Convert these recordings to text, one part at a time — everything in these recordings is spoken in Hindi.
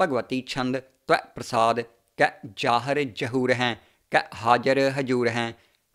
भगवती छंद त्व प्रसाद कै जाहर जहूर हैं कै हाजर हजूर हैं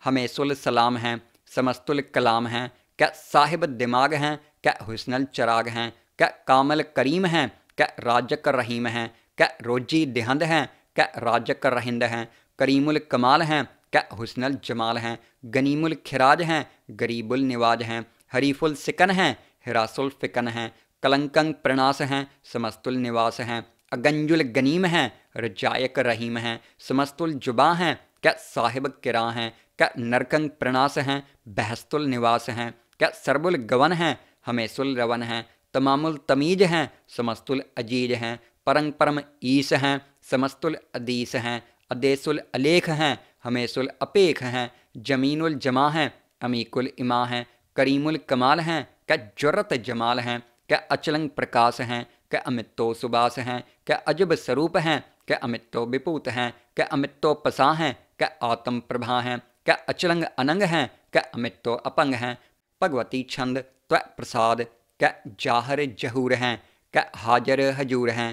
हमेसुल सलाम हैं समस्तुल कलाम हैं कै साहिब दिमाग हैं कै हुसनल चराग हैं कै कामल करीम हैं कै राजक रहीम हैं कै रोजी दिहंद हैं कै राजक रहिंद हैं करीमुल कमाल हैं कै हुसनल जमाल हैं गनीमुल खिराज हैं गरीबुल निवाज हैं हरीफुल सिकन हैं हिरासुल फ़िकन हैं कलंकंग प्रणास हैं समस्तुल निवास हैं अगंजुल गनीम हैं रजायक रहीम हैं समस्तुल जुबा हैं क्या साहिब किरा हैं क्या नरकंग प्रणास हैं बहस्तुल निवास हैं क्या सरबुल गवन हैं हमेसुल रवन हैं तमामुल तमीज हैं समस्तुल अजीज हैं परंग परम ईस हैं समस्तुल अदीस हैं अदेसुल अलेख हैं हमेसुल अपेख हैं जमीनुल जमा हैं अमीकुल इमा हैं करीमुल कमाल हैं क्या जुरत जमाल हैं क्या अचलंग प्रकाश हैं के अमित तो सुबास हैं के अजब स्वरूप हैं के अमित तो विपूत हैं के अमित तो पसा हैं के आत्म प्रभा हैं के अचलंग अनंग हैं के अमित तो अपंग हैं भगवती छंद त्व प्रसाद के जाहर जहूर हैं के हाजर हजूर हैं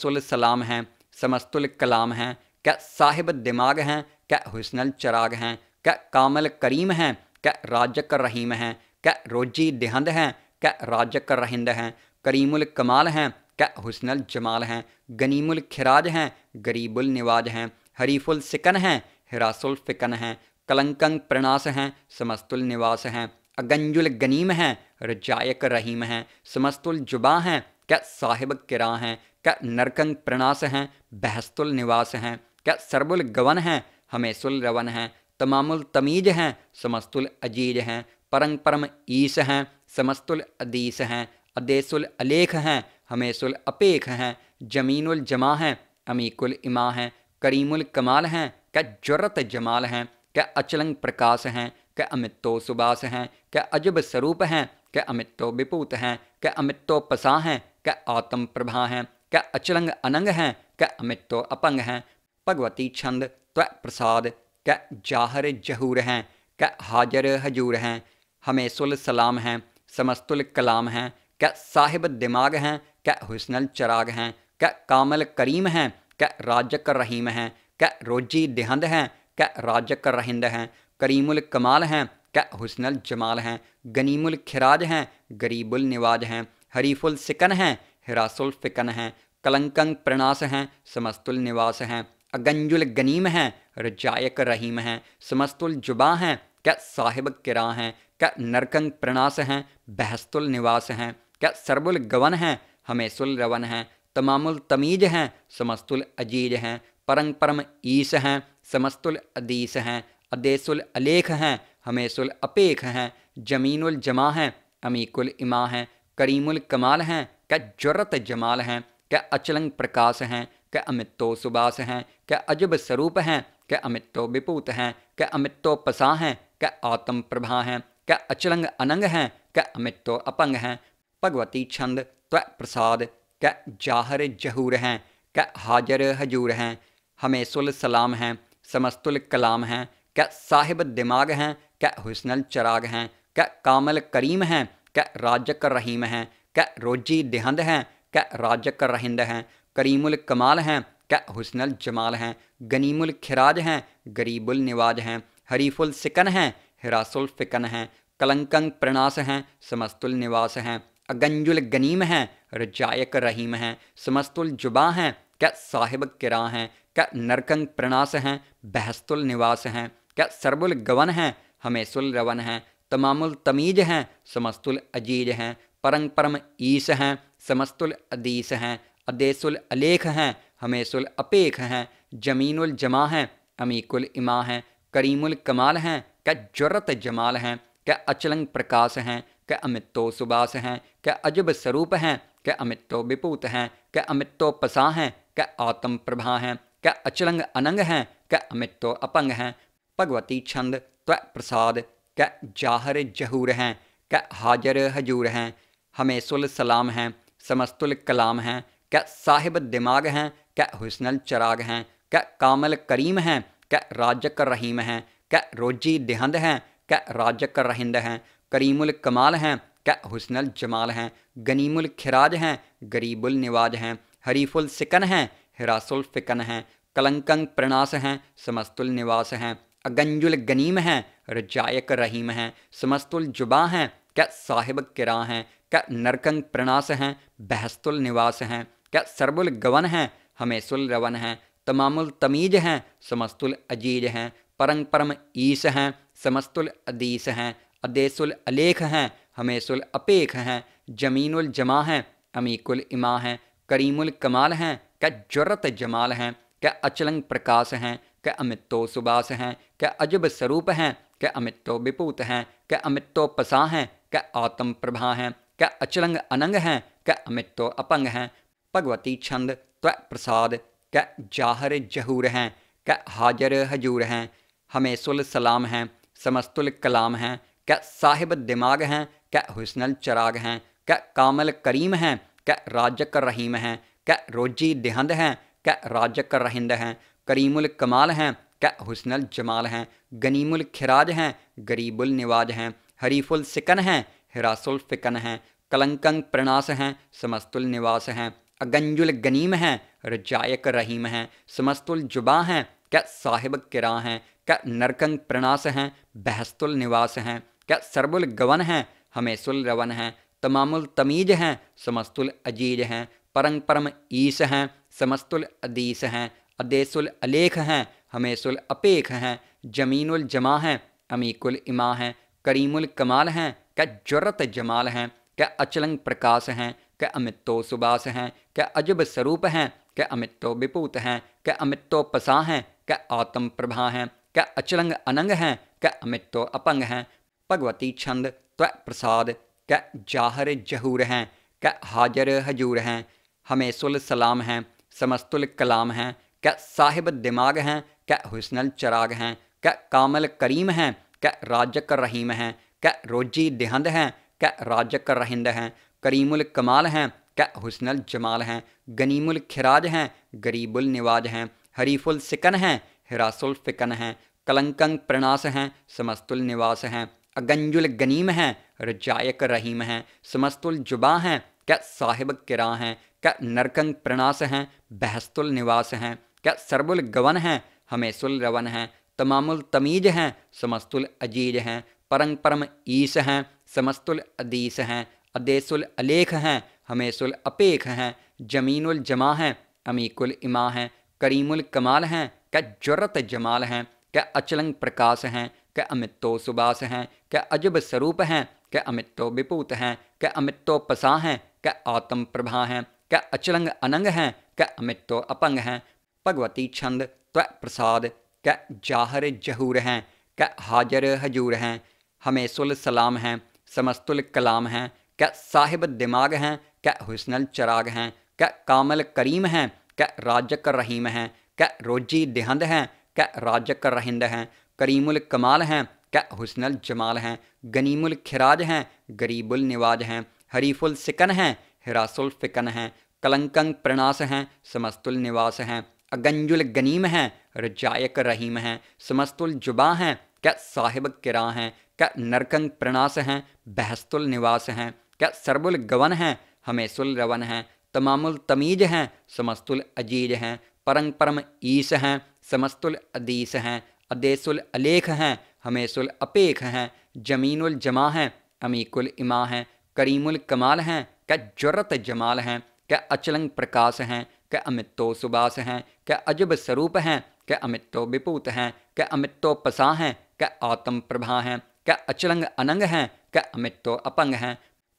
सुल सलाम हैं समस्तुल कलाम हैं क्या साहिब दिमाग हैं क्या हुसनल चराग हैं क्या कामल करीम हैं क्या राजक रहीम हैं क्या रोजी दिहंद हैं क्या राजक रहिंद हैं करीमुल कमाल हैं क्या हुसनल जमाल हैं गनीमुल खिराज हैं गरीबुल निवाज हैं हरीफुल सिकन हैं हिरासुल फ़िकन हैं कलंकंग प्रणास हैं समस्तुल निवास हैं अगंजुल गनीम हैं रजायक रहीम हैं समस्तुल जुबा हैं क्या साहिब किरा हैं क्या नरकंग प्रणास हैं बहस्तुल निवास हैं क्या सरबुल गवन हैं हमेशुल रवन हैं तमामुल तमीज हैं समस्तुल अजीज हैं परंग परम ईस हैं समस्तुल अदीस हैं अदेसुल अलेख हैं हमेसुल अपेख हैं जमीनुल जमा हैं अमीकुल इमा हैं करीमुल कमाल हैं क्या जरत जमाल हैं क्या अचलंग प्रकाश हैं क्या अमितो सुबास हैं क्या अजब स्वरूप हैं क्या अमितो विपूत हैं क्या अमितो पसा हैं क्या आत्म प्रभा हैं क्या अचलंग अनंग हैं क्या अमितो अपंग हैं भगवती छंद त्व प्रसाद क्या जाहर जहूर हैं क्या हाजर हजूर हैं हमेसुल सलाम हैं समस्तुल कलाम हैं क्या साहिब दिमाग हैं क्या हुसनल चराग हैं क्या कामल करीम हैं क्या राजक रहीम हैं क्या रोजी दिहंद हैं क्या राजक रहिंद हैं करीमुल कमाल हैं क्या हुसनल जमाल हैं गनीमुल खिराज हैं गरीबुल निवाज हैं हरीफुल सिकन हैं हिरासुल फ़िकन हैं कलंकंग प्रणास हैं समस्तुल निवास हैं अगंजुल गनीम हैं रजायक रहीम हैं समस्तुल जुबा हैं क्या साहिब किरा हैं क्या नरकंग प्रणास हैं बहस्तुल निवास हैं क्या सरबुल गवन हैं हमेशुल रवन हैं तमामुल तमीज हैं समस्तुल अजीज हैं परंग परम ईस हैं समस्तुल अदीस हैं अदेसुल अलेख हैं हमेशुल अपेख हैं जमीनुल जमा हैं अमीकुल इमा हैं करीमुल कमाल हैं क्या जरत जमाल हैं क्या अचलंग प्रकाश हैं क्या अमितो सुबास हैं क्या अजब स्वरूप हैं क्या अमितो विपूत हैं क्या अमितो पसा हैं क्या आत्म प्रभा हैं क्या अचलंग अनंग हैं क्या अमितो अपंग हैं भगवती छंद त्व प्रसाद कै जाहर जहूर हैं कै हाजर हजूर हैं सुल सलाम हैं समस्तुल कलाम हैं कै साहिब दिमाग हैं कै हुसनल चराग हैं कै कामल करीम हैं कै राजक रहीम हैं कै रोजी दिहंद हैं कै राजक रहिंद हैं करीमुल कमाल हैं कै हुसनल जमाल हैं गनीमुल खिराज हैं गरीबुल निवाज हैं हरीफुल सिकन हैं हिरासुल फ़िकन हैं कलंकंग प्रणास हैं समस्तुल निवास हैं अगंजुल गनीम हैं रजायक रहीम हैं समस्तुल जुबा हैं क्या साहिब किरा हैं क्या नरकंग प्रणास हैं बहस्तुल निवास हैं क्या सरबुल गवन हैं हमेशुल रवन हैं तमामुल तमीज हैं समस्तुल अजीज हैं परंग परम ईस हैं समस्तुल अदीस हैं अदेसुल अलेख हैं हमेशुल अपेख हैं जमीनुल जमा हैं अमीकुल इमा हैं करीमुल कमाल हैं क्या जरत जमाल हैं क्या अचलंग प्रकाश हैं कि अमितो सुबास हैं कि अजब स्वरूप हैं कि अमितो तो विपूत हैं कि अमितो पसा हैं कि आत्म प्रभा हैं कि अचलंग अनंग हैं कि अमित अपंग हैं भगवती छंद त्व प्रसाद क्या जाहर जहूर हैं क्या हाजर हजूर हैं हमेसुल सलाम हैं समस्तुल कलाम हैं क्या साहिब दिमाग हैं क्या हुसनल चराग हैं क्या कामल करीम हैं क्या राजक रहीम हैं क्या रोजी दिहंद हैं क्या राजक रहिंद हैं करीमुल कमाल हैं क्या हुसनल जमाल हैं गनीमुल खिराज हैं गरीबुल निवाज हैं हरीफुल सिकन हैं हिरासुल फ़िकन हैं कलंकंग प्रणास हैं समस्तुल निवास हैं अगंजुल गनीम हैं रजायक रहीम हैं समस्तुल जुबा हैं क्या साहिब किरा हैं क्या नरकंग प्रणास हैं बहस्तुल निवास हैं क्या सरबुल गवन हैं हमेसुल रवन हैं तमामुल तमीज हैं समस्तुल अजीज हैं परंग परम ईस हैं समस्तुल अदीस हैं अदेसुल अलेख हैं हमेसुल अपेख हैं जमीनुल जमा हैं अमीकुल इमा हैं करीमुल कमाल हैं क्या जरत जमाल हैं क्या अचलंग प्रकाश हैं क्या अमितो सुबास हैं क्या अजब स्वरूप हैं क्या अमितो विपूत हैं क्या अमितो पसा हैं क्या आतम प्रभा हैं क्या अचलंग अनंग हैं क्या अमितो अपंग हैं भगवती छंद त्व प्रसाद क्या जाहर जहूर हैं क्या हाजर हजूर हैं हमेसुल सलाम हैं समस्तुल कलाम हैं क्या साहिब दिमाग हैं क्या हुसनल चराग हैं क्या कामल करीम हैं क्या राजक रहीम हैं क्या रोजी देहंद हैं क्या राजक रहिंद हैं करीमुल कमाल हैं क्या हुसनल जमाल हैं गनीमुल खिराज हैं गरीबुल निवाज हैं हरीफुल सिकन हैं हिरासुल फ़िकन हैं कलंकंग प्रणास हैं समस्तुल निवास हैं अगंजुल गनीम हैं रजायक रहीम हैं समस्तुल जुबा हैं क्या साहिब किरा हैं क्या नरकंग प्रणास हैं बहस्तुल निवास हैं क्या सरबुल गवन हैं सुल रवन हैं तमामुल तमीज हैं समस्तुल अजीज हैं परंग परम ईस हैं समस्तुल अदीस हैं अदेसुल अलेख हैं सुल अपेख हैं जमीनुल जमा हैं अमीकुल इमा हैं करीमुल कमाल हैं क्या जरत जमाल हैं क्या अचलंग प्रकाश हैं क्या अमितो सुबास हैं क्या अजब स्वरूप हैं क्या अमितो विपूत हैं क्या अमितो पसा हैं क्या आत्म प्रभा हैं क्या अचलंग अनंग हैं क्या अमितो अपंग हैं भगवती छंद त्व प्रसाद कै जाहर जहूर हैं कै हाजर हजूर हैं सुल सलाम हैं समस्तुल कलाम हैं कै साहिब दिमाग हैं कै हुसनल चराग हैं कै कामल करीम हैं कै राजक रहीम हैं कै रोजी दिहंद हैं कै राजक रहिंद हैं करीमुल कमाल हैं कै हुसनल जमाल हैं गनीमुल खिराज हैं गरीबुल निवाज हैं हरीफुल सिकन हैं हिरासुल फ़िकन हैं कलंकंग प्रणास हैं समस्तुल निवास हैं अगंजुल गनीम हैं रजायक रहीम हैं समस्तुल जुबा हैं क्या साहिब किरा हैं क्या नरकंग प्रणास हैं बहस्तुल निवास हैं क्या सरबुल गवन हैं हमेशुल रवन हैं तमामुल तमीज हैं समस्तुल अजीज हैं परंग परम ईस हैं समस्तुल अदीस हैं अदेसुल अलेख हैं हमेशुल अपेख हैं जमीनुल जमा हैं अमीकुल इमा हैं करीमुल कमाल हैं क्या जरत जमाल हैं क्या अचलंग प्रकाश हैं के अमित तो सुबास हैं के अजब स्वरूप हैं के अमित तो विपूत हैं के अमित तो पसा हैं के आत्म प्रभा हैं के अचलंग अनंग हैं के अमित तो अपंग हैं भगवती छंद त्व प्रसाद कै जाहर जहूर हैं कै हाजर हजूर हैं हमेसुल सलाम हैं समस्तुल कलाम हैं क्या साहिब दिमाग हैं क्या हुसनल चराग हैं क्या कामल करीम हैं क्या राजक रहीम हैं क्या रोजी दिहंद हैं क्या राजक रहिंद हैं करीमुल कमाल हैं क्या हुसनल जमाल हैं गनीमुल खिराज हैं गरीबुल निवाज हैं हरीफुल सिकन हैं हिरासुल फ़िकन हैं कलंकंग प्रणास हैं समस्तुल निवास हैं अगंजुल गनीम हैं रजायक रहीम हैं समस्तुल जुबा हैं क्या साहिब किरा हैं क्या नरकंग प्रणास हैं बहस्तुल निवास हैं क्या सरबुल गवन हैं हमेसुल रवन हैं तमामुल तमीज हैं समस्तुल अजीज हैं परंग परम ईस हैं समस्तुल अदीस हैं अदेसुल अलेख हैं हमेसुल अपेख हैं जमीनुल जमा हैं अमीकुल इमा हैं करीमुल कमाल हैं क्या जरत जमाल हैं क्या अचलंग प्रकाश हैं क्या अमितो सुबास हैं क्या अजब स्वरूप हैं क्या अमितो विपूत हैं क्या अमितो पसा हैं क्या आत्म प्रभा हैं क्या अचलंग अनंग हैं क्या अमितो अपंग हैं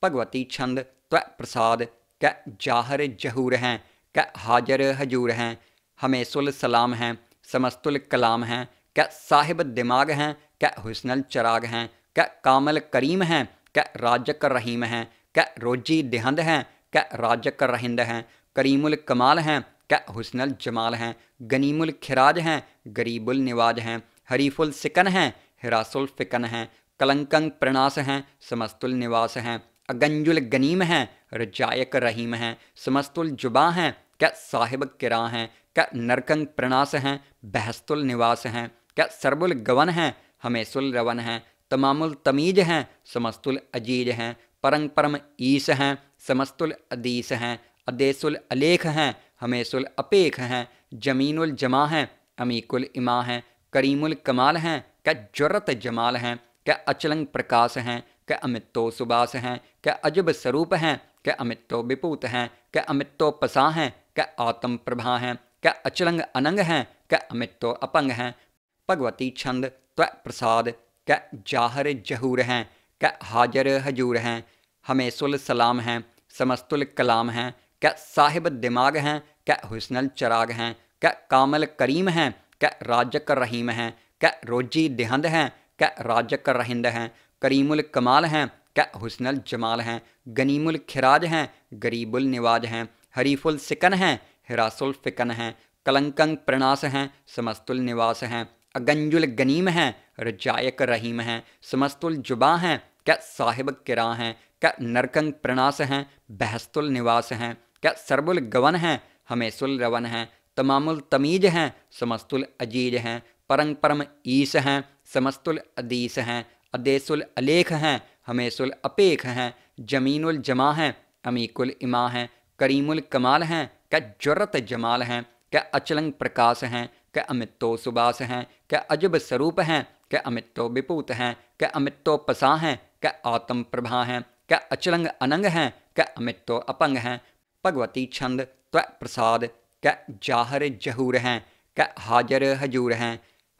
भगवती छंद त्व प्रसाद क्या जाहर जहूर हैं क्या हाजर हजूर हैं हमेसुल सलाम हैं समस्तुल कलाम हैं क्या साहिब दिमाग हैं क्या हुसनल चराग हैं क्या कामल करीम हैं क्या राजक रहीम हैं क्या रोजी दिहंद हैं क्या राजक रहिंद हैं करीमुल कमाल हैं क्या हुसनल जमाल हैं गनीमुल खिराज हैं गरीबुल निवाज हैं हरीफुल सिकन हैं हिरासुल फ़िकन हैं कलंकंग प्रणास हैं समस्तुल निवास हैं अगंजुल गनीम हैं रजायक रहीम हैं समस्तुल जुबा हैं क्या साहिब किरा हैं क्या नरकंग प्रणास हैं बहस्तुल निवास हैं क्या सरबुल गवन हैं सुल रवन हैं तमामुल तमीज हैं समस्तुल अजीज हैं परंग परम ईस हैं समस्तुल अदीस हैं अदेसुल अलेख हैं सुल अपेख हैं जमीनुल जमा हैं अमीकुल इमा हैं करीमुल कमाल हैं क्या जरत जमाल हैं क्या अचलंग प्रकाश हैं क्या अमितो सुबास हैं क्या अजब स्वरूप हैं क्या अमितो विपूत हैं क्या अमितो पसा हैं क्या आत्म प्रभा हैं क्या अचलंग अनंग हैं क्या अमितो अपंग हैं भगवती छंद त्व प्रसाद कै जाहर जहूर हैं कै हाजर हजूर हैं हमेसुल सलाम हैं समस्तुल कलाम हैं कै साहिब दिमाग हैं कै हुसनल चराग हैं कै कामल करीम हैं कै राजक रहीम हैं कै रोजी दिहंद हैं कै राजक रहिंद हैं करीमुल कमाल हैं कै हुसनल जमाल हैं गनीमुल खिराज हैं गरीबुल निवाज हैं हरीफुल सिकन हैं हिरासुल फ़िकन हैं कलंकंग प्रणास हैं समस्तुल निवास हैं अगंजुल गनीम हैं रजायक रहीम हैं समस्तुल जुबा हैं क्या साहिब किरा हैं क्या नरकंग प्रणास हैं बहस्तुल निवास हैं क्या सरबुल गवन हैं हमेसुल रवन हैं तमामुल तमीज हैं समस्तुल अजीज हैं परंग परम ईस हैं समस्तुल अदीस हैं अदेसुल अलेख हैं हमेसुल अपेख हैं जमीनुल जमा हैं अमीकुल इमा हैं करीमुल कमाल हैं क्या जुरत जमाल हैं क्या अचलंग प्रकाश हैं के अमित तो सुबास हैं के अजब स्वरूप हैं के अमित तो विपूत हैं के अमित तो पसा हैं के आत्म प्रभा हैं के अचलंग अनंग हैं के अमित तो अपंग हैं भगवती छंद त्व प्रसाद के जाहर जहूर हैं के हाजर हजूर हैं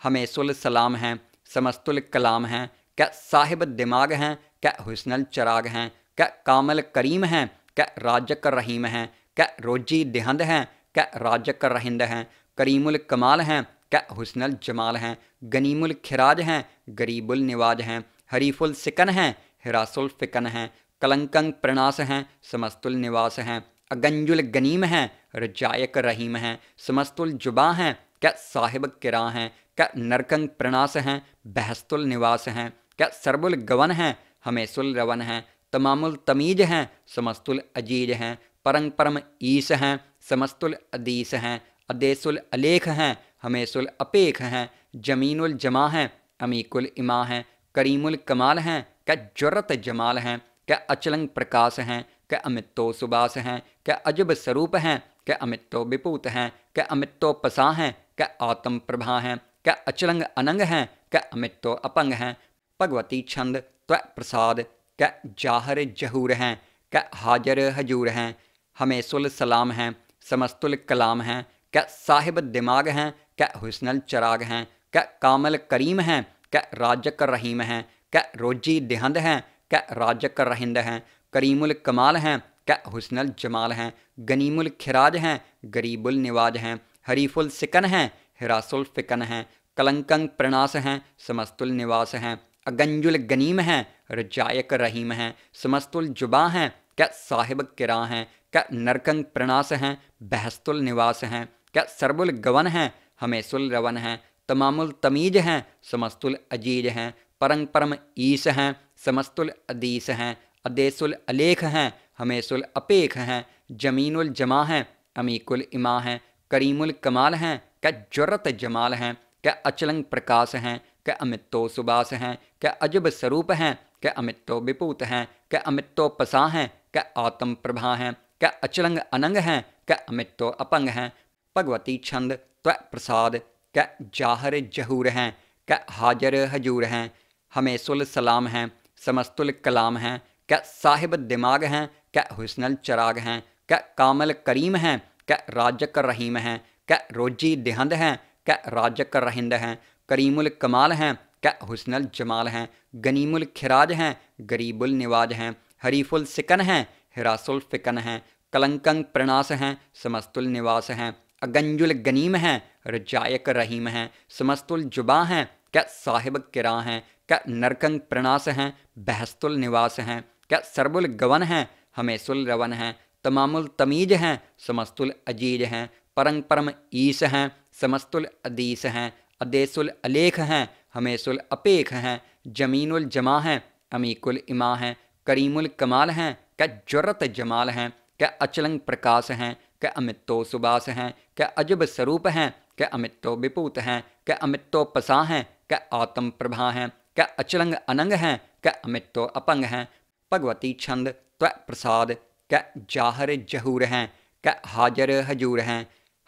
हमेसुल सलाम हैं समस्तुल कलाम हैं क्या साहिब दिमाग हैं क्या हुसनल चराग हैं क्या कामल करीम हैं क्या राजक रहीम हैं क्या रोजी दिहंद हैं क्या राजक रहिंद हैं करीमुल कमाल हैं क्या हुसनल जमाल हैं गनीमुल खिराज हैं गरीबुल निवाज हैं हरीफुल सिकन हैं हिरासुल फ़िकन हैं कलंकंग प्रणास हैं समस्तुल निवास हैं अगंजुल गनीम हैं रजायक रहीम हैं समस्तुल जुबा हैं क्या साहिब किरा हैं क्या नरकंग प्रणास हैं बहस्तुल निवास हैं क्या सरबुल गवन हैं हमेशुल रवन हैं तमामुल तमीज हैं समस्तुल अजीज हैं परंग परम ईस हैं समस्तुल अदीस हैं अदेसुल अलेख हैं हमेसुल अपेख हैं जमीनुल जमा हैं अमीकुल इमा हैं करीमुल कमाल हैं क्या जरत जमाल हैं क्या अचलंग प्रकाश हैं क्या अमितो सुबास हैं क्या अजब स्वरूप हैं क्या अमितो विपूत हैं क्या अमितो पसा हैं क्या आत्म प्रभा हैं क्या अचलंग अनंग हैं क्या अमितो अपंग हैं भगवती छंद त्व प्रसाद क्या जाहर जहूर हैं क्या हाजर हजूर हैं हमेसुल सलाम हैं समस्तुल कलाम हैं क्या साहिब दिमाग हैं क्या हुसनल चराग हैं क्या कामल करीम हैं क्या राजक रहीम हैं क्या रोजी दिहंद हैं क्या राजक रहिंद हैं करीमुल कमाल हैं क्या हुसनल जमाल हैं गनीमुल खिराज हैं गरीबुल निवाज हैं हरीफुल सिकन हैं हिरासुल फ़िकन हैं कलंकंग प्रणास हैं समस्तुल निवास हैं अगंजुल गनीम हैं रजायक रहीम हैं समस्तुल जुबा हैं क्या साहिब किरा हैं क्या नरकंग प्रणास हैं बहस्तुल निवास हैं क्या सरबुल गवन हैं हमेशुल रवन हैं तमामुल तमीज हैं समस्तुल अजीज हैं परंग परम ईस हैं समस्तुल अदीस हैं अदेसुल अलेख हैं हमेशुल अपेख हैं जमीनुल जमा हैं अमीकुल इमा हैं करीमुल कमाल हैं क्या जरत जमाल हैं क्या अचलंग प्रकाश हैं क्या अमितो सुबास हैं क्या अजब स्वरूप हैं क्या अमितो विपूत हैं क्या अमितो पसा हैं क्या आत्म प्रभा हैं क्या अचलंग अनंग हैं क्या अमितो अपंग हैं भगवती छंद त्व प्रसाद कै जाहर जहूर हैं कै हाजर हजूर हैं हमेसुल सलाम हैं समस्तुल कलाम हैं कै साहिब दिमाग हैं कै हुसनल चराग हैं कै कामल करीम हैं कै राजक रहीम हैं कै रोजी दिहंद हैं कै राजक रहिंद हैं करीमुल कमाल हैं कै हुसनल जमाल हैं गनीमुल खिराज हैं गरीबुल निवाज हैं हरीफुल सिकन हैं हिरासुल फ़िकन हैं कलंकंग प्रणास हैं समस्तुल निवास हैं अगंजुल गनीम हैं रजायक रहीम हैं समस्तुल जुबा हैं क्या साहिब किरा हैं क्या नरकंग प्रणास हैं बहस्तुल निवास हैं क्या सरबुल गवन हैं हमेसुल रवन हैं तमामुल तमीज हैं समस्तुल अजीज हैं परंग परम ईस हैं समस्तुल अदीस हैं अदेसुल अलेख हैं हमेसुल अपेख हैं जमीनुल जमा हैं अमीकुल इमा हैं करीमुल कमाल हैं क्या जरत जमाल हैं क्या अचलंग प्रकाश हैं के अमितो सुबास हैं के अजब स्वरूप हैं के अमितो तो विपूत हैं के अमितो पसा हैं के आत्म प्रभा हैं के अचलंग अनंग हैं के अमित अपंग हैं भगवती छंद त्व प्रसाद के जाहर जहूर हैं के हाजर हजूर हैं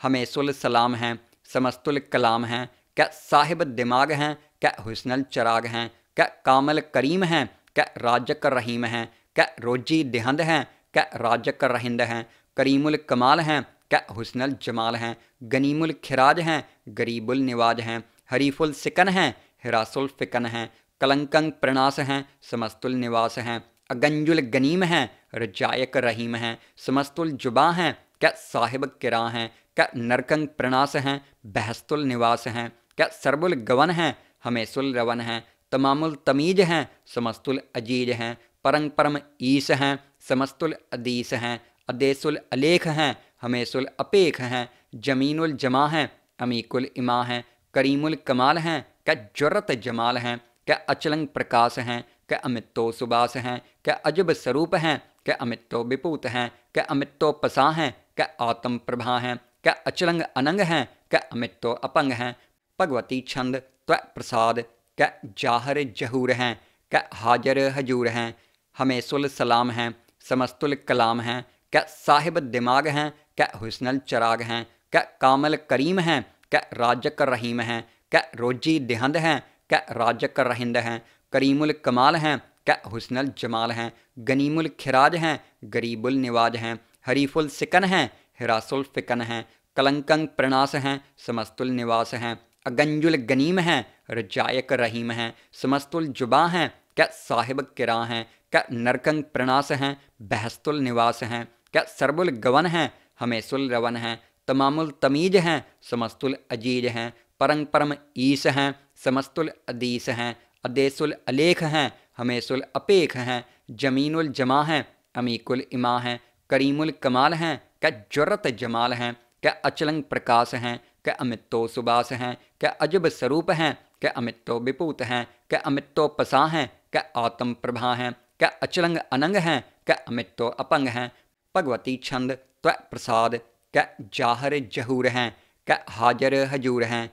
हमेसुल सलाम हैं समस्तुल कलाम हैं क्या साहिब दिमाग हैं क्या हुसनल चराग हैं क्या कामल करीम हैं क्या राजक रहीम हैं क्या रोजी दिहंद हैं क्या राजक रहिंद हैं करीमुल कमाल हैं क्या हुसनल जमाल हैं गनीमुल खिराज हैं गरीबुल निवाज हैं हरीफुल सिकन हैं हिरासुल फ़िकन हैं कलंकंग प्रणास हैं समस्तुल निवास हैं अगंजुल गनीम हैं रजायक रहीम हैं समस्तुल जुबा हैं क्या साहिब किरा हैं क्या नरकंग प्रणास हैं बहस्तुल निवास हैं क्या सरबुल गवन हैं हमेशुल रवन हैं तमामुल तमीज हैं समस्तुल अजीज हैं परंग परम ईस हैं समस्तुल अदीस हैं अदेसुल अलेख हैं हमेसुल अपेख हैं जमीनुल जमा हैं अमीकुल इमा हैं करीमुल कमाल हैं क्या जरत जमाल हैं क्या अचलंग प्रकाश हैं क्या अमितो सुबास हैं क्या अजब स्वरूप हैं क्या अमितो विपूत हैं क्या अमितो पसा हैं क्या आत्म प्रभा हैं क्या अचलंग अनंग हैं क्या अमितो अपंग हैं भगवती छंद त्व प्रसाद क्या जाहर जहूर हैं क्या हाजर हजूर हैं हमेसुल सलाम हैं समस्तुल कलाम हैं क्या साहिब दिमाग हैं क्या हुसनल चराग हैं क्या कामल करीम हैं क्या राजक रहीम हैं क्या रोजी दिहंद हैं क्या राजक रहिंद हैं करीमुल कमाल हैं क्या हुसनल जमाल हैं गनीमुल खिराज हैं गरीबुल निवाज हैं हरीफुल सिकन हैं हिरासुल फ़िकन हैं कलंकंग प्रणास हैं समस्तुल निवास हैं अगंजुल गनीम हैं रजायक रहीम हैं समस्तुल जुबा हैं क्या साहिब किरा हैं क्या नरकंग प्रणास हैं बहस्तुल निवास हैं क्या सर्वुल गवन हैं हमेशुल रवन हैं तमामुल तमीज हैं समस्तुल अजीज हैं परंग परम ईस हैं समस्तुल अदीस हैं अदेसुल अलेख हैं हमेशुल अपेख हैं जमीनुल जमा हैं अमीकुल इमा हैं करीमुल कमाल हैं क्या जरत जमाल हैं क्या अचलंग प्रकाश हैं क्या अमितो सुबास हैं क्या अजब स्वरूप हैं क्या अमितो विपूत हैं क्या अमितो पसा हैं क्या आत्म प्रभा हैं क्या अचलंग अनंग हैं क्या अमित तो अपंग हैं भगवती छंद त्व प्रसाद क्या जाहर जहूर हैं क्या हाजर हजूर हैं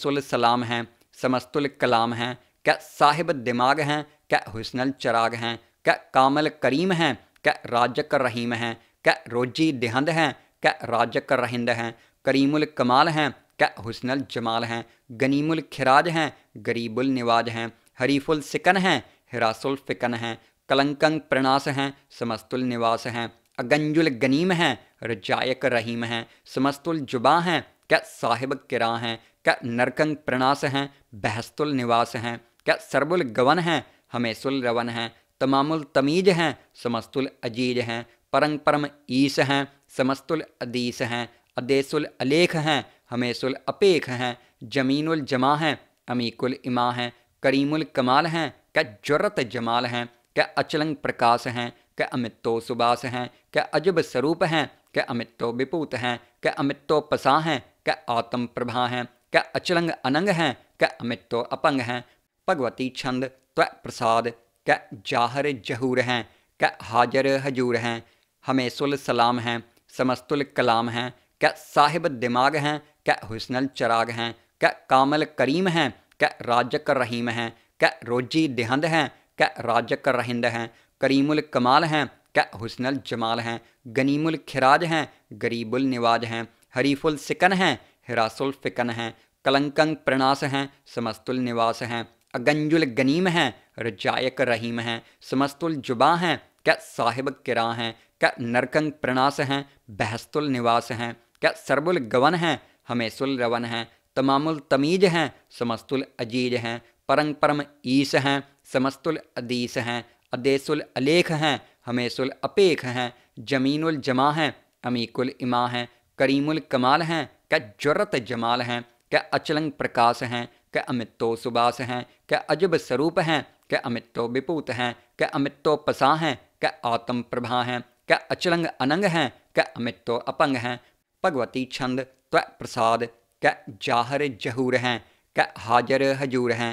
सुल सलाम हैं समस्तुल कलाम हैं क्या साहिब दिमाग हैं क्या हुसनल चराग हैं क्या कामल करीम हैं क्या राजक रहीम हैं क्या रोजी देहंद हैं क्या राजक रहिंद हैं करीमुल कमाल हैं क्या हुसनल जमाल हैं गनीमुल खिराज हैं गरीबुल निवाज हैं हरीफुल सिकन हैं हिरासुल फ़िकन हैं कलंकंग प्रणास हैं समस्तुल निवास हैं अगंजुल गनीम हैं रजायक रहीम हैं समस्तुल जुबा हैं क्या साहिब किरा हैं क्या नरकंग प्रणास हैं बहस्तुल निवास हैं क्या सरबुल गवन हैं हमेसुल रवन हैं तमामुल तमीज हैं समस्तुल अजीज हैं परंग परम ईस हैं समस्तुल अदीस हैं अदेसुल अलेख हैं हमेसुल अपेख हैं जमीनुल जमा हैं अमीकुल इमा हैं करीमुल कमाल हैं क्या जरत जमाल हैं क्या अचलंग प्रकाश हैं क्या अमितो सुबास हैं क्या अजब स्वरूप हैं क्या अमितो विपूत हैं क्या अमितो पसा हैं क्या आत्म प्रभा हैं क्या अचलंग अनंग हैं क्या अमितो अपंग हैं भगवती छंद त्व प्रसाद क्या जाहर जहूर हैं क्या हाजर हजूर हैं हमेसुल सलाम हैं समस्तुल कलाम हैं क्या साहिब दिमाग हैं क्या हुसनल चराग हैं क्या कामल करीम हैं क्या राजक रहीम हैं क्या रोजी देहंद हैं क्या राजक रहिंद हैं करीमुल कमाल हैं क्या हुसनल जमाल हैं गनीमुल खिराज हैं गरीबुल निवाज हैं हरीफुल सिकन हैं हिरासुल फ़िकन हैं कलंकंग प्रणास हैं समस्तुल निवास हैं अगंजुल गनीम हैं रजायक रहीम हैं समस्तुल जुबा हैं क्या साहिब किरा हैं क्या नरकंग प्रणास हैं बहस्तुल निवास हैं क्या सरबुल गवन हैं हमेसुल रवन हैं तमामुल तमीज हैं समस्तुल अजीज हैं परंग परम ईश हैं समस्तुल अदीस हैं अदेसुल अलेख हैं हमेशुल अपेख हैं जमीनुल जमा हैं अमीकुल इमा हैं करीमुल कमाल हैं क्या जरत जमाल हैं क्या अचलंग प्रकाश हैं क्या अमितो सुबास हैं क्या अजब स्वरूप हैं क्या अमितो विपूत हैं क्या अमितो पसा हैं क्या आत्म प्रभा हैं क्या अचलंग अनंग हैं क्या अमितो अपंग हैं भगवती छंद त्व प्रसाद क्या जाहर जहूर हैं क्या हाजर हजूर हैं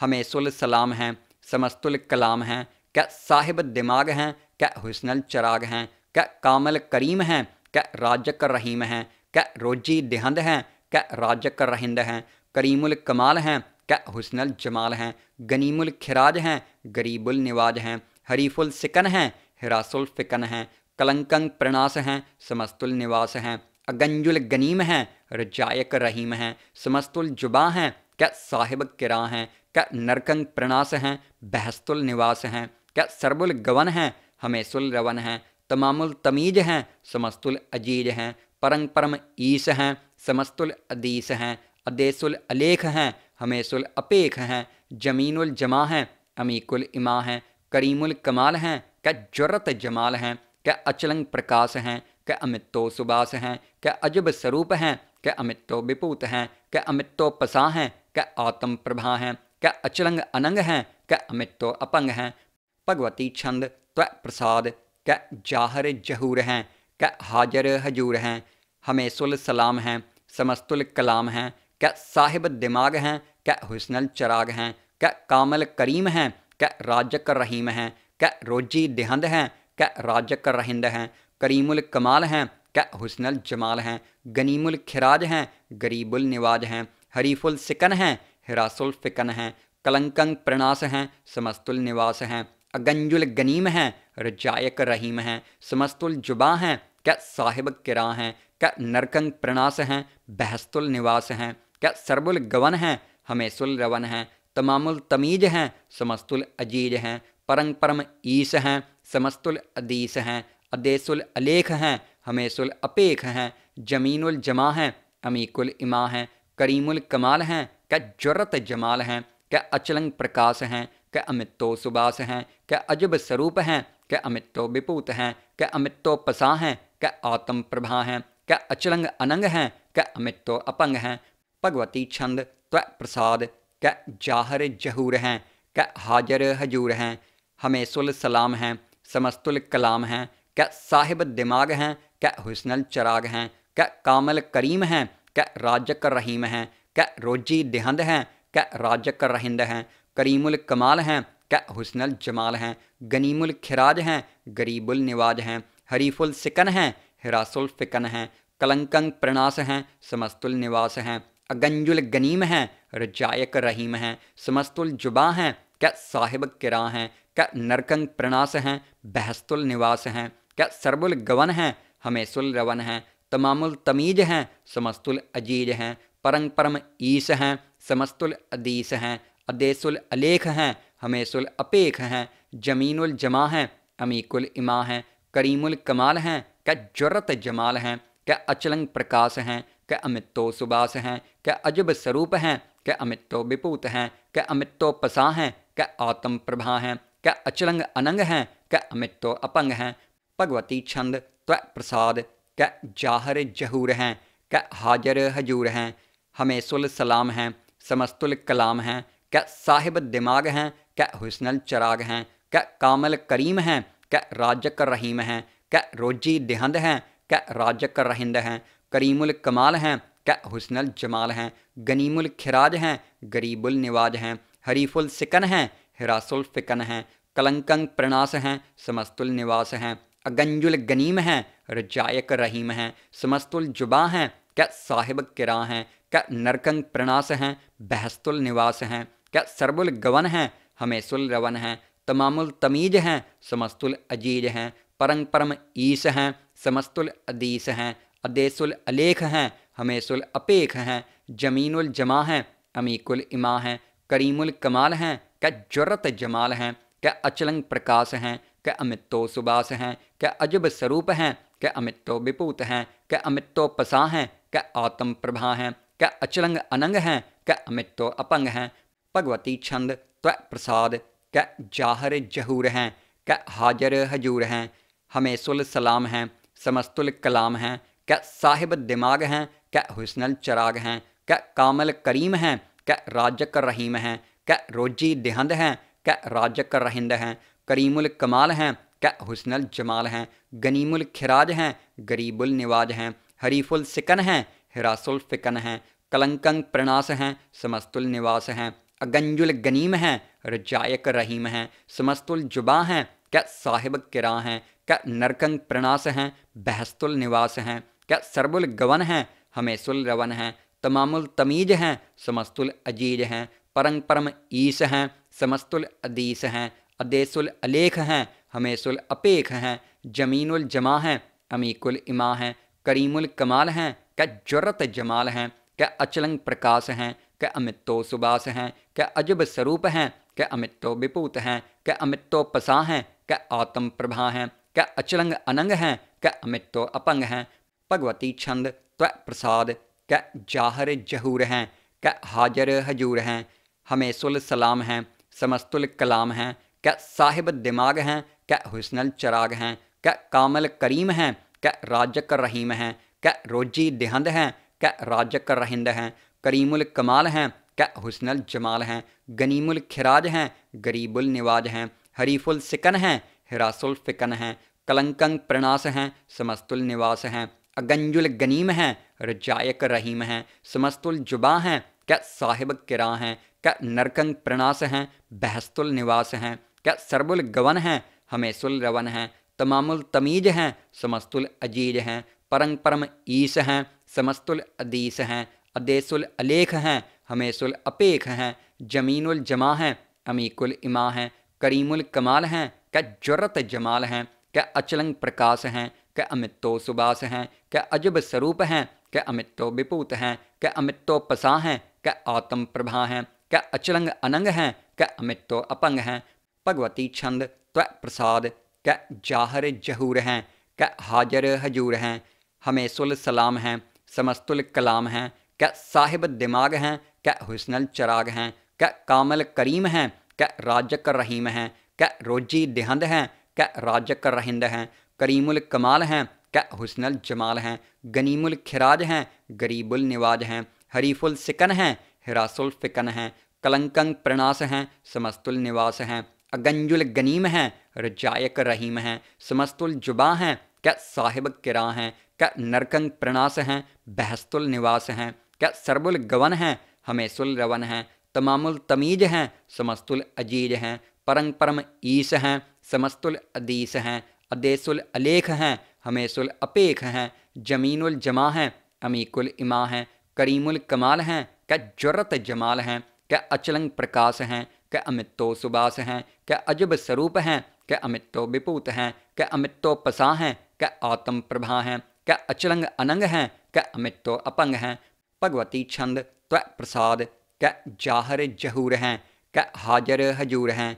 हमेसुल सलाम हैं समस्तुल कलाम हैं क्या साहिब दिमाग हैं क्या हुसनल चराग हैं क्या कामल करीम हैं क्या राजक रहीम हैं क्या रोजी देहंद हैं क्या राजक रहिंद हैं करीमुल कमाल हैं क्या हुसनल जमाल हैं गनीमुल खिराज हैं गरीबुल निवाज हैं हरीफुल सिकन हैं हिरासुल फ़िकन हैं कलंकंग प्रणास हैं समस्तुल निवास हैं अगंजुल गनीम हैं रजायक रहीम हैं समस्तुल जुबा हैं क्या साहिब किरा हैं क्या नरकंग प्रणास हैं बहस्तुल निवास हैं क्या सर्बुल गवन हैं हमेशुल रवन हैं तमामुल तमीज हैं समस्तुल अजीज हैं परंग परम ईस हैं समस्तुल अदीस हैं अदेसुल अलेख हैं हमेशुल अपेख हैं जमीनुल जमा हैं अमीकुल इमा हैं करीमुल कमाल हैं क्या जरत जमाल हैं क्या अचलंग प्रकाश हैं क्या अमितो सुबास हैं क्या अजब स्वरूप हैं क्या अमितो विपूत हैं क्या अमितो पसा हैं क्या आत्म प्रभा हैं क्या अचलंग अनंग हैं क्या तो अपंग हैं भगवती छंद त्व प्रसाद क्या जाहर जहूर हैं क्या हाजर हजूर हैं हमेसुल सलाम हैं समस्तुल कलाम हैं क्या साहिब दिमाग हैं क्या हुसनल चराग हैं क्या कामल करीम हैं क्या राजक रहीम हैं क्या रोजी देहंद हैं क्या राजक रहिंद हैं करीमुल कमाल हैं क्या हुसनल जमाल हैं गनीमुल खिराज हैं गरीबुल निवाज हैं हरीफुल सिकन हैं हिरासुल फ़िकन हैं कलंकंग प्रणास हैं समस्तुल निवास हैं अगंजुल गनीम हैं रजायक रहीम हैं समस्तुल जुबा हैं क्या साहिब किरा हैं क्या नरकंग प्रणास हैं बहस्तुल निवास हैं क्या सरबुल गवन हैं हमेसुल रवन हैं तमामुल तमीज हैं समस्तुल अजीज हैं परंग परम ईस हैं समस्तुल अदीस हैं अदेसुल अलेख हैं हमेसुल अपेख हैं जमीनुल जमा हैं अमीकुल इमा हैं करीमुल कमाल हैं क्या जरत जमाल हैं क्या अचलंग प्रकाश हैं क्या अमितो सुबास हैं क्या अजब स्वरूप हैं क्या अमितो विपूत हैं क्या अमितो पसा हैं क्या आत्म प्रभा हैं क्या अचलंग अनंग हैं क्या अमितो अपंग हैं भगवती छंद त्व प्रसाद क्या जाहर जहूर हैं क्या हाजर हजूर हैं हमेसुल सलाम हैं समस्तुल कलाम हैं क्या साहिब दिमाग हैं क्या हुसनल चराग हैं क्या कामल करीम हैं क्या राजक रहीम हैं कै रोजी देहंद हैं कै राजक रहिंद हैं करीमुल कमाल हैं कै हुसनल जमाल हैं गनीमुल खिराज हैं गरीबुल निवाज हैं हरीफुल सिकन हैं हिरासुल फ़िकन हैं कलंकंग प्रणास हैं समस्तुल निवास हैं अगंजुल गनीम हैं रजायक रहीम हैं समस्तुल जुबा हैं क्या साहिब किरा हैं क्या नरकंग प्रणास हैं बहस्तुल निवास हैं क्या सरबुल गवन हैं हमेसुल रवन हैं तमामुल तमीज हैं समस्तुल अजीज हैं परम परम ईश हैं समस्तुल अदीश हैं अदेसुल अलेख हैं हमेशुल अपेख हैं जमीनुल जमा हैं अमीकुल इमा हैं करीमुल कमाल हैं क्या जरत जमाल हैं क्या अचलंग प्रकाश हैं क्या अमितो सुबास हैं क्या अजब स्वरूप हैं क्या अमितो विपूत हैं क्या अमितो पसा हैं क्या आत्म प्रभा हैं क्या अचलंग अनंग हैं क्या अमितो अपंग हैं भगवती छंद त्व प्रसाद क्या जाहर जहूर हैं क्या हाजर हजूर हैं सुल सलाम हैं समस्तुल कलाम हैं क्या साहिब दिमाग हैं क्या हुसनल चराग हैं क्या कामल करीम हैं क्या राजक रहीम हैं क्या रोजी दिहंद हैं क्या राजक रहिंद हैं करीमुल कमाल हैं क्या हुसनल जमाल हैं गनीमुल खिराज हैं गरीबुल निवाज हैं हरीफुल सिकन हैं हिरासुल फ़िकन हैं कलंकंग प्रणास हैं समस्तुल निवास हैं अगंजुल गनीम हैं रजायक रहीम हैं समस्तुल जुबा हैं क्या साहिब किरा हैं क्या नरकंग प्रणास हैं बहस्तुल निवास हैं क्या सरबुल गवन हैं हमेशुल रवन हैं तमामुल तमीज हैं समस्तुल अजीज हैं परंग परम ईस हैं समस्तुल अदीस हैं अदेसुल अलेख हैं हमेशुल अपेख हैं जमीनुल जमा हैं अमीकुल इमा हैं करीमुल कमाल हैं क्या जुर्रत जमाल हैं क्या अचलंग प्रकाश हैं क्या अमितो सुबास हैं क्या अजब स्वरूप हैं क्या अमितो विपूत हैं क्या अमितो पसा हैं क्या आत्म प्रभा हैं क्या अचलंग अनंग हैं क्या तो अपंग हैं भगवती छंद त्व प्रसाद क्या जाहर जहूर हैं क्या हाजर हजूर हैं हमेसुल सलाम हैं समस्तुल कलाम हैं क्या साहिब दिमाग हैं क्या हुसनल चराग हैं क्या कामल करीम हैं क्या राजक रहीम हैं क्या रोजी देहंद हैं क्या राजक रहिंद हैं करीमुल कमाल हैं क्या हुसनल जमाल हैं गनीमुल खिराज हैं गरीबुल निवाज हैं हरीफुल सिकन हैं हिरासुल फ़िकन हैं कलंकंग प्रणास हैं समस्तुल निवास हैं अगंजुल गनीम हैं रजायक रहीम हैं समस्तुल जुबा हैं क्या साहिब किरा हैं क्या नरकंग प्रणास हैं बहस्तुल निवास हैं क्या सरबुल गवन हैं हमेसुल रवन हैं तमामुल तमीज हैं समस्तुल अजीज हैं परंग परम ईस हैं समस्तुल अदीस हैं अदेसुल अलेख हैं हमेसुल अपेख हैं जमीनुल जमा हैं अमीकुल इमा हैं करीमुल कमाल हैं क्या जरत जमाल हैं क्या अचलंग प्रकाश हैं क्या अमितो सुबास हैं क्या अजब स्वरूप हैं क्या अमितो विपूत हैं क्या अमितो पसा हैं क्या आत्म प्रभा हैं क्या अचलंग अनंग हैं क्या अमितो अपंग हैं भगवती छंद त्व प्रसाद क्या जाहर जहूर हैं क्या हाजर हजूर हैं हमेसुल सलाम हैं समस्तुल कलाम हैं क्या साहिब दिमाग हैं क्या हुसनल चराग हैं क्या कामल करीम हैं क राजक रहीम हैं क रोजी देहंद हैं क राजक रहिंद हैं करीमुल कमाल हैं क हुसनल जमाल हैं गनीमुल खिराज हैं गरीबुल निवाज हैं हरीफुल सिकन हैं हिरासुल फ़िकन हैं कलंकंग प्रणास हैं समस्तुल निवास हैं अगंजुल गनीम हैं रजायक रहीम हैं समस्तुल जुबा हैं क्या साहिब किरा हैं क्या नरकंग प्रणास हैं बहस्तुल निवास हैं क्या सरबुल गवन हैं हमेशुल रवन हैं तमामुल तमीज हैं समस्तुल अजीज हैं परंग परम ईस हैं समस्तुल अदीस हैं अदेसुल अलेख हैं हमेशुल अपेख हैं जमीनुल जमा हैं अमीकुल इमा हैं करीमुल कमाल हैं क्या जरत जमाल हैं क्या अचलंग प्रकाश हैं क्या अमितो सुबास हैं क्या अजब स्वरूप हैं क्या अमितो विपूत हैं क्या अमितो पसा हैं क्या आत्म प्रभा हैं क्या अचलंग अनंग हैं क्या अमितो अपंग हैं भगवती छंद त्व प्रसाद क्या जाहर जहूर हैं क्या हाजर हजूर हैं सुल सलाम हैं समस्तुल कलाम हैं क्या साहिब दिमाग हैं क्या हुसनल चराग हैं क्या कामल करीम हैं क्या राजक रहीम हैं क्या रोजी दिहंद हैं क्या राजक रहिंद हैं करीमुल कमाल हैं क्या हुसनल जमाल हैं गनीमुल खिराज हैं गरीबुल निवाज हैं हरीफुल सिकन हैं हिरासुल फ़िकन हैं कलंकंग प्रणास हैं समस्तुल निवास हैं अगंजुल गनीम हैं रजायक रहीम हैं समस्तुल जुबा हैं क्या साहिब किरा हैं क्या नरकंग प्रणास हैं बहस्तुल निवास हैं क्या सरबुल गवन हैं हमेशुल रवन हैं तमामुल तमीज हैं समस्तुल अजीज हैं परंग परम ईस हैं समस्तुल अदीस हैं अदेसुल अलेख हैं हमेशुल अपेख हैं जमीनुल जमा हैं अमीकुल इमा हैं करीमुल कमाल हैं क्या जरत जमाल हैं क्या अचलंग प्रकाश हैं क्या अमितो सुबास हैं क्या अजब स्वरूप हैं क्या अमितो विपूत हैं क्या अमितो पसा हैं क्या आत्म प्रभा हैं क्या अचलंग अनंग हैं क्या अमितो अपंग हैं भगवती छंद त्व प्रसाद क्या जाहर जहूर हैं क्या हाजर हजूर हैं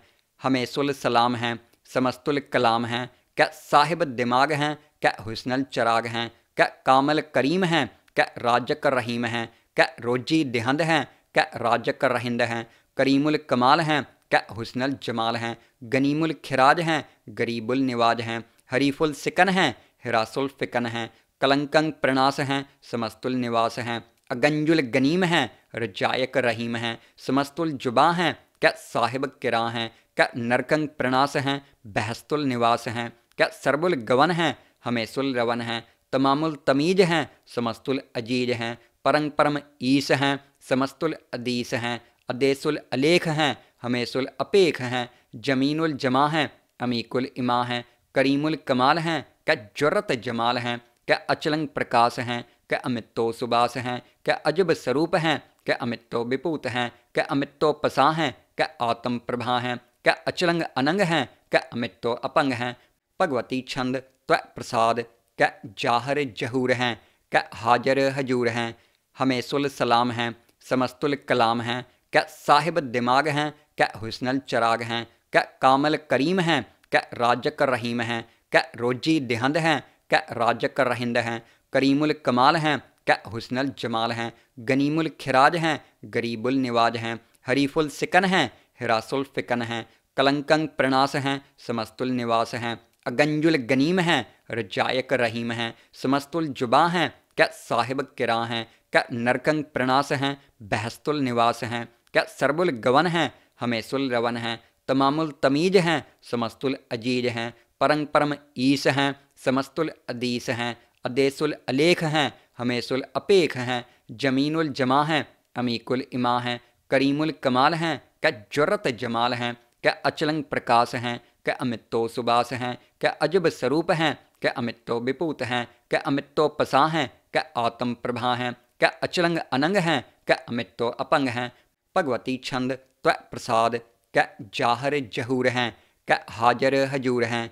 हमेसुल सलाम हैं समस्तुल कलाम हैं क्या साहिब दिमाग हैं क्या हुसनल चराग हैं क्या कामल करीम हैं क्या राजक रहीम हैं क्या रोजी देहंद हैं क्या राजक रहिंद हैं करीमुल कमाल हैं क्या हुसनल जमाल हैं गनीमुल खिराज हैं गरीबुल निवाज हैं हरीफुल सिकन हैं हिरासुल फ़िकन हैं कलंकंग प्रणास हैं समस्तुल निवास हैं अगंजुल गनीम हैं रजायक रहीम हैं समस्तुल जुबा हैं क्या साहिब किरा हैं क्या नरकंग प्रणास हैं बहस्तुल निवास हैं क्या सरबुल गवन हैं हमेसुल रवन हैं तमामुल तमीज हैं समस्तुल अजीज हैं परंग परम ईस हैं समस्तुल अदीस हैं अदेसुल अलेख हैं हमेसुल अपेख हैं जमीनुल जमा हैं अमीकुल इमा हैं करीमुल कमाल हैं क्या जरत जमाल हैं क्या अचलंग प्रकाश हैं क्या अमितो सुबास हैं क्या अजब स्वरूप हैं क्या अमितो विपूत हैं क्या अमितो पसा हैं क्या आत्म प्रभा हैं क्या अचलंग अनंग हैं क्या अमितो अपंग हैं भगवती छंद त्व प्रसाद क्या जाहर जहूर हैं क्या हाजर हजूर हैं हमेसुल सलाम हैं समस्तुल कलाम हैं क्या साहिब दिमाग हैं क्या हुसनल चराग हैं क्या कामल करीम हैं क्या राजक रहीम हैं क्या रोजी दिहंद हैं क्या राजक रहिंद हैं करीमुल कमाल हैं क्या हुसनल जमाल हैं गनीमुल खिराज हैं गरीबुल निवाज हैं हरीफुल सिकन हैं हिरासुल फ़िकन हैं कलंकंग प्रणास हैं समस्तुल निवास हैं अगंजुल गनीम हैं रजायक रहीम हैं समस्तुल जुबा हैं क्या साहिब किरा हैं क्या नरकंग प्रणास हैं बहस्तुल निवास हैं क्या सरबुल गवन हैं हमेसुल रवन हैं तमामुल तमीज हैं समस्तुल अजीज हैं परंग परम ईस हैं समस्तुल अदीस हैं अदेसुल अलेख हैं हमेसुल अपेख हैं जमीनुल जमा हैं अमीकुल इमा हैं करीमुल कमाल हैं क्या जरत जमाल हैं क्या अचलंग प्रकाश हैं क्या अमितो सुबास हैं क्या अजब स्वरूप हैं क्या अमितो विपूत हैं क्या अमितो पसा हैं क्या आत्म प्रभा हैं क्या अचलंग अनंग हैं क्या अमित अपंग हैं भगवती छंद त्व प्रसाद क्या जाहर जहूर हैं क्या हाजर हजूर हैं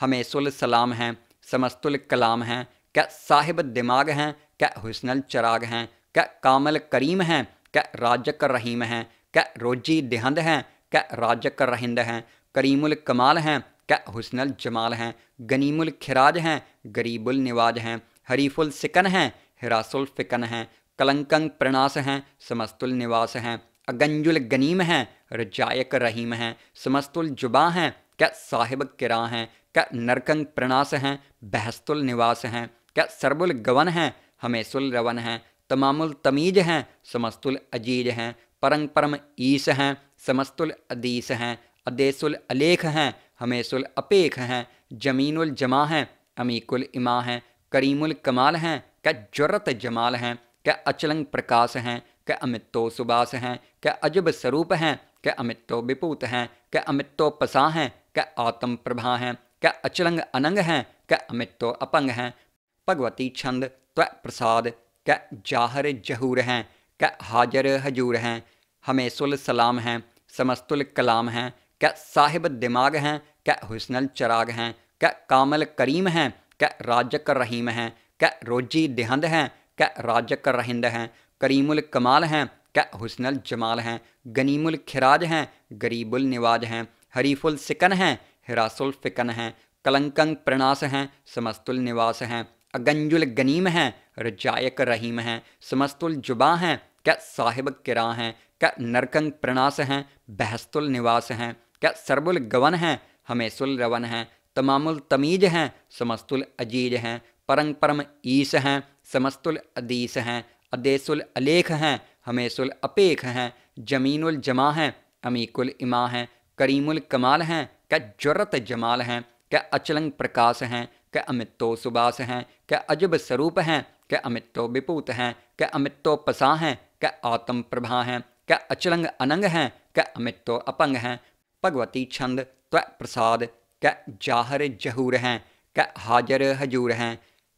हमेसुल सलाम हैं समस्तुल कलाम हैं क्या साहिब दिमाग हैं क्या हुसनल चराग हैं क्या कामल करीम हैं क्या राजक रहीम हैं क्या रोजी देहंद हैं क्या राजक रहिंद हैं करीमुल कमाल हैं क्या हुसनल जमाल हैं गनीमुल खिराज हैं गरीबुल निवाज हैं हरीफुल सिकन हैं हिरासुल फ़िकन हैं कलंकंग प्रणास हैं समस्तुल निवास हैं अगंजुल गनीम हैं रजायक रहीम हैं समस्तुल जुबा हैं क्या साहिब किरा हैं क्या नरकंग प्रणास हैं बहस्तुल निवास हैं क्या सरबुल गवन हैं हमेसुल रवन हैं तमामुल तमीज हैं समस्तुल अजीज हैं परंग परम ईस हैं समस्तुल अदीस हैं अदेसुल अलेख हैं हमेसुल अपेख हैं जमीनुल जमा हैं अमीकुल इमा हैं करीमुल कमाल हैं क्या जरत जमाल हैं क्या अचलंग प्रकाश हैं क्या अमितो सुबास हैं क्या अजब स्वरूप हैं क्या अमितो विपूत हैं क्या अमितो पसा हैं क्या आत्म प्रभा हैं क्या अचलंग अनंग हैं क्या अमितो अपंग हैं भगवती छंद त्व प्रसाद क्या जाहर जहूर हैं क्या हाजर हजूर हैं हमेसुल सलाम हैं समस्तुल कलाम हैं क्या साहिब दिमाग हैं क्या हुसनल चराग हैं क्या कामल करीम हैं क राजक रहीम हैं क रोजी देहंद हैं क राजक रहिंद हैं करीमुल कमाल हैं क हुसनल जमाल हैं गनीमुल खिराज हैं गरीबुल निवाज हैं हरीफुल सिकन हैं हिरासुल फ़िकन हैं कलंकंग प्रणास हैं समस्तुल निवास हैं अगंजुल गनीम हैं रजायक रहीम हैं समस्तुल जुबा हैं क्या साहिब किरा हैं क्या नरकंग प्रणास हैं बहस्तुल निवास हैं क्या सरबुल गवन हैं हमेशुल रवन हैं तमामुल तमीज हैं समस्तुल अजीज हैं परंग परम ईस हैं समस्तुल अदीस हैं अदेसुल अलेख हैं हमेसुल अपेख हैं जमीनुल जमा हैं अमीकुल इमा हैं करीमुल कमाल हैं क्या जरत जमाल हैं क्या अचलंग प्रकाश हैं क्या अमितो सुबास हैं क्या अजब स्वरूप हैं क्या अमितो विपूत हैं क्या अमितो पसा हैं क्या आत्म प्रभा हैं क्या अचलंग अनंग हैं क्या अमितो अपंग हैं भगवती छंद त्व प्रसाद क्या जाहर जहूर हैं क्या हाजर हजूर हैं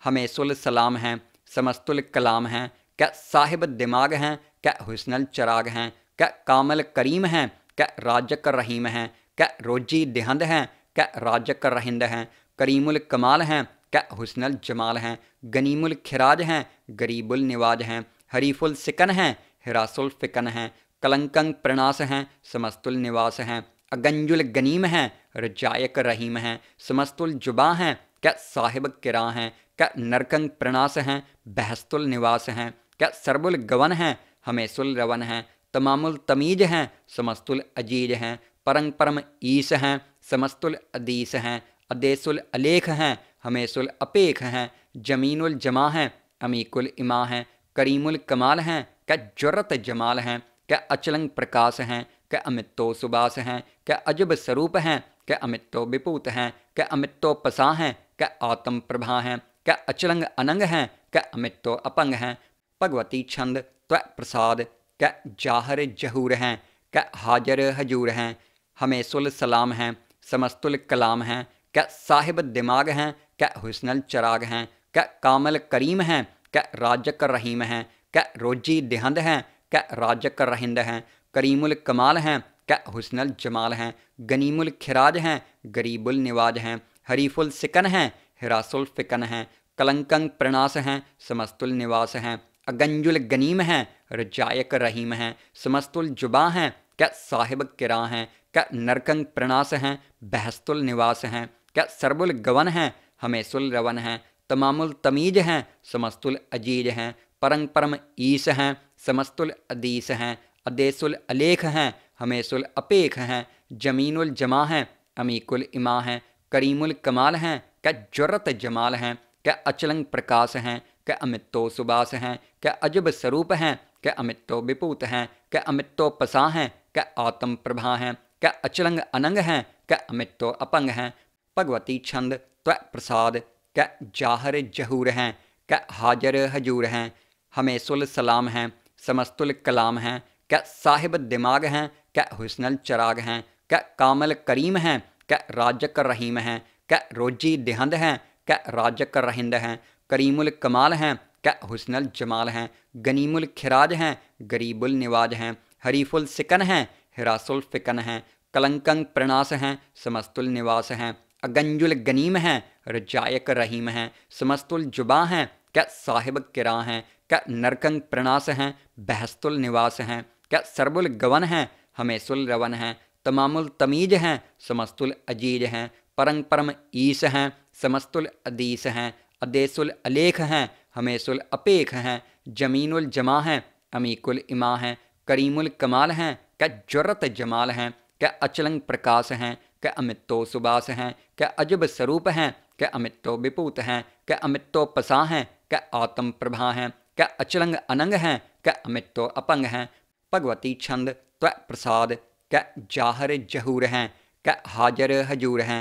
हमेसुल सलाम हैं समस्तुल कलाम हैं क्या साहिब दिमाग हैं क्या हुसनल चराग हैं क्या कामल करीम हैं क्या राजक रहीम हैं क्या रोजी देहंद हैं क्या राजक रहिंद हैं करीमुल कमाल हैं क्या हुसनल जमाल हैं गनीमुल खिराज हैं गरीबुल निवाज हैं हरीफुल सिकन हैं हिरासुल फ़िकन हैं कलंकंग प्रणास हैं समस्तुल निवास हैं अगंजुल गनीम हैं रजायक रहीम हैं समस्तुल जुबा हैं क्या साहिब किरा हैं क्या नरकंग प्रणास हैं बहस्तुल निवास हैं क्या सरबुल गवन हैं हमेशुल रवन हैं तमामुल तमीज हैं समस्तुल अजीज हैं परंग परम ईस हैं समस्तुल अदीस हैं अदेसुल अलेख हैं हमेशुल अपेख हैं जमीनुल जमा हैं अमीकुल इमा हैं करीमुल कमाल हैं क्या जुरत जमाल हैं क्या अचलंग प्रकाश हैं के अमित तो सुबास हैं के अजब स्वरूप हैं के अमित तो विपूत हैं के अमित तो पसा हैं के आत्म प्रभा हैं के अचलंग अनंग हैं के अमित तो अपंग हैं भगवती छंद त्व प्रसाद के जाहर जहूर हैं के हाजर हजूर हैं सुल सलाम हैं समस्तुल कलाम हैं क्या साहिब दिमाग हैं क्या हुसनल चराग हैं क्या कामल करीम हैं क्या राजक रहीम हैं क्या रोजी दिहंद हैं क्या राजक रहिंद हैं करीमुल कमाल हैं क्या हुसनल जमाल हैं गनीमुल खिराज हैं गरीबुल निवाज हैं हरीफुल सिकन हैं हिरासुल फ़िकन हैं कलंकंग प्रणास हैं समस्तुल निवास हैं अगंजुल गनीम हैं रजायक रहीम हैं समस्तुल जुबा हैं क्या साहिब किरा हैं क्या नरकंग प्रणास हैं बहस्तुल निवास हैं क्या सरबुल गवन हैं हमेसुल रवन हैं तमामुल तमीज हैं समस्तुल अजीज हैं परंग परम ईस हैं समस्तुल अदीस हैं अदेसुल अलेख हैं हमेसुल अपेख हैं जमीनुल जमा हैं अमीकुल इमा हैं करीमुल कमाल हैं क्या जरत जमाल हैं क्या अचलंग प्रकाश हैं क्या अमितो सुबास हैं क्या अजब स्वरूप हैं क्या अमितो विपूत हैं क्या अमितो पसा हैं क्या आत्म प्रभा हैं क्या अचलंग अनंग हैं क्या अमितो अपंग हैं भगवती छंद त्व प्रसाद क्या जाहर जहूर हैं क्या हाजर हजूर हैं हमेसुल सलाम हैं समस्तुल कलाम हैं क्या साहिब दिमाग हैं क्या हुसनल चराग हैं क्या कामल करीम हैं क्या राजक रहीम हैं क्या रोजी दिहंद हैं क्या राजक रहिंद हैं करीमुल कमाल हैं क्या हुसनल जमाल हैं गनीमुल खिराज हैं गरीबुल निवाज हैं हरीफुल सिकन हैं हिरासुल फ़िकन हैं कलंकंग प्रणास हैं समस्तुल निवास हैं अगंजुल गनीम हैं रजायक रहीम हैं समस्तुल जुबा हैं क्या साहिब किरा हैं क्या नरकंग प्रणास हैं बहस्तुल निवास हैं क्या सर्बुल गवन हैं हमेसुल रवन हैं तमामुल तमीज हैं समस्तुल अजीज हैं परंग परम ईस हैं समस्तुल अदीस हैं अदेसुल अलेख हैं हमेसुल अपेख हैं जमीनुल जमा हैं अमीकुल इमा हैं करीमुल कमाल हैं क्या जरत जमाल हैं क्या अचलंग प्रकाश हैं क्या अमितो सुबास हैं क्या अजब स्वरूप हैं क्या अमितो विपूत हैं क्या अमितो पसा हैं क्या आत्म प्रभा हैं क्या अचलंग अनंग हैं क्या अमितो अपंग हैं भगवती छंद त्व प्रसाद कै जाहर जहूर हैं कै हाजर हजूर हैं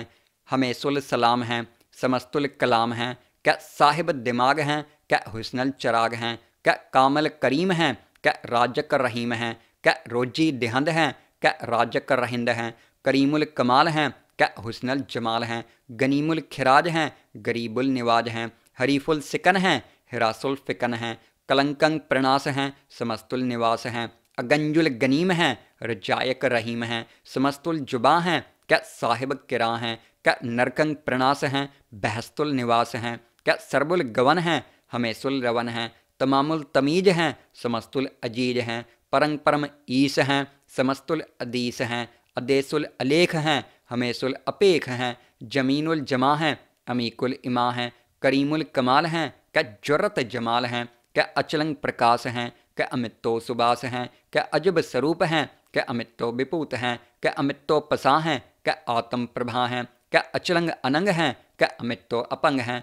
हमेसुल सलाम हैं समस्तुल कलाम हैं कै साहिब दिमाग हैं कै हुसनल चराग हैं कै कामल करीम हैं कै राजक रहीम हैं कै रोजी दिहंद हैं कै राजक रहिंद हैं करीमुल कमाल हैं कै हुसनल जमाल हैं गनीमुल खिराज हैं गरीबुल निवाज हैं हरीफुल सिकन हैं हिरासुल फ़िकन हैं कलंकंग प्रणास हैं समस्तुल निवास हैं अगंजुल गनीम हैं रजायक रहीम हैं समस्तुल जुबा हैं क्या साहिब किरा हैं क्या नरकंग प्रणास हैं बहस्तुल निवास हैं क्या सरबुल गवन हैं हमेसुल रवन हैं तमामुल तमीज हैं समस्तुल अजीज हैं परंग परम ईस हैं समस्तुल अदीस हैं अदेसुल अलेख हैं हमेसुल अपेख हैं जमीनुल जमा हैं अमीकुल इमा हैं करीमुल कमाल हैं क्या जरत जमाल हैं क्या अचलंग प्रकाश हैं के अमित तो सुबास हैं के अजब स्वरूप हैं के अमित तो विपूत हैं के अमित तो पसा हैं के आत्म प्रभा हैं के अचलंग अनंग हैं के अमित तो अपंग हैं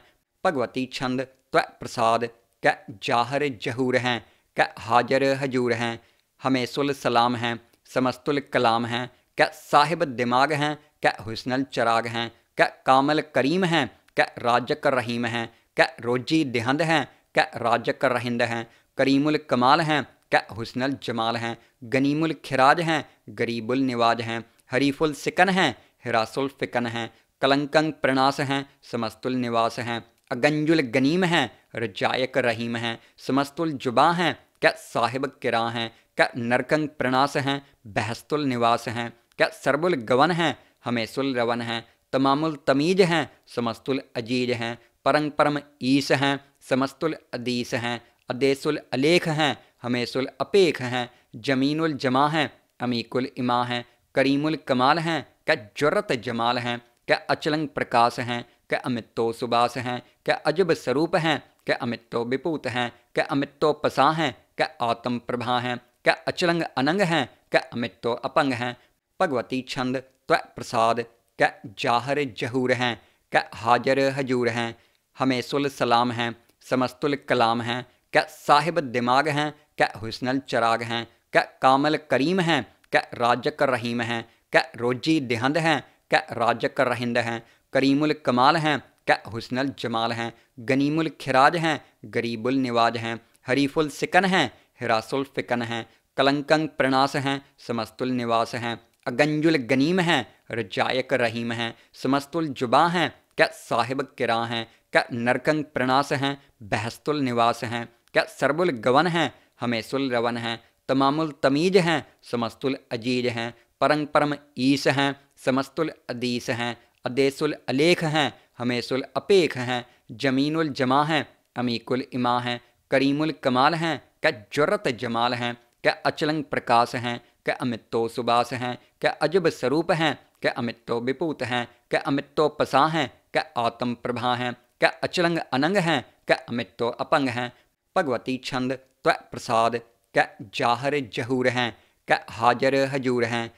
भगवती छंद त्व प्रसाद के जाहर जहूर हैं के हाजर हजूर हैं सुल सलाम हैं समस्तुल कलाम हैं क्या साहिब दिमाग हैं क्या हुसनल चराग हैं क्या कामल करीम हैं क्या राजक रहीम हैं क्या रोजी दिहंद हैं क्या राजक रहिंद हैं करीमुल कमाल हैं क्या हुसनल जमाल हैं गनीमुल खिराज हैं गरीबुल निवाज हैं हरीफुल सिकन हैं हिरासुल फ़िकन हैं कलंकंग प्रणास हैं समस्तुल निवास हैं अगंजुल गनीम हैं रजायक रहीम हैं समस्तुल जुबा हैं क्या साहिब किरा हैं क्या नरकंग प्रणास हैं बहस्तुल निवास हैं क्या सरबुल गवन हैं हमेसुल रवन हैं तमामुल तमीज हैं समस्तुल अजीज हैं परंग परम ईस हैं समस्तुल अदीस हैं अदेसुल अलेख हैं हमेसुल अपेख हैं जमीनुल जमा हैं अमीकुल इमा हैं करीमुल कमाल हैं क्या जरत जमाल हैं क्या अचलंग प्रकाश हैं क्या अमितो सुबास हैं क्या अजब स्वरूप हैं क्या अमितो विपूत हैं क्या अमितो पसा हैं क्या आत्म प्रभा हैं क्या अचलंग अनंग हैं क्या अमितो अपंग हैं भगवती छंद त्व प्रसाद क्या जाहर जहूर हैं क्या हाजर हजूर हैं हमेसुल सलाम हैं समस्तुल कलाम हैं क्या साहिब दिमाग हैं क्या हुसनल चराग हैं क्या कामल करीम हैं क्या राजक रहीम हैं क्या रोजी दिहंद हैं क्या राजक रहिंद हैं करीमुल कमाल हैं क्या हुसनल जमाल हैं गनीमुल खिराज हैं गरीबुल निवाज हैं हरीफुल सिकन हैं हिरासुल फ़िकन हैं कलंकंग प्रणास हैं समस्तुल निवास हैं अगंजुल गनीम हैं रजायक रहीम हैं समस्तुल जुबा हैं क्या साहिब किरा हैं क्या नरकंग प्रणास हैं बहस्तुल निवास हैं क्या सरबुल गवन हैं हमेसुल रवन हैं तमामुल तमीज हैं समस्तुल अजीज हैं परंग परम ईस हैं समस्तुल अदीस हैं अदेसुल अलेख हैं हमेसुल अपेख हैं जमीनुल जमा हैं अमीकुल इमा हैं करीमुल कमाल हैं क्या जरत जमाल हैं क्या अचलंग प्रकाश हैं क्या अमितो सुबास हैं क्या अजब स्वरूप हैं क्या अमितो विपूत हैं क्या अमितो पसा हैं क्या आत्म प्रभा हैं क्या अचलंग अनंग हैं क्या अमितो अपंग हैं भगवती छंद त्व प्रसाद क जाहर जहूर हैं क हाजर हजूर हैं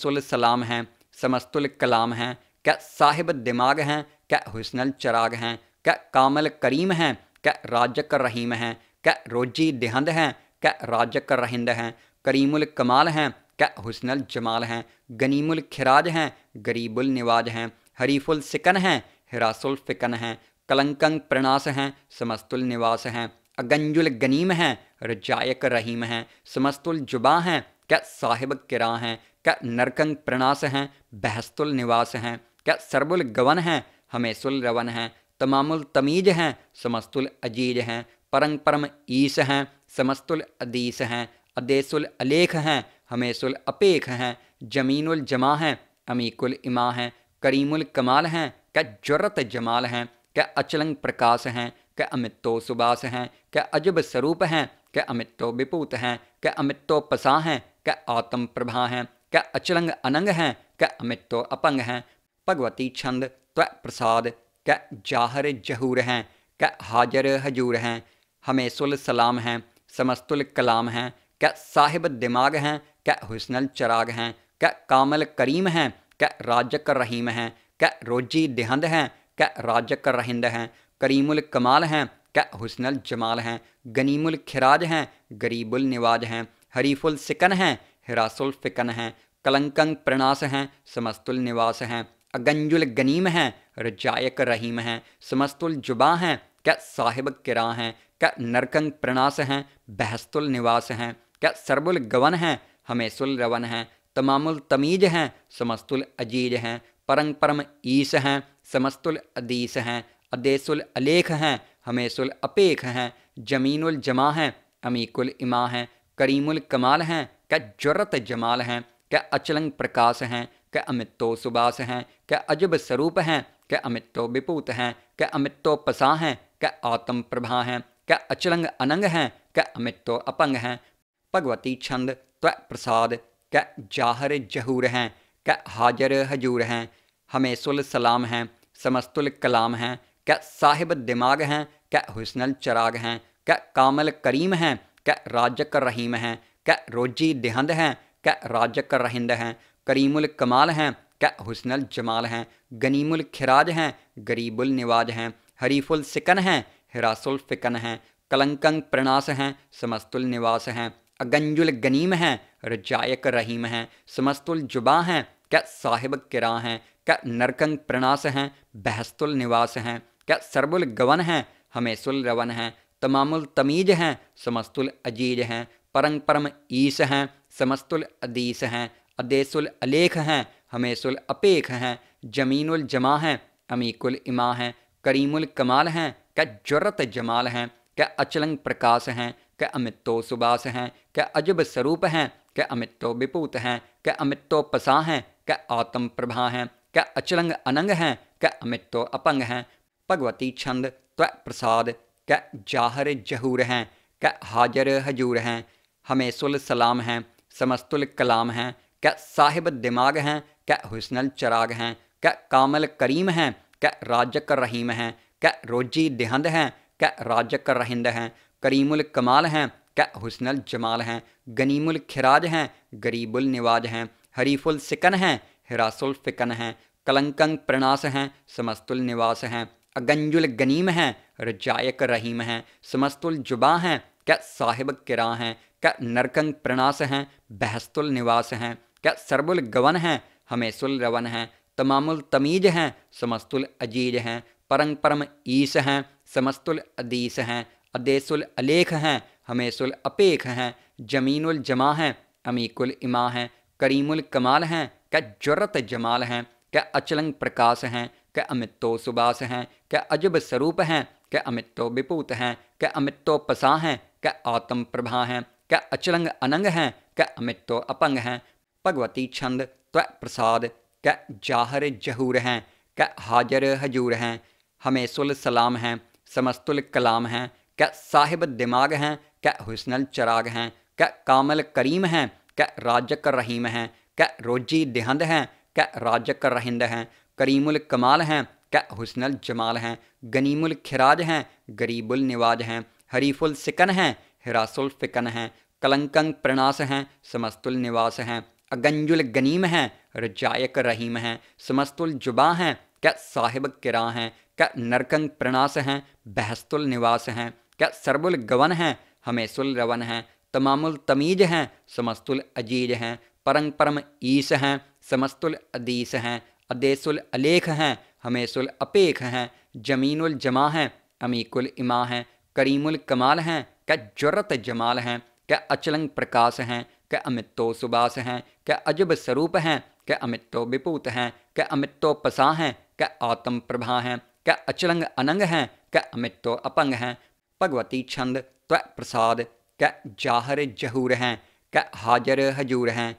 सुल सलाम हैं समस्तुल कलाम हैं क साहिब दिमाग हैं क हुसनल चराग हैं क कामल करीम हैं क राजक रहीम हैं क रोजी दिहंद हैं क राजक रहिंद हैं करीमुल कमाल हैं क हुसनल जमाल हैं गनीमुल खिराज हैं गरीबुल निवाज हैं हरीफुल सिकन हैं हिरासुल फ़िकन हैं कलंकंग प्रणास हैं समस्तुल निवास हैं अगंजुल गनीम हैं रजायक रहीम हैं समस्तुल जुबा हैं क्या साहिब किरा हैं क्या नरकंग प्रणास हैं बहस्तुल निवास हैं क्या सरबुल गवन हैं हमेशुल रवन हैं तमामुल तमीज हैं समस्तुल अजीज हैं परंग परम ईस हैं समस्तुल अदीस हैं अदेसुल अलेख हैं हमेशुल अपेख हैं जमीनुल जमा हैं अमीकुल इमा हैं करीमुल कमाल हैं क्या जरत जमाल हैं क्या अचलंग प्रकाश हैं कि अमित तो सुबास हैं कि अजब स्वरूप हैं कि अमित तो विपूत हैं कि अमित तो पसा हैं कि आत्म प्रभा हैं कि अचलंग अनंग हैं कि अमित तो अपंग हैं भगवती छंद त्व प्रसाद क्या जाहर जहूर हैं क्या हाजर हजूर हैं हमेसुल सलाम हैं समस्तुल कलाम हैं क्या साहिब दिमाग हैं क्या हुसनल चराग हैं क्या कामल करीम हैं क्या राजक रहीम हैं क्या रोजी दिहंद हैं क्या राजक रहिंद हैं करीमुल कमाल हैं क्या हुसनल जमाल हैं गनीमुल खिराज हैं गरीबुल निवाज हैं हरीफुल सिकन हैं हिरासुल फ़िकन हैं कलंकंग प्रणास हैं समस्तुल निवास हैं अगंजुल गनीम हैं रजायक रहीम हैं समस्तुल जुबा हैं क्या साहिब किरा हैं क्या नरकंग प्रणास हैं बहस्तुल निवास हैं क्या सरबुल गवन हैं हमेसुल रवन हैं तमामुल तमीज हैं समस्तुल अजीज हैं परंग परम ईस हैं समस्तुल अदीस हैं अदेसुल अलेख हैं हमेसुल अपेख हैं जमीनुल जमा हैं अमीकुल इमा हैं करीमुल कमाल हैं क्या जरत जमाल हैं क्या अचलंग प्रकाश हैं क्या अमितो सुबास हैं क्या अजब स्वरूप हैं क्या अमितो विपूत हैं क्या अमितो पसा हैं क्या आत्म प्रभा हैं क्या अचलंग अनंग हैं क्या अमितो अपंग हैं भगवती छंद त्व प्रसाद क्या जाहर जहूर हैं क्या हाजर हजूर हैं हमेसुल सलाम हैं समस्तुल कलाम हैं क्या साहिब दिमाग हैं क्या हुसनल चराग हैं क्या कामल करीम हैं क्या राजक रहीम हैं क्या रोजी दिहंद हैं क्या राजक रहिंद हैं करीमुल कमाल हैं क्या हुसनल जमाल हैं गनीमुल खिराज हैं गरीबुल निवाज हैं हरीफुल सिकन हैं हिरासुल फ़िकन हैं कलंकंग प्रणास हैं समस्तुल निवास हैं अगंजुल गनीम हैं रजायक रहीम हैं समस्तुल जुबा हैं क्या साहिब किरा हैं क्या नरकंग प्रणास हैं बहस्तुल निवास हैं क्या सरबुल गवन हैं सुल रवन हैं तमामुल तमीज हैं समस्तुल अजीज हैं परंग परम ईस हैं समस्तुल अदीस हैं अदेसुल अलेख हैं हमेसुल अपेख हैं जमीनुल जमा हैं अमीकुल इमा हैं करीमुल कमाल हैं क्या जरत जमाल हैं क्या अचलंग प्रकाश हैं क्या अमितो सुबास हैं क्या अजब स्वरूप हैं क्या अमितो विपूत हैं क्या अमितो पसा हैं क्या आत्म प्रभा हैं क्या अचलंग अनंग हैं क्या अमितो अपंग हैं भगवती छंद त्व प्रसाद क जाहर जहूर हैं क हाजर हजूर हैं हमेसुल सलाम हैं समस्तुल कलाम हैं क साहिब दिमाग हैं क हुसनल चराग हैं क कामल करीम हैं क राजक रहीम हैं क रोजी दिहंद हैं क राजक रहिंद हैं करीमुल कमाल हैं क हुसनल जमाल हैं गनीमुल खिराज हैं गरीबुल निवाज हैं हरीफुल सिकन हैं हिरासुल फ़िकन हैं कलंकंग प्रणास हैं समस्तुल निवास हैं अगंजुल गनीम हैं रजायक रहीम हैं समस्तुल जुबा हैं क्या साहिब किरा हैं क्या नरकंग प्रणास हैं बहस्तुल निवास हैं क्या सरबुल गवन हैं हमेशुल रवन हैं तमामुल तमीज हैं समस्तुल अजीज हैं परंग परम ईस हैं समस्तुल अदीस हैं अदेसुल अलेख हैं हमेशुल अपेख हैं जमीनुल जमा हैं अमीकुल इमा हैं करीमुल कमाल हैं क्या जरत जमाल हैं क्या अचलंग प्रकाश हैं क्या अमित तो सुबास हैं क्या अजब स्वरूप हैं क्या अमित तो विपूत हैं क्या अमित तो पसा हैं क्या आत्म प्रभा हैं क्या अचलंग अनंग हैं क्या अमित तो अपंग हैं भगवती छंद त्व प्रसाद क्या जाहर जहूर हैं क्या हाजर हजूर हैं हमेसुल सलाम हैं समस्तुल कलाम हैं क्या साहिब दिमाग हैं क्या हुसनल चराग हैं क्या कामल करीम हैं क्या राजक रहीम हैं क्या रोजी दिहंद हैं क्या राजक रहिंद हैं करीमुल कमाल हैं क्या हुसनल जमाल हैं गनीमुल खिराज हैं गरीबुल निवाज हैं हरीफुल सिकन हैं हिरासुल फ़िकन हैं कलंकंग प्रणास हैं समस्तुल निवास हैं अगंजुल गनीम हैं रजायक रहीम हैं समस्तुल जुबा हैं क्या साहिब किरा हैं क्या नरकंग प्रणास हैं बहस्तुल निवास हैं क्या सरबुल गवन हैं हमेसुल रवन हैं तमामुल तमीज हैं समस्तुल अजीज हैं परंग परम ईस हैं समस्तुल अदीस हैं अदेसुल अलेख हैं हमेसुल अपेख हैं जमीनुल जमा हैं अमीकुल इमा हैं करीमुल कमाल हैं क्या जरत जमाल हैं क्या अचलंग प्रकाश हैं क्या अमितो सुबास हैं क्या अजब स्वरूप हैं क्या अमितो विपूत हैं क्या अमितो पसा हैं क्या आत्म प्रभा हैं क्या अचलंग अनंग हैं क्या अमितो अपंग हैं भगवती छंद त्व प्रसाद क्या जाहर जहूर हैं क्या हाजर हजूर हैं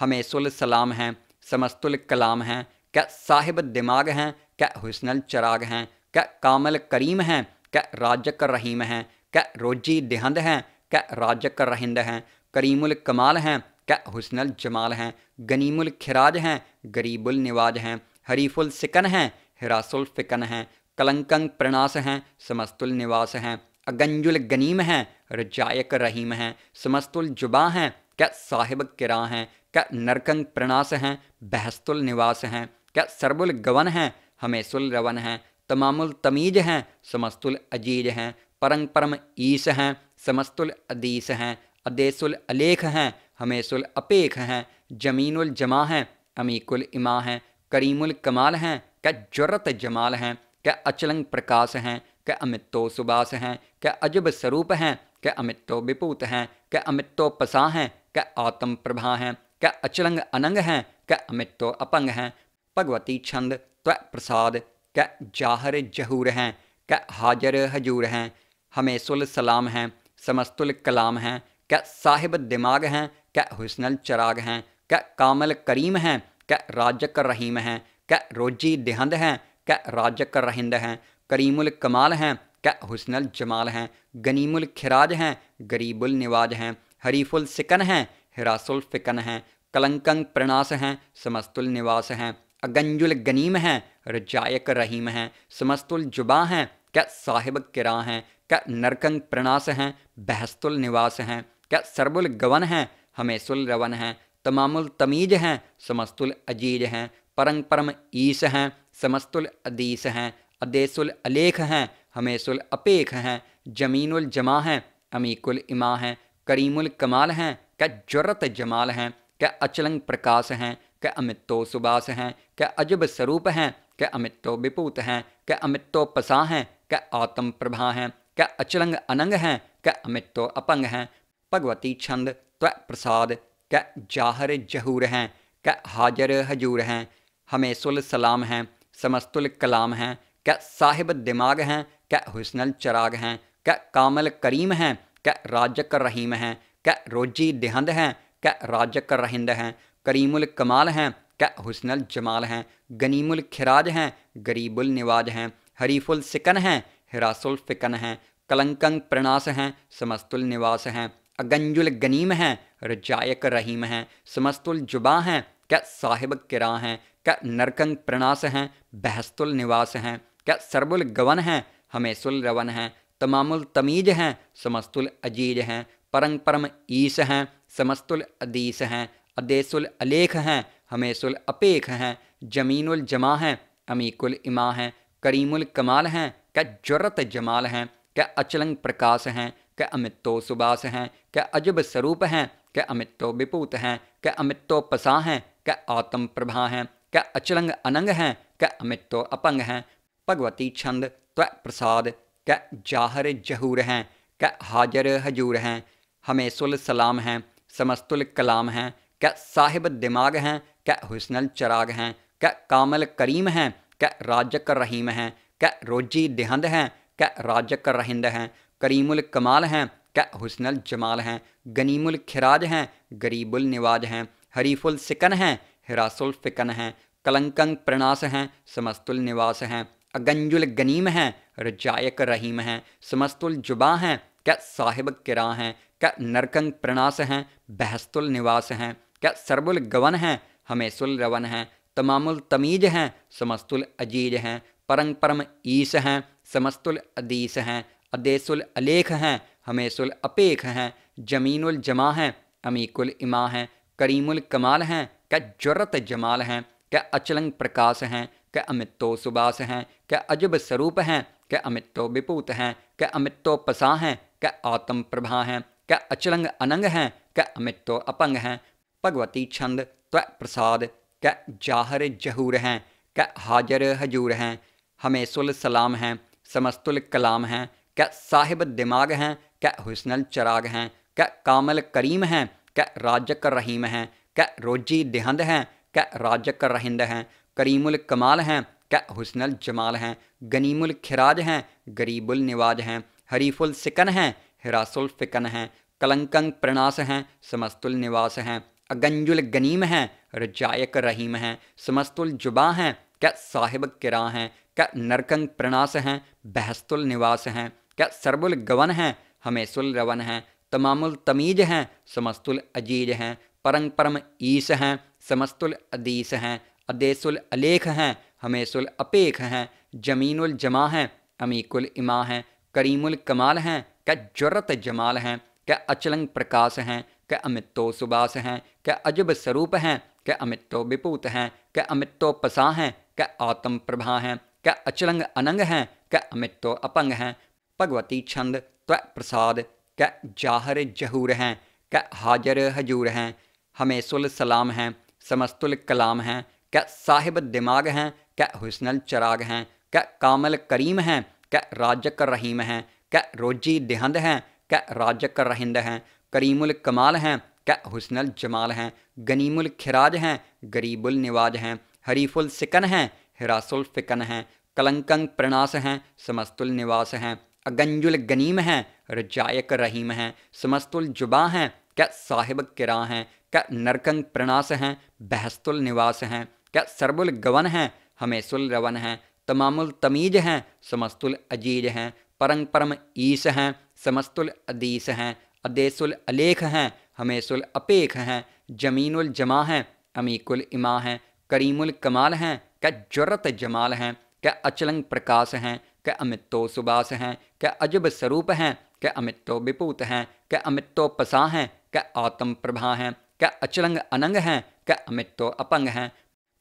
हमेसुल सलाम हैं समस्तुल कलाम हैं क्या साहिब दिमाग हैं क्या हुसनल चराग हैं क्या कामल करीम हैं क्या राजक रहीम हैं क्या रोजी दिहंद हैं क्या राजक रहिंद हैं करीमुल कमाल हैं क्या हुसनल जमाल हैं गनीमुल खिराज हैं गरीबुल निवाज हैं हरीफुल सिकन हैं हिरासुल फ़िकन हैं कलंकंग प्रणास हैं समस्तुल निवास हैं अगंजुल गनीम हैं रजायक रहीम हैं समस्तुल जुबा हैं क्या साहिब किरा हैं क्या नरकंग प्रणास हैं बहस्तुल निवास हैं क्या सरबुल गवन हैं हमेशुल रवन हैं तमामुल तमीज हैं समस्तुल अजीज हैं परंग परम ईस हैं समस्तुल अदीस हैं अदेसुल अलेख हैं हमेशुल अपेख हैं जमीनुल जमा हैं अमीकुल इमा हैं करीमुल कमाल हैं क्या जरत जमाल हैं क्या अचलंग प्रकाश हैं क्या अमितो सुबास हैं क्या अजब स्वरूप हैं क्या अमितो विपूत हैं क्या अमितो पसा हैं क्या आत्म प्रभा हैं क्या अचलंग अनंग हैं क्या अमितो अपंग हैं भगवती छंद त्व प्रसाद कै जाहर जहूर हैं कै हाजर हजूर हैं हमेसुल सलाम हैं समस्तुल कलाम हैं कै साहिब दिमाग हैं कै हुसनल चराग हैं कै कामल करीम हैं कै राजक रहीम हैं कै रोजी दिहंद हैं कै राजक रहिंद हैं करीमुल कमाल हैं कै हुसनल जमाल हैं गनीमुल खिराज हैं गरीबुल निवाज हैं हरीफुल सिकन हैं हिरासुल फ़िकन हैं कलंकंग प्रणास हैं समस्तुल निवास हैं अगंजुल गनीम हैं रजायक रहीम हैं समस्तुल जुबा हैं क्या साहिब किरा हैं क्या नरकंग प्रणास हैं बहस्तुल निवास हैं क्या सरबुल गवन हैं हमेशुल रवन हैं तमामुल तमीज हैं समस्तुल अजीज हैं परंग परम ईस हैं समस्तुल अदीस हैं अदेसुल अलेख हैं हमेशुल अपेख हैं जमीनुल जमा हैं अमीकुल इमा हैं करीमुल कमाल हैं क्या जुरत जमाल हैं क्या अचलंग प्रकाश हैं के अमित तो सुबास हैं के अजब स्वरूप हैं के अमित तो विपूत हैं के अमित तो पसा हैं के आत्म प्रभा हैं के अचलंग अनंग हैं के अमित तो अपंग हैं भगवती छंद त्व प्रसाद के जाहर जहूर हैं के हाजर हजूर हैं सुल सलाम हैं समस्तुल कलाम हैं क्या साहिब दिमाग हैं क्या हुसनल चराग हैं क्या कामल करीम हैं क्या राजक रहीम हैं क्या रोजी दिहंद हैं क्या राजक रहिंद हैं करीमुल कमाल हैं क्या हुसनल जमाल हैं गनीमुल खिराज हैं गरीबुल निवाज हैं हरीफुल सिकन हैं हिरासुल फ़िकन हैं कलंकंग प्रणास हैं समस्तुल निवास हैं अगंजुल गनीम हैं रजायक रहीम हैं समस्तुल जुबा हैं क्या साहिब किरा हैं क्या नरकंग प्रणास हैं बहस्तुल निवास हैं क्या सरबुल गवन हैं हमेशुल रवन हैं तमामुल तमीज हैं समस्तुल अजीज हैं परंग परम ईस हैं समस्तुल अदीस हैं अदेसुल अलेख हैं हमेसुल अपेख हैं जमीनुल जमा हैं अमीकुल इमा हैं करीमुल कमाल हैं क्या जरत जमाल हैं क्या अचलंग प्रकाश हैं क्या अमितो सुबास हैं क्या अजब स्वरूप हैं क्या अमितो विपूत हैं क्या अमितो पसा हैं क्या आत्म प्रभा हैं क्या अचलंग अनंग हैं क्या अमितो अपंग हैं भगवती छंद त्व प्रसाद क्या जाहर जहूर हैं क्या हाजर हजूर हैं हमेसुल सलाम हैं समस्तुल कलाम हैं क्या साहिब दिमाग हैं क्या हुसनल चराग हैं क्या कामल करीम हैं क्या राजक रहीम हैं क्या रोजी दिहंद हैं क्या राजक रहिंद हैं करीमुल कमाल हैं क्या हुसनल जमाल हैं गनीमुल खिराज हैं गरीबुल निवाज हैं हरीफुल सिकन हैं हिरासुल फ़िकन हैं कलंकंग प्रणास हैं समस्तुल निवास हैं अगंजुल गनीम हैं रजायक रहीम हैं समस्तुल जुबा हैं क्या साहिब किरा हैं क्या नरकंग प्रणास हैं बहस्तुल निवास हैं क्या सर्बुल गवन हैं हमेसुल रवन हैं तमामुल तमीज हैं समस्तुल अजीज हैं परंग परम ईस हैं समस्तुल अदीस हैं अदेसुल अलेख हैं हमेसुल अपेख हैं जमीनुल जमा हैं अमीकुल इमा हैं करीमुल कमाल हैं क्या जरत जमाल हैं क्या अचलंग प्रकाश हैं क्या अमितो सुबास हैं क्या अजब स्वरूप हैं क्या अमितो विपूत हैं क्या अमितो पसा हैं क्या आत्म प्रभा हैं क्या अचलंग अनंग हैं क्या अमितो अपंग हैं भगवती छंद त्व प्रसाद कै जाहर जहूर हैं कै हाजर हजूर हैं हमेसुल सलाम हैं समस्तुल कलाम हैं कै साहिब दिमाग हैं कै हुसनल चराग हैं कै कामल करीम हैं कै राजक रहीम हैं कै रोजी दिहंद हैं कै राजक रहिंद हैं करीमुल कमाल हैं कै हुसनल जमाल हैं गनीमुल खिराज हैं गरीबुल निवाज हैं हरीफुल सिकन हैं हिरासुल फ़िकन हैं कलंकंग प्रणास हैं समस्तुल निवास हैं अगंजुल गनीम हैं रजायक रहीम हैं समस्तुल जुबा हैं क्या साहिब किरा हैं क्या नरकंग प्रणास हैं बहस्तुल निवास हैं क्या सरबुल गवन हैं हमेसुल रवन हैं तमामुल तमीज हैं समस्तुल अजीज हैं परंग परम ईस हैं समस्तुल अदीस हैं अदेसुल अलेख हैं हमेसुल अपेख हैं जमीनुल जमा हैं अमीकुल इमा हैं करीमुल कमाल हैं क्या जरत जमाल हैं क्या अचलंग प्रकाश हैं कि अमित तो सुबास हैं कि अजब स्वरूप हैं कि अमित तो विपूत हैं कि अमित तो पसा हैं कि आत्म प्रभा हैं कि अचलंग अनंग हैं कि अमित तो अपंग हैं भगवती छंद त्व प्रसाद क्या जाहर जहूर हैं क्या हाजर हजूर हैं हमेसुल सलाम हैं समस्तुल कलाम हैं क्या साहिब दिमाग हैं क्या हुसनल चराग हैं क्या कामल करीम हैं क्या राजक रहीम हैं क्या रोजी दिहंद हैं क्या राजक रहिंद हैं करीमुल कमाल हैं क्या हुसनल जमाल हैं गनीमुल खिराज हैं गरीबुल निवाज हैं हरीफुल सिकन हैं हिरासुल फ़िकन हैं कलंकंग प्रणास हैं समस्तुल निवास हैं अगंजुल गनीम हैं रजायक रहीम हैं समस्तुल जुबा हैं क्या साहिब किरा हैं क्या नरकंग प्रणास हैं बहस्तुल निवास हैं क्या सरबुल गवन हैं हमेसुल रवन हैं तमामुल तमीज हैं समस्तुल अजीज हैं परंग परम ईस हैं समस्तुल अदीस हैं अदेसुल अलेख हैं हमेसुल अपेख हैं जमीनुल जमा हैं अमीकुल इमा हैं करीमुल कमाल हैं क्या जरत जमाल हैं क्या अचलंग प्रकाश हैं क्या अमितो सुबास हैं क्या अजब स्वरूप हैं क्या अमितो विपूत हैं क्या अमितो पसा हैं क्या आत्म प्रभा हैं क्या अचलंग अनंग हैं क्या अमितो अपंग हैं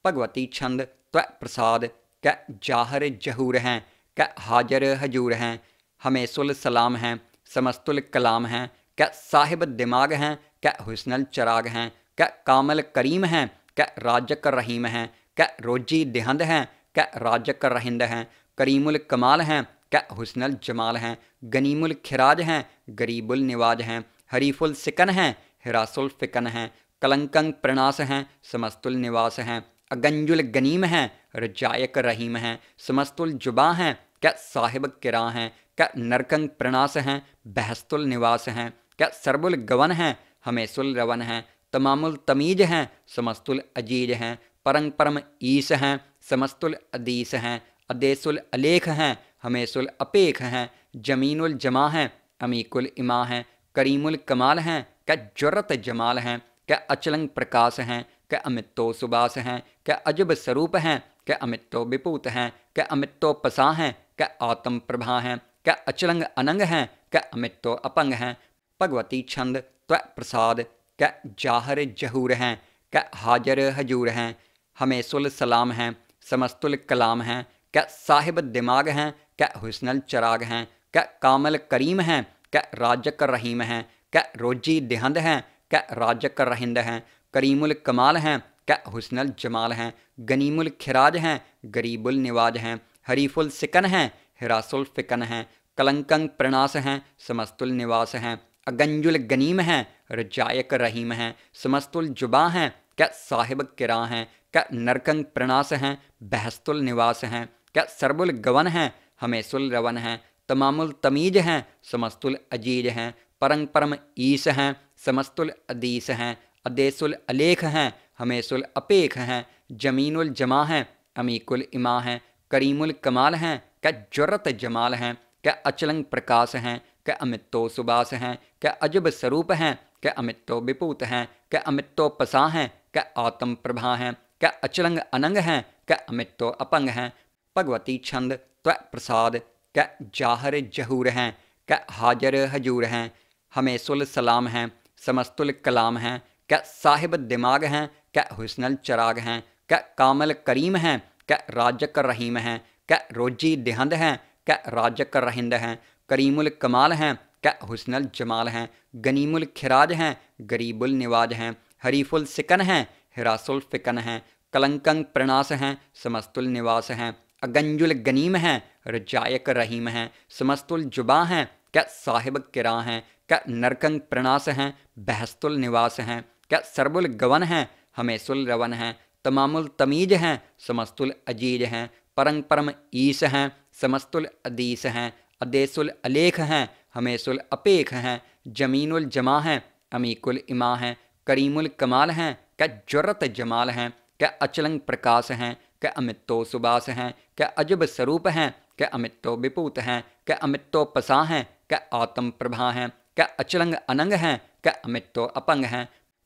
भगवती छंद त्व प्रसाद क्या जाहर जहूर हैं क्या हाजर हजूर हैं हमेसुल सलाम हैं समस्तुल कलाम हैं क्या साहिब दिमाग हैं क्या हुसनल चराग हैं क्या कामल करीम हैं क्या राजक रहीम हैं क्या रोजी दिहंद हैं क्या राजक रहिंद हैं करीमुल कमाल हैं क्या हुसनल जमाल हैं गनीमुल खिराज हैं गरीबुल निवाज हैं हरीफुल सिकन हैं हिरासुल फ़िकन हैं कलंकंग प्रणास हैं समस्तुल निवास हैं अगंजुल गनीम हैं रजायक रहीम हैं समस्तुल जुबा हैं क्या साहिब किरा हैं क्या नरकंग प्रणास हैं बहस्तुल निवास हैं क्या सरबुल गवन हैं हमेशुल रवन हैं तमामुल तमीज हैं समस्तुल अजीज हैं परंग परम ईस हैं समस्तुल अदीस हैं अदेसुल अलेख हैं हमेसुल अपेख हैं जमीनुल जमा हैं अमीकुल इमा हैं करीमुल कमाल हैं क्या जरत जमाल हैं क्या अचलंग प्रकाश हैं क्या अमितो सुबास हैं क्या अजब स्वरूप हैं क्या अमितो विपूत हैं क्या अमितो पसा हैं क्या आत्म प्रभा हैं क्या अचलंग अनंग हैं क्या अमितो अपंग हैं भगवती छंद त्व प्रसाद क जाहर जहूर हैं क हाजर हजूर हैं सुल सलाम हैं समस्तुल कलाम हैं क साहिब दिमाग हैं क हुसनल चराग हैं क कामल करीम हैं क राजक रहीम हैं क रोजी दिहंद हैं क राजक रहिंद हैं करीमुल कमाल हैं क हुसनल जमाल हैं गनीमुल खिराज हैं गरीबुल निवाज हैं हरीफुल सिकन हैं हिरासुल फ़िकन हैं कलंकंग प्रणास हैं समस्तुल निवास हैं अगंजुल गनीम हैं रजायक रहीम हैं समस्तुल जुबा हैं क्या साहिब किरा हैं क्या नरकंग प्रणास हैं बहस्तुल निवास हैं क्या सरबुल गवन हैं हमेशुल रवन हैं तमामुल तमीज हैं समस्तुल अजीज हैं परंग परम ईस हैं समस्तुल अदीस हैं अदेसुल अलेख हैं हमेशुल अपेख हैं जमीनुल जमा हैं अमीकुल इमा हैं करीमुल कमाल हैं क्या जरत जमाल हैं क्या अचलंग प्रकाश हैं के अमित तो सुबास हैं के अजब स्वरूप हैं के अमित तो विपूत हैं के अमित तो पसा हैं के आत्म प्रभा हैं के अचलंग अनंग हैं के अमित तो अपंग हैं भगवती छंद त्व प्रसाद के जाहर जहूर हैं के हाजर हजूर हैं हमेसुल सलाम हैं समस्तुल कलाम हैं क्या साहिब दिमाग हैं क्या हुसनल चराग हैं क्या कामल करीम हैं क्या राजक रहीम हैं क्या रोजी दिहंद हैं क्या राजक रहिंद हैं करीमुल कमाल हैं क्या हुसनल जमाल हैं गनीमुल खिराज हैं गरीबुल निवाज हैं हरीफुल सिकन हैं हिरासुल फ़िकन हैं कलंकंग प्रणास हैं समस्तुल निवास हैं अगंजुल गनीम हैं रजायक रहीम हैं समस्तुल जुबा हैं क्या साहिब किरा हैं क्या नरकंग प्रणास हैं बहस्तुल निवास हैं क्या सरबुल गवन हैं हमेसुल रवन हैं तमामुल तमीज हैं समस्तुल अजीज हैं परंग परम ईस हैं समस्तुल अदीस हैं अदेसुल अलेख हैं हमेसुल अपेख हैं जमीनुल जमा हैं अमीकुल इमा हैं करीमुल कमाल हैं क्या जरत जमाल हैं क्या अचलंग प्रकाश हैं क्या अमितो सुबास हैं क्या अजब स्वरूप हैं क्या अमितो विपूत हैं क्या अमितो पसा हैं क्या आत्म प्रभा हैं क्या अचलंग अनंग हैं क्या अमितो अपंग हैं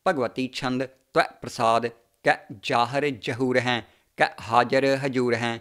भगवती छंद त्व प्रसाद क्या जाहर जहूर हैं क्या हाजर हजूर हैं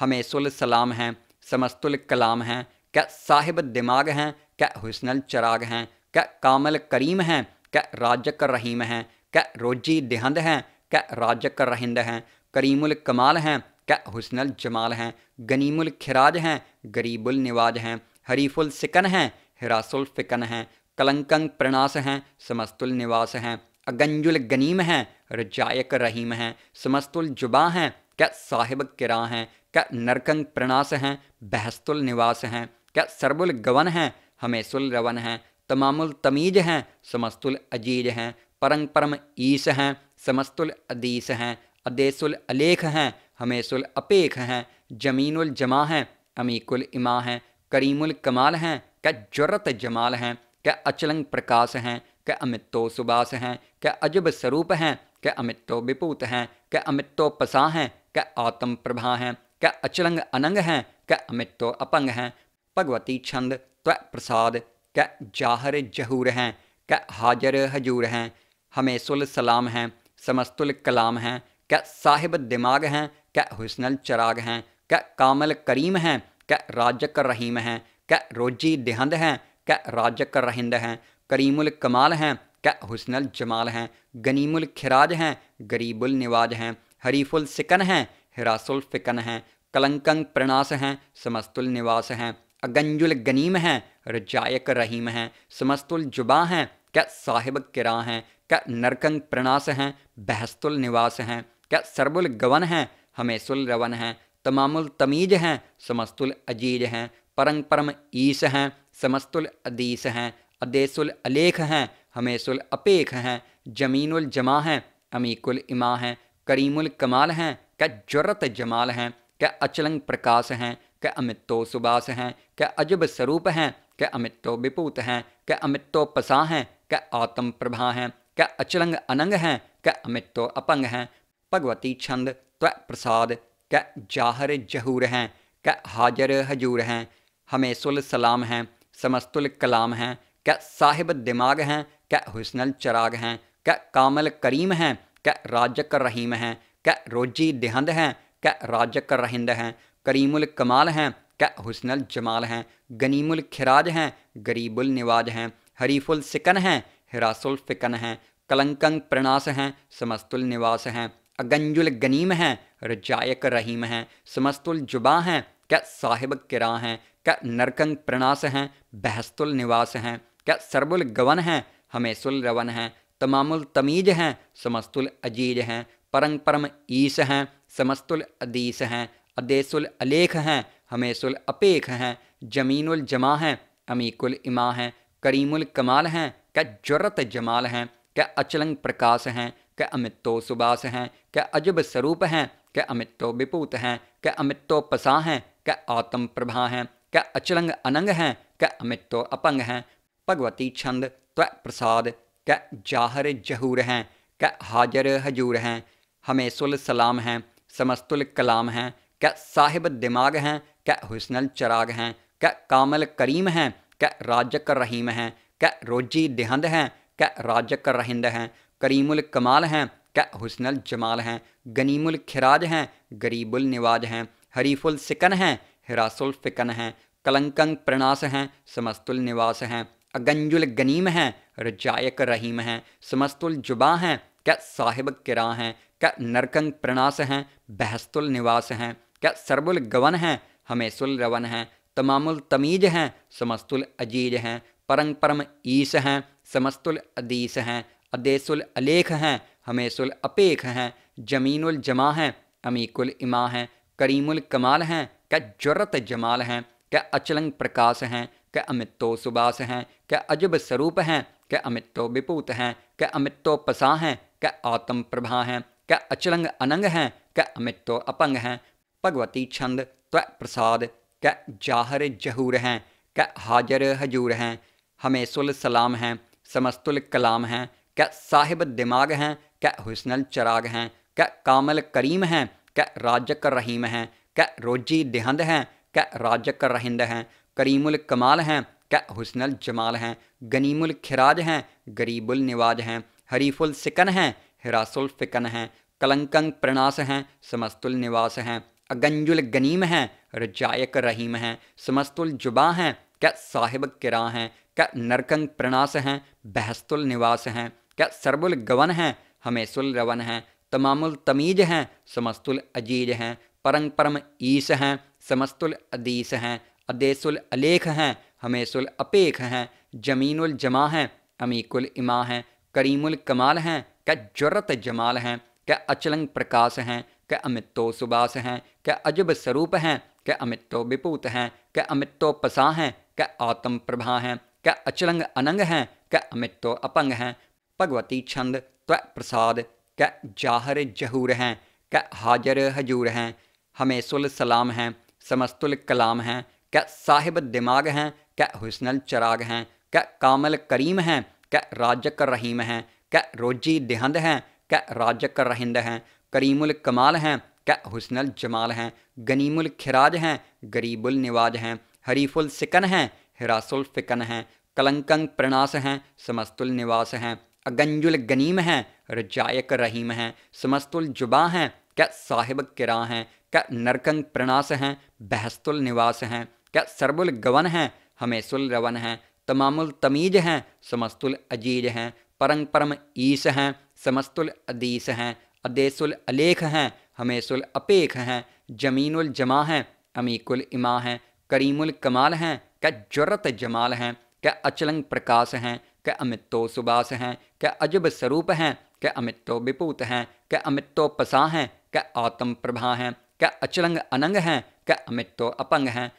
हमेसुल सलाम हैं समस्तुल कलाम हैं क्या साहिब दिमाग हैं क्या हुसनल चराग हैं क्या कामल करीम हैं क्या राजक रहीम हैं क्या रोजी दिहंद हैं क्या राजक रहिंद हैं करीमुल कमाल हैं क्या हुसनल जमाल हैं गनीमुल खिराज हैं गरीबुल निवाज हैं हरीफुल सिकन हैं हिरासुल फ़िकन हैं कलंकंग प्रणास हैं समस्तुल निवास हैं अगंजुल गनीम हैं रजायक रहीम हैं समस्तुल जुबा हैं क्या साहिब किरा हैं क्या नरकंग प्रणास हैं बहस्तुल निवास हैं क्या सर्बुल गवन हैं हमेशुल रवन हैं तमामुल तमीज हैं समस्तुल अजीज हैं परंग परम ईस हैं समस्तुल अदीस हैं अदेसुल अलेख हैं हमेशुल अपेख हैं जमीनुल जमा हैं अमीकुल इमा हैं करीमुल कमाल हैं क्या जुरत जमाल हैं क्या अचलंग प्रकाश हैं क्या अमितो सुबास हैं क्या अजब स्वरूप हैं क्या अमितो विपूत हैं क्या अमितो पसा हैं क्या आत्म प्रभा हैं क्या अचलंग अनंग हैं क्या अमित अपंग हैं भगवती छंद त्व प्रसाद क्या जाहर जहूर हैं क्या हाजर हजूर हैं हमेसुल सलाम हैं समस्तुल कलाम हैं क्या साहिब दिमाग हैं क्या हुसनल चराग हैं क्या कामल करीम हैं क्या राजक रहीम हैं क्या रोजी देहंद हैं क्या राजक रहिंद हैं करीमुल कमाल हैं क्या हुसनल जमाल हैं गनीमुल खिराज हैं गरीबुल निवाज हैं हरीफुल सिकन हैं हिरासुल फ़िकन हैं कलंकंग प्रणास हैं समस्तुल निवास हैं अगंजुल गनीम हैं रजायक रहीम हैं समस्तुल जुबा हैं क्या साहिब किरा हैं क्या नरकंग प्रणास हैं बहस्तुल निवास हैं क्या सरबुल गवन हैं हमेसुल रवन हैं तमामुल तमीज हैं समस्तुल अजीज हैं परंग परम ईस हैं समस्तुल अदीस हैं अदेसुल अलेख हैं हमेसुल अपेख हैं जमीनुल जमा हैं अमीकुल इमा हैं करीमुल कमाल हैं क्या जरत जमाल हैं क्या अचलंग प्रकाश हैं क्या अमित सुबास हैं क्या अजब स्वरूप हैं क्या अमित विपूत हैं क्या अमित पसा हैं क्या आत्म प्रभा हैं क्या अचलंग अनंग हैं क्या अमितो अपंग हैं भगवती छंद त्व प्रसाद क्या जाहर जहूर हैं क्या हाजर हजूर हैं हमेसुल सलाम हैं समस्तुल कलाम हैं क्या साहिब दिमाग हैं क्या हुसनल चराग हैं क्या कामल करीम हैं क्या राजक रहीम हैं कै रोजी देहंद हैं कै राजक रहिंद हैं करीमुल कमाल हैं कै हुसनल जमाल हैं गनीमुल खिराज हैं गरीबुल निवाज हैं हरीफुल सिकन हैं हिरासुल फ़िकन हैं कलंकंग प्रणास हैं समस्तुल निवास हैं अगंजुल गनीम हैं रजायक रहीम हैं समस्तुल जुबा हैं कै साहिब किरा हैं कै नरकंग प्रणास हैं बहस्तुल निवास हैं कै सरबुल गवन हैं हमेसुल रवन हैं तमामुल तमीज हैं समस्तुल अजीज हैं परंग परम ईश हैं समस्तुल अदीस हैं अदेसुल अलेख हैं हमेशुल अपेख हैं जमीनुल जमा हैं अमीकुल इमा हैं करीमुल कमाल हैं क्या जरत जमाल हैं क्या अचलंग प्रकाश हैं क्या अमितो सुबास हैं क्या अजब स्वरूप हैं क्या अमितो विपूत हैं क्या अमितो पसा हैं क्या आत्म प्रभा हैं क्या अचलंग अनंग हैं क्या अमितो अपंग हैं भगवती छंद त्व प्रसाद क्या जाहर जहूर हैं क्या हाजर हजूर हैं हमेसुल सलाम हैं समस्तुल कलाम हैं क्या साहिब दिमाग हैं क्या हुसनल चराग हैं क्या कामल करीम हैं क्या राजक रहीम हैं क्या रोजी दिहंद हैं क्या राजक रहिंद हैं करीमुल कमाल हैं क्या हुसनल जमाल हैं गनीमुल खिराज हैं गरीबुल निवाज हैं हरीफुल सिकन हैं हिरासुल फ़िकन हैं कलंकंग प्रणास हैं समस्तुल निवास हैं अगंजुल गनीम हैं रजायक रहीम हैं समस्तुल जुबा हैं क्या साहिब किरा हैं क्या नरकंग प्रणास हैं बहस्तुल निवास हैं क्या सर्बुल गवन हैं हमेशुल रवन हैं तमामुल तमीज हैं समस्तुल अजीज हैं परंग परम ईस हैं समस्तुल अदीस हैं अदेसुल अलेख हैं हमेशुल अपेख हैं जमीनुल जमा हैं अमीकुल इमा हैं करीमुल कमाल हैं क्या जरत जमाल हैं क्या अचलंग प्रकाश हैं क्या अमितो सुबास हैं क्या अजब स्वरूप हैं क्या अमितो विपूत हैं क्या अमितो पसा हैं क्या आत्म प्रभा हैं क्या अचलंग अनंग हैं क्या अमित तो अपंग हैं भगवती छंद त्व प्रसाद क्या जाहर जहूर हैं क्या हाजर हजूर हैं हमेसुल सलाम हैं समस्तुल कलाम हैं क्या साहिब दिमाग हैं क्या हुसनल चराग हैं क्या कामल करीम हैं क्या राजक रहीम हैं क्या रोजी देहंद हैं क्या राजक रहिंद हैं करीमुल कमाल हैं क्या हुसनल जमाल हैं गनीमुल खिराज हैं गरीबुल निवाज हैं हरीफुल सिकन हैं हिरासुल फ़िकन हैं कलंकंग प्रणास हैं समस्तुल निवास हैं अगंजुल गनीम हैं रजायक रहीम हैं समस्तुल जुबा हैं क्या साहिब किरा हैं क्या नरकंग प्रणास हैं बहस्तुल निवास हैं क्या सरबुल गवन हैं हमेशुल रवन हैं तमामुल तमीज हैं समस्तुल अजीज हैं परंग परम ईस हैं समस्तुल अदीस हैं अदेसुल अलेख हैं हमेशुल अपेख हैं जमीनुल जमा हैं अमीकुल इमा हैं करीमुल कमाल हैं क्या जुरत जमाल हैं क्या अचलंग प्रकाश हैं क्या अमितो सुबास हैं क्या अजब स्वरूप हैं क्या अमितो विपूत हैं क्या अमितो पसा हैं क्या आत्म प्रभा हैं क्या अचलंग अनंग हैं क्या अमितो अपंग हैं भगवती छंद त्व प्रसाद क्या जाहर जहूर हैं क्या हाजर हजूर हैं हमेसुल सलाम हैं समस्तुल कलाम हैं क्या साहिब दिमाग हैं क्या हुसनल चराग हैं क्या कामल करीम हैं क्या राजक रहीम हैं क्या रोजी दिहंद हैं क्या राजक रहिंद हैं करीमुल कमाल हैं क्या हुसनल जमाल हैं गनीमुल खिराज हैं गरीबुल निवाज हैं हरीफुल सिकन हैं हिरासुल फ़िकन हैं कलंकंग प्रणास हैं समस्तुल निवास हैं अगंजुल गनीम हैं रजायक रहीम हैं समस्तुल जुबा हैं क्या साहिब किरा हैं क्या नरकंग प्रणास हैं बहस्तुल निवास हैं क्या सरबुल गवन हैं हमेशुल रवन हैं तमामुल तमीज हैं समस्तुल अजीज हैं परंग परम ईस हैं समस्तुल अदीस हैं अदेसुल अलेख हैं हमेसुल अपेख हैं जमीनुल जमा हैं अमीकुल इमा हैं करीमुल कमाल हैं क्या जरत जमाल हैं क्या अचलंग प्रकाश हैं क्या अमितो सुबास हैं क्या अजब स्वरूप हैं क्या अमितो विपूत हैं क्या अमितो पसा हैं क्या आत्म प्रभा हैं क्या अचलंग अनंग हैं क्या अमितो अपंग हैं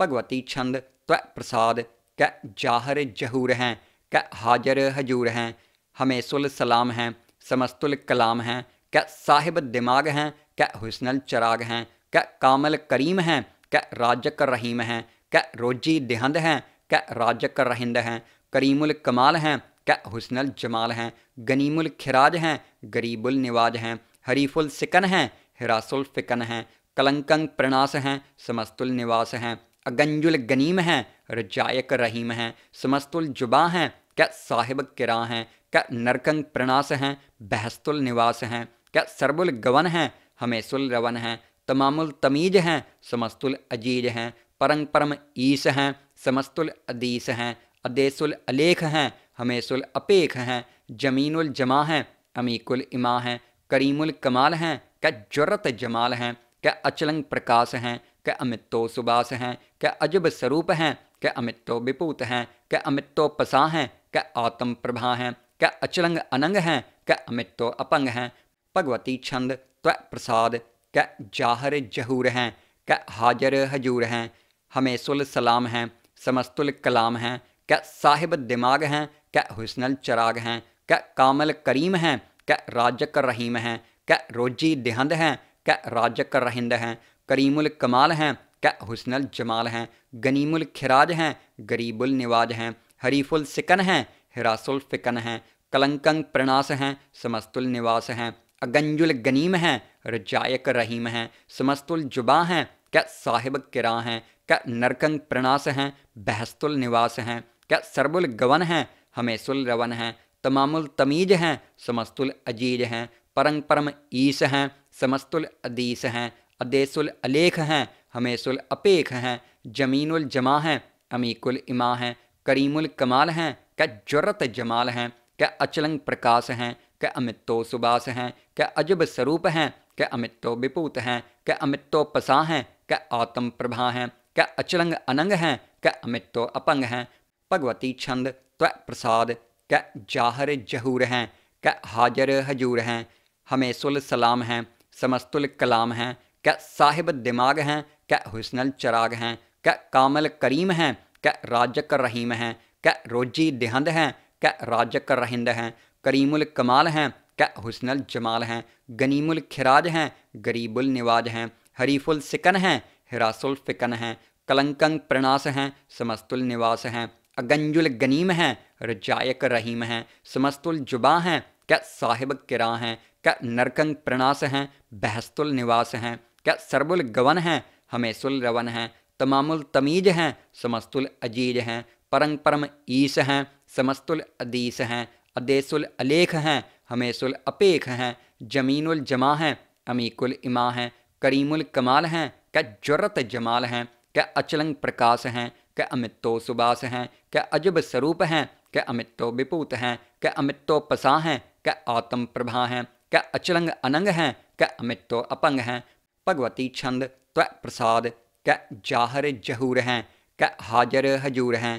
भगवती छंद त्व प्रसाद क्या जाहर जहूर हैं क्या हाजर हजूर हैं हमेसुल सलाम हैं समस्तुल कलाम हैं क्या साहिब दिमाग हैं क्या हुसनल चराग हैं क्या कामल करीम हैं क्या राजक रहीम हैं क्या रोजी दिहंद हैं क्या राजक रहिंद हैं करीमुल कमाल हैं क्या हुसनल जमाल हैं गनीमुल खिराज हैं गरीबुल निवाज हैं हरीफुल सिकन हैं हिरासुल फ़िकन हैं कलंकंग प्रणास हैं समस्तुल निवास हैं अगंजुल गनीम हैं रजायक रहीम हैं समस्तुल जुबा हैं क्या साहिब किरा हैं क्या नरकंग प्रणास हैं बहस्तुल निवास हैं क्या सर्वुल गवन हैं हमेशुल रवन हैं तमामुल तमीज हैं समस्तुल अजीज हैं परंग परम ईस हैं समस्तुल अदीस हैं अदेसुल अलेख हैं हमेशुल अपेख हैं जमीनुल जमा हैं अमीकुल इमा हैं करीमुल कमाल हैं क्या जरत जमाल हैं क्या अचलंग प्रकाश हैं क्या अमितो सुबास हैं क्या अजब स्वरूप हैं क्या अमितो विपूत हैं क्या अमितो पसा हैं क्या आत्म प्रभा हैं क्या अचलंग अनंग हैं क्या अमित तो अपंग हैं भगवती छंद त्व प्रसाद क्या जाहर जहूर हैं क्या हाजर हजूर हैं सुल सलाम हैं समस्तुल कलाम हैं क्या साहिब दिमाग हैं क्या हुसनल चराग हैं क्या कामल करीम हैं क्या राजक रहीम हैं क्या रोजी दिहंद हैं क्या राजक रहिंद हैं करीमुल कमाल हैं क्या हुसनल जमाल हैं गनीमुल खिराज हैं गरीबुल निवाज हैं हरीफुल सिकन हैं हिरासुल फ़िकन हैं कलंकंग प्रणास हैं समस्तुल निवास हैं अगंजुल गनीम हैं रजायक रहीम हैं समस्तुल जुबा हैं क्या साहिब किरा हैं क्या नरकंग प्रणास हैं बहस्तुल निवास हैं क्या सरबुल गवन हैं हमेशुल रवन हैं तमामुल तमीज हैं समस्तुल अजीज हैं परंग परम ईस हैं समस्तुल अदीस हैं अदेसुल अलेख हैं हमेशुल अपेख हैं जमीनुल जमा हैं अमीकुल इमा हैं करीमुल कमाल हैं क्या जरत जमाल हैं क्या अचलंग प्रकाश हैं क्या अमितो सुबास हैं क्या अजब स्वरूप हैं क्या अमितो विपूत हैं क्या अमितो पसा हैं क्या आत्म प्रभा हैं क्या अचलंग अनंग हैं क्या अमितो अपंग हैं भगवती छंद त्व प्रसाद क्या जाहर जहूर हैं क्या हाजर हजूर हैं हमेसुल सलाम हैं समस्तुल कलाम हैं क्या साहिब दिमाग हैं क्या हुसनल चराग हैं क्या कामल करीम हैं क्या राजक रहीम हैं क्या रोजी देहंद हैं क्या राजक रहिंद हैं करीमुल कमाल हैं क्या हुसनल जमाल हैं गनीमुल खिराज हैं गरीबुल निवाज हैं हरीफुल सिकन हैं हिरासुल फ़िकन हैं कलंकंग प्रणास हैं समस्तुल निवास हैं अगंजुल गनीम हैं रजायक रहीम हैं समस्तुल जुबा हैं क्या साहिब किरा हैं क्या नरकंग प्रणास हैं बहस्तुल निवास हैं क्या सरबुल गवन हैं हमेसुल रवन हैं तमामुल तमीज हैं समस्तुल अजीज हैं परम परम ईश हैं समस्तुल अदीस हैं अदेसुल अलेख हैं हमेशुल अपेख हैं जमीनुल जमा हैं अमीकुल इमा हैं करीमुल कमाल हैं क्या जरत जमाल हैं क्या अचलंग प्रकाश हैं क्या अमितो सुबास हैं क्या अजब स्वरूप हैं क्या अमितो विपूत हैं क्या अमितो पसा हैं क्या आत्म प्रभा हैं क्या अचलंग अनंग हैं क्या अमितो अपंग हैं भगवती छंद त्व प्रसाद क्या जाहर जहूर हैं क्या हाजर हजूर हैं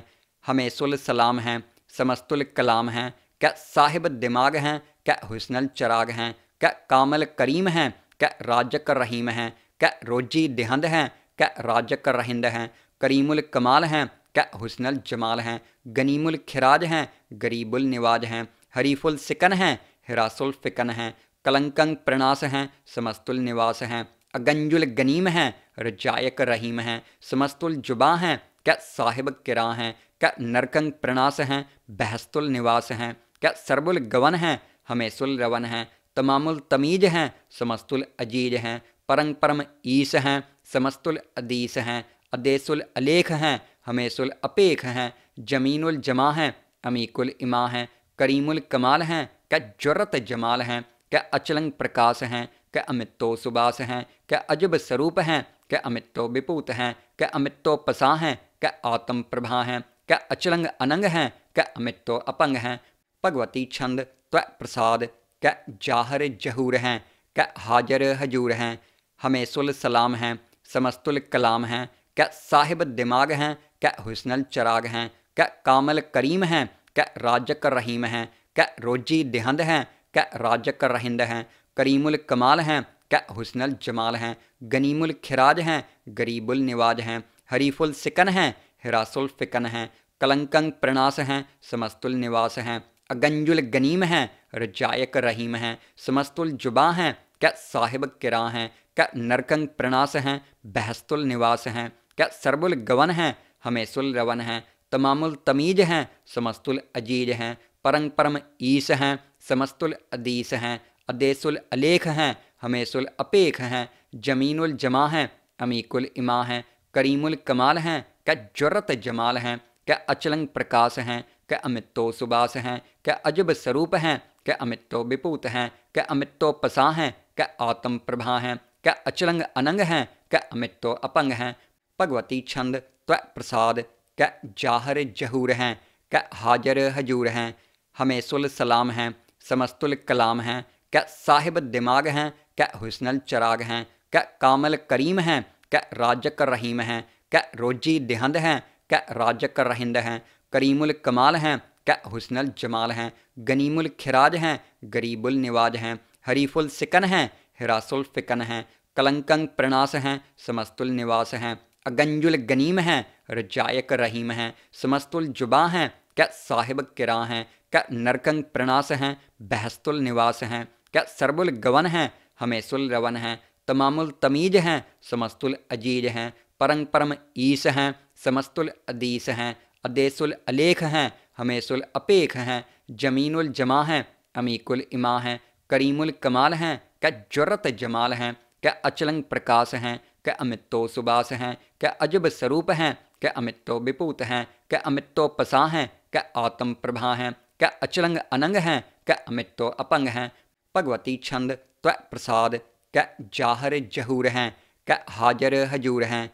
हमेसुल सलाम हैं समस्तुल कलाम हैं क्या साहिब दिमाग हैं क्या हुसनल चराग हैं क्या कामल करीम हैं क्या राजक रहीम हैं क्या रोजी दिहंद हैं क्या राजक रहिंद हैं करीमुल कमाल हैं क्या हुसनल जमाल हैं गनीमुल खिराज हैं गरीबुल निवाज हैं हरीफुल सिकन हैं हिरासुल फ़िकन हैं कलंकंग प्रणास हैं समस्तुल निवास हैं अगंजुल गनीम हैं रजायक रहीम हैं समस्तुल जुबा हैं क्या साहिब किरा हैं क्या नरकंग प्रणास हैं बहस्तुल निवास हैं क्या सर्बुल गवन हैं हमेशुल रवन हैं तमामुल तमीज हैं समस्तुल अजीज हैं परंग परम ईस हैं समस्तुल अदीस हैं अदेसुल अलेख हैं हमेशुल अपेख हैं जमीनुल जमा हैं अमीकुल इमा हैं करीमुल कमाल हैं क्या जरत जमाल हैं क्या अचलंग प्रकाश हैं क्या अमितो सुबास हैं क्या अजब स्वरूप हैं क्या अमितो विपूत हैं क्या अमितो पसा हैं क्या आत्म प्रभा हैं क्या अचलंग अनंग हैं क्या अमित्तो अपंग हैं भगवती छंद त्व प्रसाद क्या जाहर जहूर हैं क्या हाजर हजूर हैं सुल सलाम हैं समस्तुल कलाम हैं क्या साहिब दिमाग हैं क्या हुसनल चराग हैं क्या कामल करीम हैं क्या राजक रहीम हैं क्या रोजी दिहंद हैं क्या राजक रहिंद हैं करीमुल कमाल हैं क्या हुसनल जमाल हैं गनीमुल खिराज हैं गरीबुल निवाज हैं हरीफुल सिकन हैं हिरासुल फ़िकन हैं कलंकंग प्रणास हैं समस्तुल निवास हैं अगंजुल गनीम हैं रजायक रहीम हैं समस्तुल जुबा हैं क्या साहिब किरा हैं क्या नरकंग प्रणास हैं बहस्तुल निवास हैं क्या सरबुल गवन हैं हमेशुल रवन हैं तमामुल तमीज हैं समस्तुल अजीज हैं परंग परम ईस हैं समस्तुल अदीस हैं अदेसुल अलेख हैं हमेशुल अपेख हैं जमीनुल जमा हैं अमीकुल इमा हैं करीमुल कमाल हैं क्या जरत जमाल हैं क्या अचलंग प्रकाश हैं क्या अमितो सुबास हैं क्या अजब स्वरूप हैं क्या अमितो विपूत हैं क्या अमितो पसा हैं क्या आत्म प्रभा हैं क्या अचलंग अनंग हैं क्या अमितो अपंग हैं भगवती छंद त्व प्रसाद क्या जाहर जहूर हैं क्या हाजर हजूर हैं हमेसुल सलाम हैं समस्तुल कलाम हैं क्या साहिब दिमाग हैं क्या हुसनल चराग हैं क्या कामल करीम हैं क्या राजक रहीम हैं क्या रोजी देहंद हैं क्या राजक रहिंद हैं करीमुल कमाल हैं क्या हुसनल जमाल हैं गनीमुल खिराज हैं गरीबुल निवाज हैं हरीफुल सिकन हैं हिरासुल फ़िकन हैं कलंकंग प्रणास हैं समस्तुल निवास हैं अगंजुल गनीम हैं रजायक रहीम हैं समस्तुल जुबा हैं क्या साहिब किरा हैं क्या नरकंग प्रणास हैं बहस्तुल निवास हैं क्या सरबुल गवन हैं हमेसुल रवन हैं तमामुल तमीज हैं समस्तुल अजीज हैं परंग परम ईश हैं समस्तुल अदीश हैं अदेसुल अलेख हैं हमेशुल अपेख हैं जमीनुल जमा हैं अमीकुल इमा हैं करीमुल कमाल हैं क्या जरत जमाल हैं क्या अचलंग प्रकाश हैं क्या अमितो सुबास हैं क्या अजब स्वरूप हैं क्या अमितो विपूत हैं क्या अमितो पसा हैं क्या आत्म प्रभा हैं क्या अचलंग अनंग हैं क्या अमितो अपंग हैं भगवती छंद त्व प्रसाद क्या जाहर जहूर हैं क्या हाजर हजूर हैं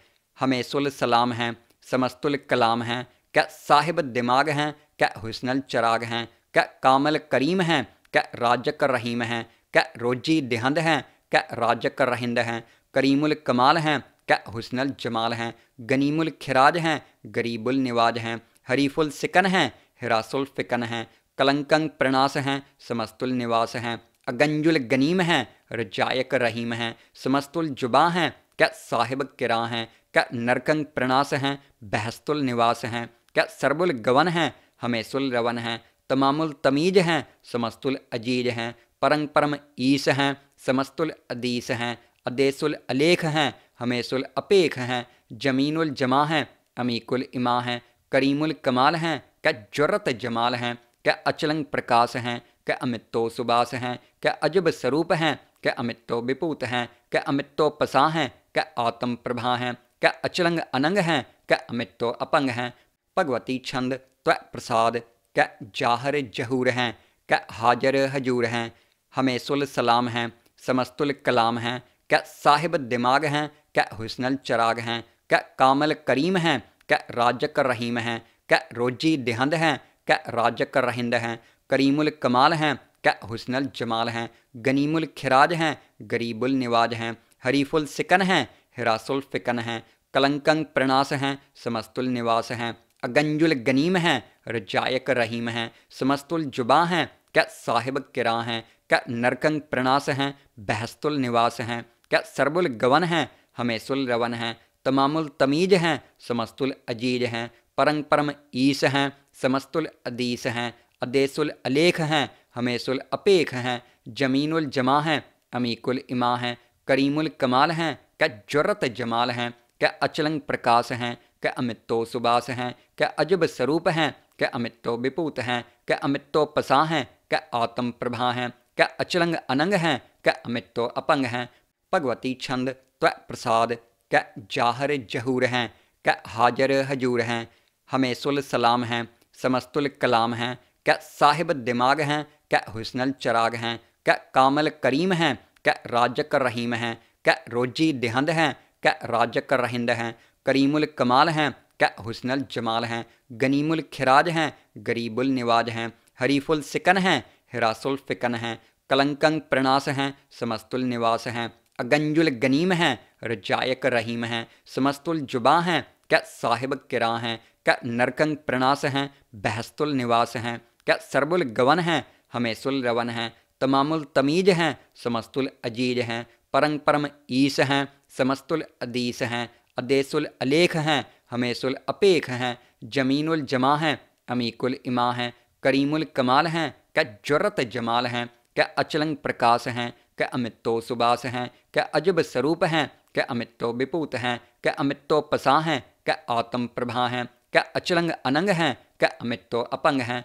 सुल सलाम हैं समस्तुल कलाम हैं क्या साहिब दिमाग हैं क्या हुसनल चराग हैं क्या कामल करीम हैं क्या राजक रहीम हैं क्या रोजी दिहंद हैं क्या राजक रहिंद हैं करीमुल कमाल हैं क्या हुसनल जमाल हैं गनीमुल खिराज हैं गरीबुल निवाज हैं हरीफुल सिकन हैं हिरासुल फ़िकन हैं कलंकंग प्रणास हैं समस्तुल निवास हैं अगंजुल गनीम हैं रजायक रहीम हैं समस्तुल जुबा हैं क्या साहिब किरा हैं क्या नरकंग प्रणाश हैं बहस्तुल निवास हैं क्या सर्वुल गवन हैं हमेशुल रवन हैं तमामुल तमीज हैं समस्तुल अजीज हैं परंग परम ईस हैं समस्तुल अदीस हैं अदेसुल अलेख हैं हमेशुल अपेख हैं जमीनुल जमा हैं अमीकुल इमा हैं करीमुल कमाल हैं क्या जुरत जमाल हैं क्या अचलंग प्रकाश हैं क्या अमितो सुबास हैं क्या अजब स्वरूप हैं क्या अमितो विपूत हैं क्या अमितो पसा हैं क्या आत्म प्रभा हैं क्या अचलंग अनंग हैं क्या अमित अपंग हैं भगवती छंद त्व प्रसाद क्या जाहर जहूर हैं क्या हाजर हजूर हैं हमेसुल सलाम हैं समस्तुल कलाम हैं क्या साहिब दिमाग हैं क्या हुसनल चराग हैं क्या कामल करीम हैं क्या राजक रहीम हैं क्या रोजी देहंद हैं क्या राजक रहिंद हैं करीमुल कमाल हैं क्या हुसनल जमाल हैं गनीमुल खिराज हैं गरीबुल निवाज हैं हरीफुल सिकन हैं हिरासुल फ़िकन हैं कलंकंग प्रणास हैं समस्तुल निवास हैं अगंजुल गनीम हैं रजायक रहीम हैं समस्तुल जुबा हैं क्या साहिब किरा हैं क्या नरकंग प्रणास हैं बहस्तुल निवास हैं क्या सरबुल गवन हैं हमेशुल रवन हैं तमामुल तमीज हैं समस्तुल अजीज हैं परंग परम ईस हैं समस्तुल अदीस हैं अदेसुल अलेख हैं हमेशुल अपेख हैं जमीनुल जमा हैं अमीकुल इमा हैं करीमुल कमाल हैं क्या जरत जमाल हैं क्या अचलंग प्रकाश हैं क्या अमितो सुबास हैं क्या अजब स्वरूप हैं क्या अमितो विपूत हैं क्या अमितो पसा हैं क्या आत्म प्रभा हैं क्या अचलंग अनंग हैं क्या अमितो अपंग हैं भगवती छंद त्व प्रसाद क्या जाहर जहूर हैं क्या हाजर हजूर हैं हमेसुल सलाम हैं समस्तुल कलाम हैं क्या साहिब दिमाग हैं क्या हुसनल चराग हैं क्या कामल करीम हैं क्या राजक रहीम हैं क्या रोजी देहंद हैं क्या राजक रहिंद हैं करीमुल कमाल हैं क्या हुसनल जमाल हैं गनीमुल खिराज हैं गरीबुल निवाज हैं हरीफुल सिकन हैं हिरासुल फ़िकन हैं कलंकंग प्रणास हैं समस्तुल निवास हैं अगंजुल गनीम हैं रजायक रहीम हैं समस्तुल जुबा हैं क्या साहिब किरा हैं क्या नरकंग प्रणास हैं बहस्तुल निवास हैं क्या सरबुल गवन हैं हमेसुल रवन हैं तमामुल तमीज हैं समस्तुल अजीज हैं परंग परम ईश हैं समस्तुल अदीस हैं अदेसुल अलेख हैं हमेशुल अपेख हैं जमीनुल जमा हैं अमीकुल इमा हैं करीमुल कमाल हैं क्या जरत जमाल हैं क्या अचलंग प्रकाश हैं क्या अमितो सुबास हैं क्या अजब स्वरूप हैं क्या अमितो विपूत हैं क्या अमितो पसा हैं क्या आत्म प्रभा हैं क्या अचलंग अनंग हैं क्या अमितो अपंग हैं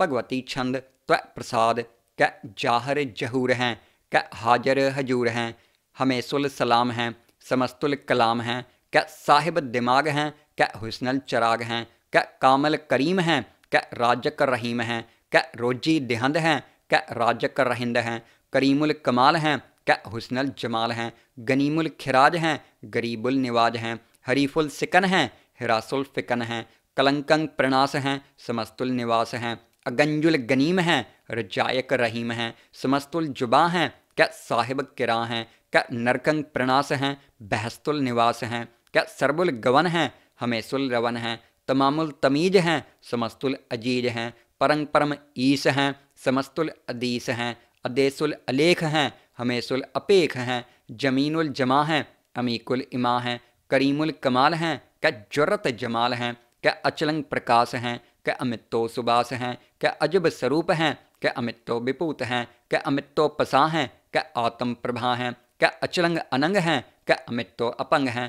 भगवती छंद त्व प्रसाद क्या जाहर जहूर हैं क्या हाजर हजूर हैं सुल सलाम हैं समस्तुल कलाम हैं क्या साहिब दिमाग हैं क्या हुसनल चराग हैं क्या कामल करीम हैं क्या राजक रहीम हैं क्या रोजी दिहंद हैं क्या राजक रहिंद हैं करीमुल कमाल हैं क्या हुसनल जमाल हैं गनीमुल खिराज हैं गरीबुल निवाज हैं हरीफुल सिकन हैं हिरासुल फ़िकन हैं कलंकंग प्रणास हैं समस्तुल निवास हैं अगंजुल गनीम हैं रजायक रहीम हैं समस्तुल जुबा हैं क्या साहिब किरा हैं क्या नरकंग प्रणास हैं बहस्तुल निवास हैं क्या सरबुल गवन हैं हमेसुल रवन हैं तमामुल तमीज हैं समस्तुल अजीज हैं परंग परम ईस हैं समस्तुल अदीस हैं अदेसुल अलेख हैं हमेसुल अपेख हैं जमीनुल जमा हैं अमीकुल इमा हैं करीमुल कमाल हैं क्या जरत जमाल हैं क्या अचलंग प्रकाश हैं क्या अमितो सुबास हैं क्या अजब स्वरूप हैं क्या अमितो विपूत हैं क्या अमितो पसा हैं क्या आत्म प्रभा हैं क्या अचलंग अनंग हैं क्या अमितो अपंग हैं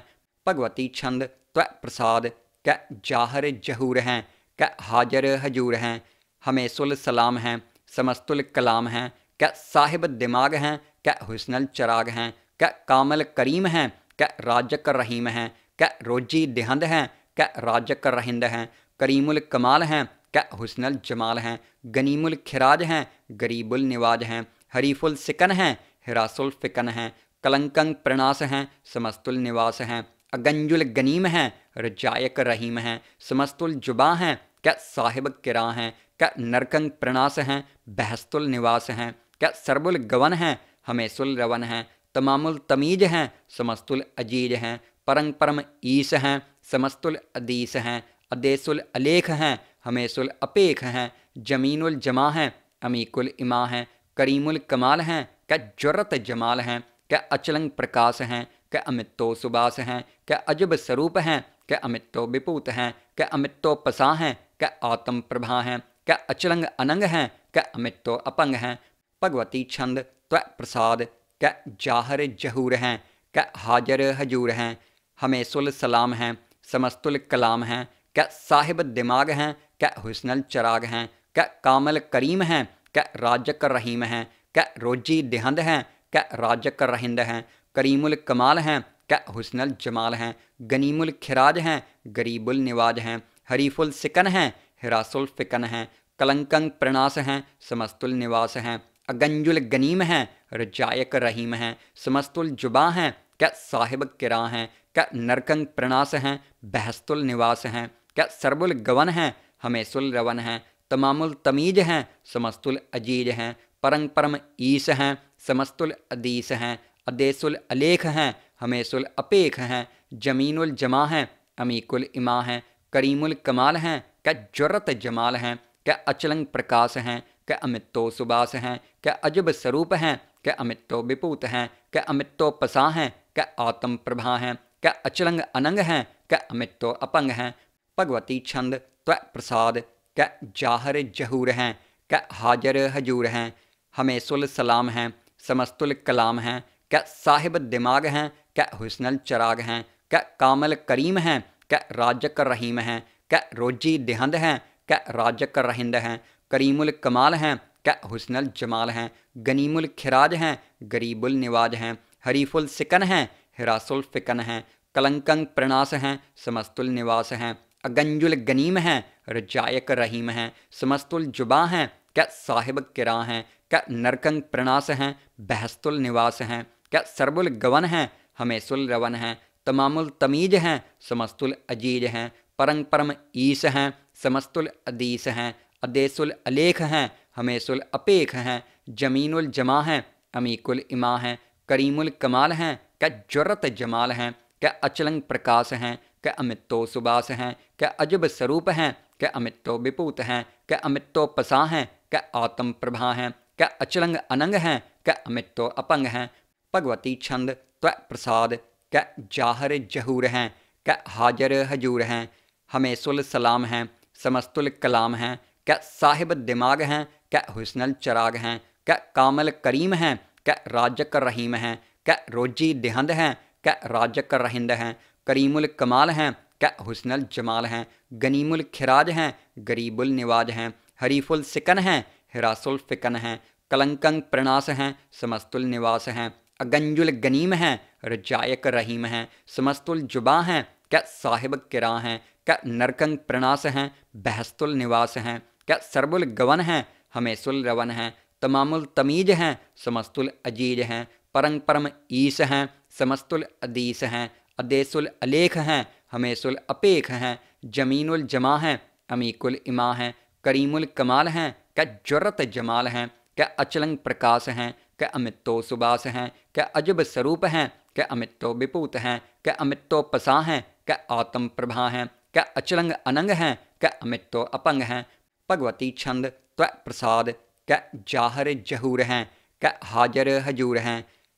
भगवती छंद त्व प्रसाद क्या जाहर जहूर हैं क्या हाजर हजूर हैं हमेसुल सलाम हैं समस्तुल कलाम हैं क्या साहिब दिमाग हैं क्या हुसनल चराग हैं क्या कामल करीम हैं क्या राजक रहीम हैं क्या रोजी देहंद हैं क्या राजक रहिंद हैं करीमुल कमाल हैं क्या हुसनल जमाल हैं गनीमुल खिराज हैं गरीबुल निवाज हैं हरीफुल सिकन हैं हिरासुल फ़िकन हैं कलंकंग प्रणास हैं समस्तुल निवास हैं अगंजुल गनीम हैं रजायक रहीम हैं समस्तुल जुबा हैं क्या साहिब किरा हैं क्या नरकंग प्रणास हैं बहस्तुल निवास हैं क्या सरबुल गवन हैं हमेसुल रवन हैं तमामुल तमीज हैं समस्तुल अजीज हैं परंग परम ईस हैं समस्तुल अदीस हैं अदेसुल अलेख हैं हमेसुल अपेख हैं जमीनुल जमा हैं अमीकुल इमा हैं करीमुल कमाल हैं क्या जरत जमाल हैं क्या अचलंग प्रकाश हैं क्या अमितो सुबास हैं क्या अजब स्वरूप हैं क्या अमितो विपूत हैं क्या अमितो पसा हैं क्या आत्म प्रभा हैं क्या अचलंग अनंग हैं क्या अमितो अपंग हैं भगवती छंद त्व प्रसाद क्या जाहर जहूर हैं क्या हाजर हजूर हैं हमेशुल सलाम हैं समस्तुल कलाम हैं क्या साहिब दिमाग हैं क्या हुसनल चराग हैं क्या कामल करीम हैं कै राजक रहीम हैं कै रोजी देहंद हैं कै राजक रहिंद हैं करीमुल कमाल हैं कै हुसनल जमाल हैं गनीमुल खिराज हैं गरीबुल निवाज हैं हरीफुल सिकन हैं हिरासुल फ़िकन हैं कलंकंग प्रणास हैं समस्तुल निवास हैं अगंजुल गनीम हैं रजायक रहीम हैं समस्तुल जुबा हैं क्या साहिब किरा हैं क्या नरकंग प्रणास हैं बहस्तुल निवास हैं क्या सरबुल गवन हैं हमेशुल रवन हैं तमामुल तमीज हैं समस्तुल अजीज हैं परंग परम ईस हैं समस्तुल अदीस हैं अदेसुल अलेख हैं हमेशुल अपेख हैं जमीनुल जमा हैं अमीकुल इमा हैं करीमुल कमाल हैं क्या जुरत जमाल हैं क्या अचलंग प्रकाश हैं क्या अमितो सुबास हैं क्या अजब स्वरूप हैं क्या अमितो विपूत हैं क्या अमितो पसा हैं क्या आत्म प्रभा हैं क्या अचलंग अनंग हैं क्या अमितो अपंग हैं भगवती छंद त्व प्रसाद क्या जाहर जहूर हैं क्या हाजर हजूर हैं हमेसुल सलाम हैं समस्तुल कलाम हैं क्या साहिब दिमाग हैं क्या हुसनल चराग हैं क्या कामल करीम हैं क्या राजक रहीम हैं क्या रोजी दिहंद हैं क्या राजक रहिंद हैं करीमुल कमाल हैं क्या हुसनल जमाल हैं गनीमुल खिराज हैं गरीबुल निवाज हैं हरीफुल सिकन हैं हिरासुल फ़िकन हैं कलंकंग प्रणास हैं समस्तुल निवास हैं अगंजुल गनीम हैं रजायक रहीम हैं समस्तुल जुबा हैं क्या साहिब किरा हैं क्या नरकंग प्रणास हैं बहस्तुल निवास हैं क्या सरबुल गवन हैं हमेशुल रवन हैं तमामुल तमीज हैं समस्तुल अजीज हैं परंग परम ईस हैं समस्तुल अदीस हैं अदेसुल अलेख हैं हमेशुल अपेख हैं जमीनुल जमा हैं अमीकुल इमा हैं करीमुल कमाल हैं क्या जुरत जमाल हैं क्या अचलंग प्रकाश हैं क्या अमितो सुबास हैं क्या अजब स्वरूप हैं क्या अमितो विपूत हैं क्या अमितो पसा हैं क्या आत्म प्रभा हैं क्या अचलंग अनंग हैं क्या अमितो अपंग हैं भगवती छंद त्व प्रसाद क्या जाहर जहूर हैं क्या हाजर हजूर हैं हमेसुल सलाम हैं समस्तुल कलाम हैं क्या साहिब दिमाग हैं क्या हुसनल चराग हैं क्या कामल करीम हैं क्या राजक रहीम हैं क्या रोजी दिहंद हैं क्या राजक रहिंद हैं करीमुल कमाल हैं क्या हुसनल जमाल हैं गनीमुल खिराज हैं गरीबुल निवाज हैं हरीफुल सिकन हैं हिरासुल फ़िकन हैं कलंकंग प्रणास हैं समस्तुल निवास हैं अगंजुल गनीम हैं रजायक रहीम हैं समस्तुल जुबा हैं क्या साहिब किरा हैं क्या नरकंग प्रणास हैं बहस्तुल निवास हैं क्या सरबुल गवन हैं हमेसुल रवन हैं तमामुल तमीज हैं समस्तुल अजीज हैं परंग परम ईस हैं समस्तुल अदीस हैं अदेसुल अलेख हैं हमेशुल अपेख हैं जमीनुल जमा हैं अमीकुल इमा हैं करीमुल कमाल हैं क्या जरत जमाल हैं क्या अचलंग प्रकाश हैं क्या अमितो सुबास हैं क्या अजब स्वरूप हैं क्या अमितो विपूत हैं क्या अमितो पसा हैं क्या आत्म प्रभा हैं क्या अचलंग अनंग हैं क्या अमितो अपंग हैं भगवती छंद त्व प्रसाद क्या जाहर जहूर हैं क्या हाजर हजूर हैं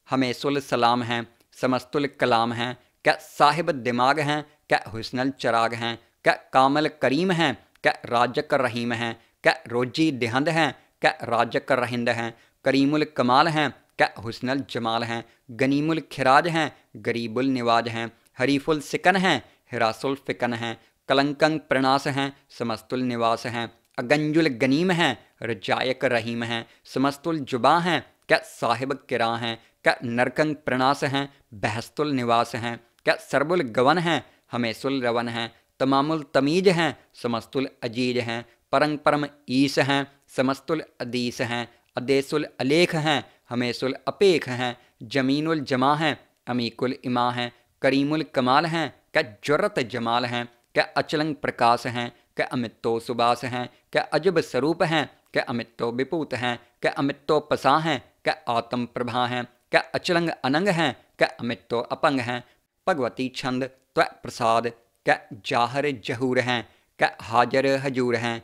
हमेसुल सलाम हैं समस्तुल कलाम हैं क्या साहिब दिमाग हैं क्या हुसनल चराग हैं क्या कामल करीम हैं क्या राजक रहीम हैं क्या रोजी दिहंद हैं क्या राजक रहिंद हैं करीमुल कमाल हैं क्या हुसनल जमाल हैं गनीमुल खिराज हैं गरीबुल निवाज हैं हरीफुल सिकन हैं हिरासुल फ़िकन हैं कलंकंग प्रणास हैं समस्तुल निवास हैं अगंजुल गनीम हैं रजायक रहीम हैं समस्तुल जुबा हैं क्या साहिब किरा हैं क्या नरकंग प्रणास हैं बहस्तुल निवास हैं क्या सरबुल गवन हैं हमें सुल रवन हैं तमामुल तमीज हैं समस्तुल अजीज हैं परंग परम ईस हैं समस्तुल अदीस हैं अदेसुल अलेख हैं हमेसुल अपेख हैं जमीनुल जमा हैं अमीकुल इमा हैं करीमुल कमाल हैं क्या जरत जमाल हैं क्या अचलंग प्रकाश हैं क्या अमितो सुबास हैं क्या अजब स्वरूप हैं क्या अमितो विपूत हैं क्या अमितो पसा हैं क्या आत्म प्रभा हैं क्या अचलंग अनंग हैं क्या अमितो अपंग हैं भगवती छंद त्व प्रसाद क जाहर जहूर हैं क हाजर हजूर हैं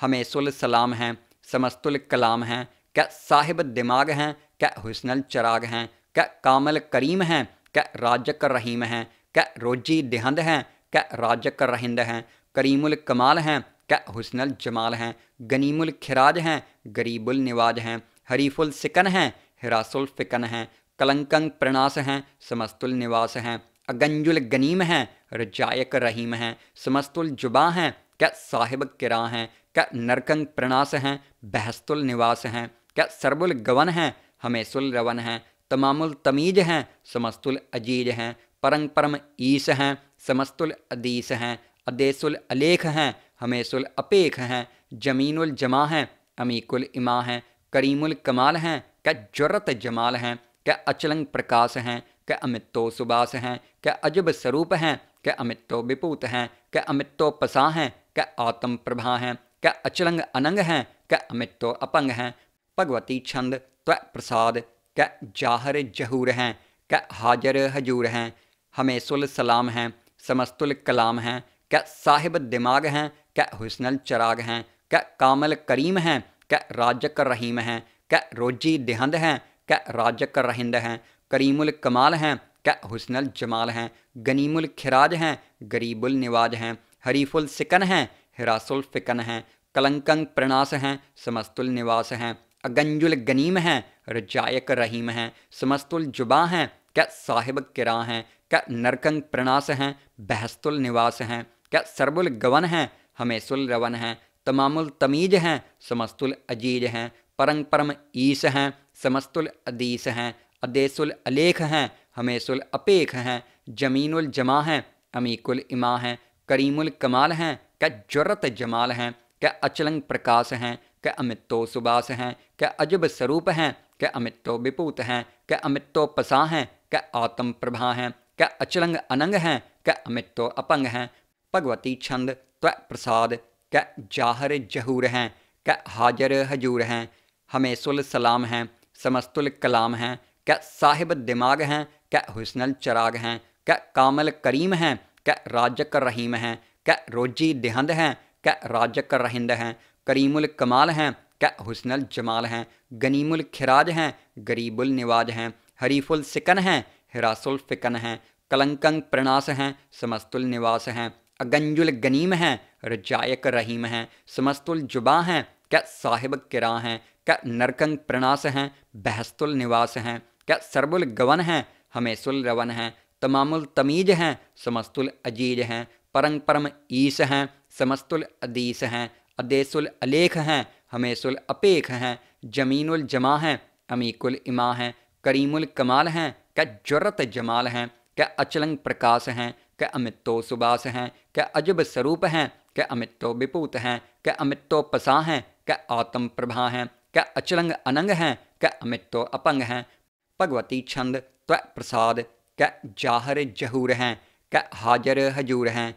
हमेसुल सलाम हैं समस्तुल कलाम हैं क साहिब दिमाग हैं क हुसनल चराग हैं क कामल करीम हैं क राजक रहीम हैं क रोजी दिहंद हैं क राजक रहिंद हैं करीमुल कमाल हैं क हुसनल जमाल हैं गनीमुल खिराज हैं गरीबुल निवाज हैं हरीफुल सिकन हैं हिरासुल फ़िकन हैं कलंकंग प्रणास हैं समस्तुल निवास हैं अगंजुल गनीम हैं रजायक रहीम हैं समस्तुल जुबा हैं क्या साहिब किरा हैं क्या नरकंग प्रणास हैं बहस्तुल निवास हैं क्या सरबुल गवन हैं हमेसुल रवन हैं तमामुल तमीज हैं समस्तुल अजीज हैं परंग परम ईस हैं समस्तुल अदीस हैं अदेसुल अलेख हैं हमेसुल अपेख हैं जमीनुल जमा हैं अमीकुल इमा हैं करीमुल कमाल हैं क्या जरत जमाल हैं क्या अचलंग प्रकाश हैं क्या अमितो सुबास हैं क्या अजब स्वरूप हैं क्या अमितो विपूत हैं क्या अमितो पसा हैं क्या आत्म प्रभा हैं क्या अचलंग अनंग हैं क्या अमितो अपंग हैं भगवती छंद त्व प्रसाद क्या जाहर जहूर हैं क्या हाजर हजूर हैं हमेसुल सलाम हैं समस्तुल कलाम हैं क्या साहिब दिमाग हैं क्या हुसनल चराग हैं क्या कामल करीम हैं क्या राजक रहीम हैं क्या रोजी दिहंद हैं क्या राजक रहिंद हैं करीमुल कमाल हैं क्या हुसनल जमाल हैं गनीमुल खिराज हैं गरीबुल निवाज हैं हरीफुल सिकन हैं हिरासुल फ़िकन हैं कलंकंग प्रणास हैं समस्तुल निवास हैं अगंजुल गनीम हैं रजायक रहीम हैं समस्तुल जुबा हैं क्या साहिब किरा हैं क्या नरकंग प्रणास हैं बहस्तुल निवास हैं क्या सरबुल गवन हैं हमेसुल रवन हैं तमामुल तमीज हैं समस्तुल अजीज हैं परंग परम ईस हैं समस्तुल अदीस हैं अदेसुल अलेख हैं हमेशुल अपेख हैं जमीनुल जमा हैं अमीकुल इमा हैं करीमुल कमाल हैं क्या जरत जमाल हैं क्या अचलंग प्रकाश हैं क्या अमितो सुबास हैं क्या अजब स्वरूप हैं क्या अमितो विपूत हैं क्या अमितो पसा हैं क्या आत्म प्रभा हैं क्या अचलंग अनंग हैं क्या अमितो अपंग हैं भगवती छंद त्व प्रसाद क्या जाहर जहूर हैं क्या हाजर हजूर हैं हमेसुल सलाम हैं समस्तुल कलाम हैं क्या साहिब दिमाग हैं क्या हुसनल चराग हैं क्या कामल करीम हैं क्या राजक रहीम हैं क्या रोजी देहंद हैं क्या राजक रहिंद हैं करीमुल कमाल हैं क्या हुसनल जमाल हैं गनीमुल खिराज हैं गरीबुल निवाज हैं हरीफुल सिकन हैं हिरासुल फ़िकन हैं कलंकंग प्रणास हैं समस्तुल निवास हैं अगंजुल गनीम हैं रजायक रहीम हैं समस्तुल जुबा हैं क्या साहिब किरा हैं क्या नरकंग प्रणास हैं बहस्तुल निवास हैं क्या सरबुल गवन हैं हमें सुल रवन हैं तमामुल तमीज हैं समस्तुल अजीज हैं परंग परम ईस हैं समस्तुल अदीस हैं अदेसुल अलेख हैं सुल अपेख हैं जमीनुल जमा हैं अमीकुल इमा हैं करीमुल कमाल हैं क्या जुरत जमाल हैं क्या अचलंग प्रकाश हैं क्या अमितो सुबास हैं क्या अजब स्वरूप हैं क्या अमितो विपूत हैं क्या अमितो पसा हैं क्या आत्म प्रभा हैं क्या अचलंग अनंग हैं क्या अमितो अपंग हैं भगवती छंद तो प्रसाद क जाहर जहूर हैं क हाजर हजूर हैं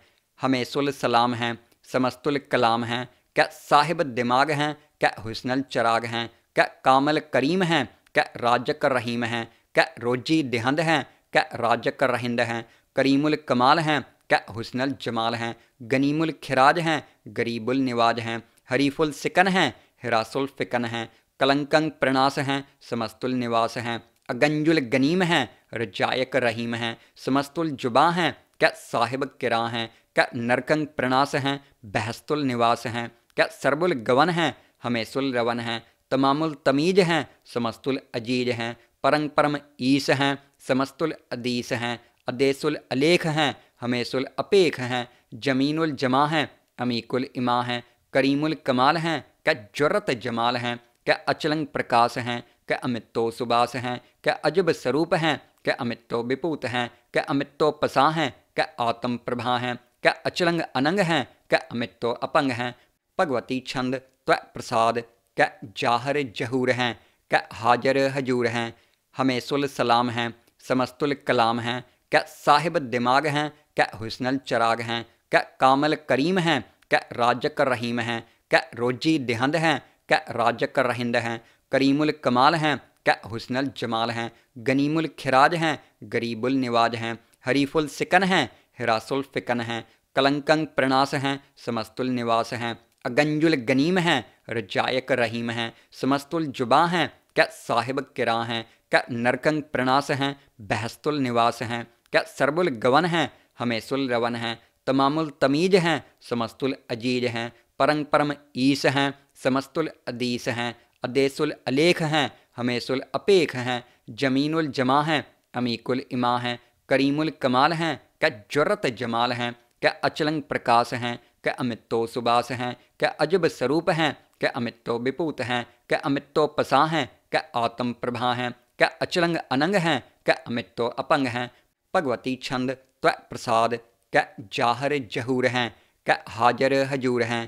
सुल सलाम हैं समस्तुल कलाम हैं क साहिब दिमाग हैं क हुसनल चराग हैं क कामल करीम हैं क राजक रहीम हैं क रोजी दिहंद हैं क राजक रहिंद हैं करीमुल कमाल हैं क हुसनल जमाल हैं गनीमुल खिराज हैं गरीबुल निवाज हैं हरीफुल सिकन हैं हिरासुल फ़िकन हैं कलंकंग प्रणास हैं समस्तुल निवास हैं अगंजुल गनीम हैं रजायक रहीम हैं समस्तुल जुबा हैं क्या साहिब किरा हैं क्या नरकंग प्रणास हैं बहस्तुल निवास हैं क्या सरबुल गवन हैं हमेशुल रवन हैं तमामुल तमीज हैं समस्तुल अजीज हैं परंग परम ईस हैं समस्तुल अदीस हैं अदेसुल अलेख हैं हमेशुल अपेख हैं जमीनुल जमा हैं अमीकुल इमा हैं करीमुल कमाल हैं क्या जरत जमाल हैं क्या अचलंग प्रकाश हैं कि अमित तो सुबास हैं कि अजब स्वरूप हैं कि अमित तो विपूत हैं कि अमित तो पसा हैं कि आत्म प्रभा हैं कि अचलंग अनंग हैं कि अमित तो अपंग हैं भगवती छंद त्व प्रसाद कि जाहर जहूर हैं कि हाजर हजूर हैं हमेसुल सलाम हैं समस्तुल कलाम हैं क्या साहिब दिमाग हैं क्या हुसनल चराग हैं क्या कामल करीम हैं क्या राजक रहीम हैं क्या रोजी दिहंद हैं क्या राजक रहिंद हैं करीमुल कमाल हैं क्या हुसनल जमाल हैं गनीमुल खिराज हैं गरीबुल निवाज हैं हरीफुल सिकन हैं हिरासुल फ़िकन हैं कलंकंग प्रणास हैं समस्तुल निवास हैं अगंजुल गनीम हैं रजायक रहीम हैं समस्तुल जुबा हैं क्या साहिब किरा हैं क्या नरकंग प्रणास हैं बहस्तुल निवास हैं क्या सरबुल गवन हैं हमेसुल रवन हैं तमामुल तमीज हैं समस्तुल अजीज हैं परंग परम ईस हैं समस्तुल अदीस हैं अदेसुल अलेख हैं हमेसुल अपेख हैं जमीनुल जमा हैं अमीकुल इमा हैं करीमुल कमाल हैं क्या जरत जमाल हैं क्या अचलंग प्रकाश हैं क्या अमितो सुबास हैं क्या अजब स्वरूप हैं क्या अमितो विपूत हैं क्या अमितो पसा हैं क्या आत्म प्रभा हैं क्या अचलंग अनंग हैं क्या अमितो अपंग हैं भगवती छंद त्व प्रसाद क्या जाहर जहूर हैं क्या हाजर हजूर हैं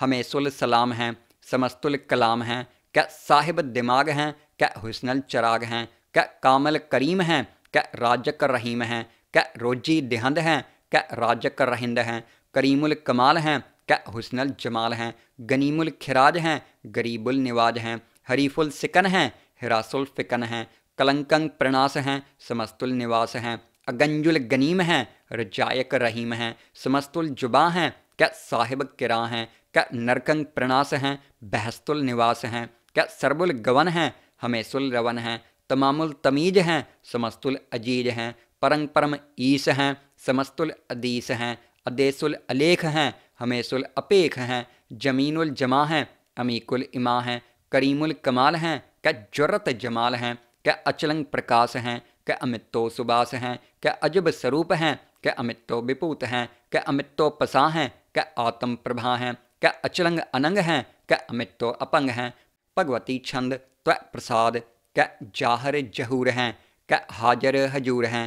हमेसुल सलाम हैं समस्तुल कलाम हैं क्या साहिब दिमाग हैं क्या हुसनल चराग हैं क्या कामल करीम हैं क्या राजक रहीम हैं क्या रोजी दिहंद हैं क्या राजक रहिंद हैं करीमुल कमाल हैं क्या हुसनल जमाल हैं गनीमुल खिराज हैं गरीबुल निवाज हैं हरीफुल सिकन हैं हिरासुल फ़िकन हैं कलंकंग प्रणास हैं समस्तुल निवास हैं अगंजुल गनीम हैं रजायक रहीम हैं समस्तुल जुबा हैं क्या साहिब किरा हैं क्या नरकंग प्रणास हैं बहस्तुल निवास हैं क्या सरबुल गवन हैं हमेशुल रवन हैं तमामुल तमीज हैं समस्तुल अजीज हैं परंग परम ईस हैं समस्तुल अदीस हैं अदेसुल अलेख हैं हमेसुल अपेख हैं जमीनुल जमा हैं अमीकुल इमा हैं करीमुल कमाल हैं क्या जरत जमाल हैं क्या अचलंग प्रकाश हैं क्या अमितो सुबास हैं क्या अजब स्वरूप हैं क्या अमितो विपूत हैं क्या अमितो पसा हैं क्या आत्म प्रभा हैं क्या अचलंग अनंग हैं क्या अमितो अपंग हैं भगवती छंद त्व प्रसाद कै जाहर जहूर हैं कै हाजर हजूर हैं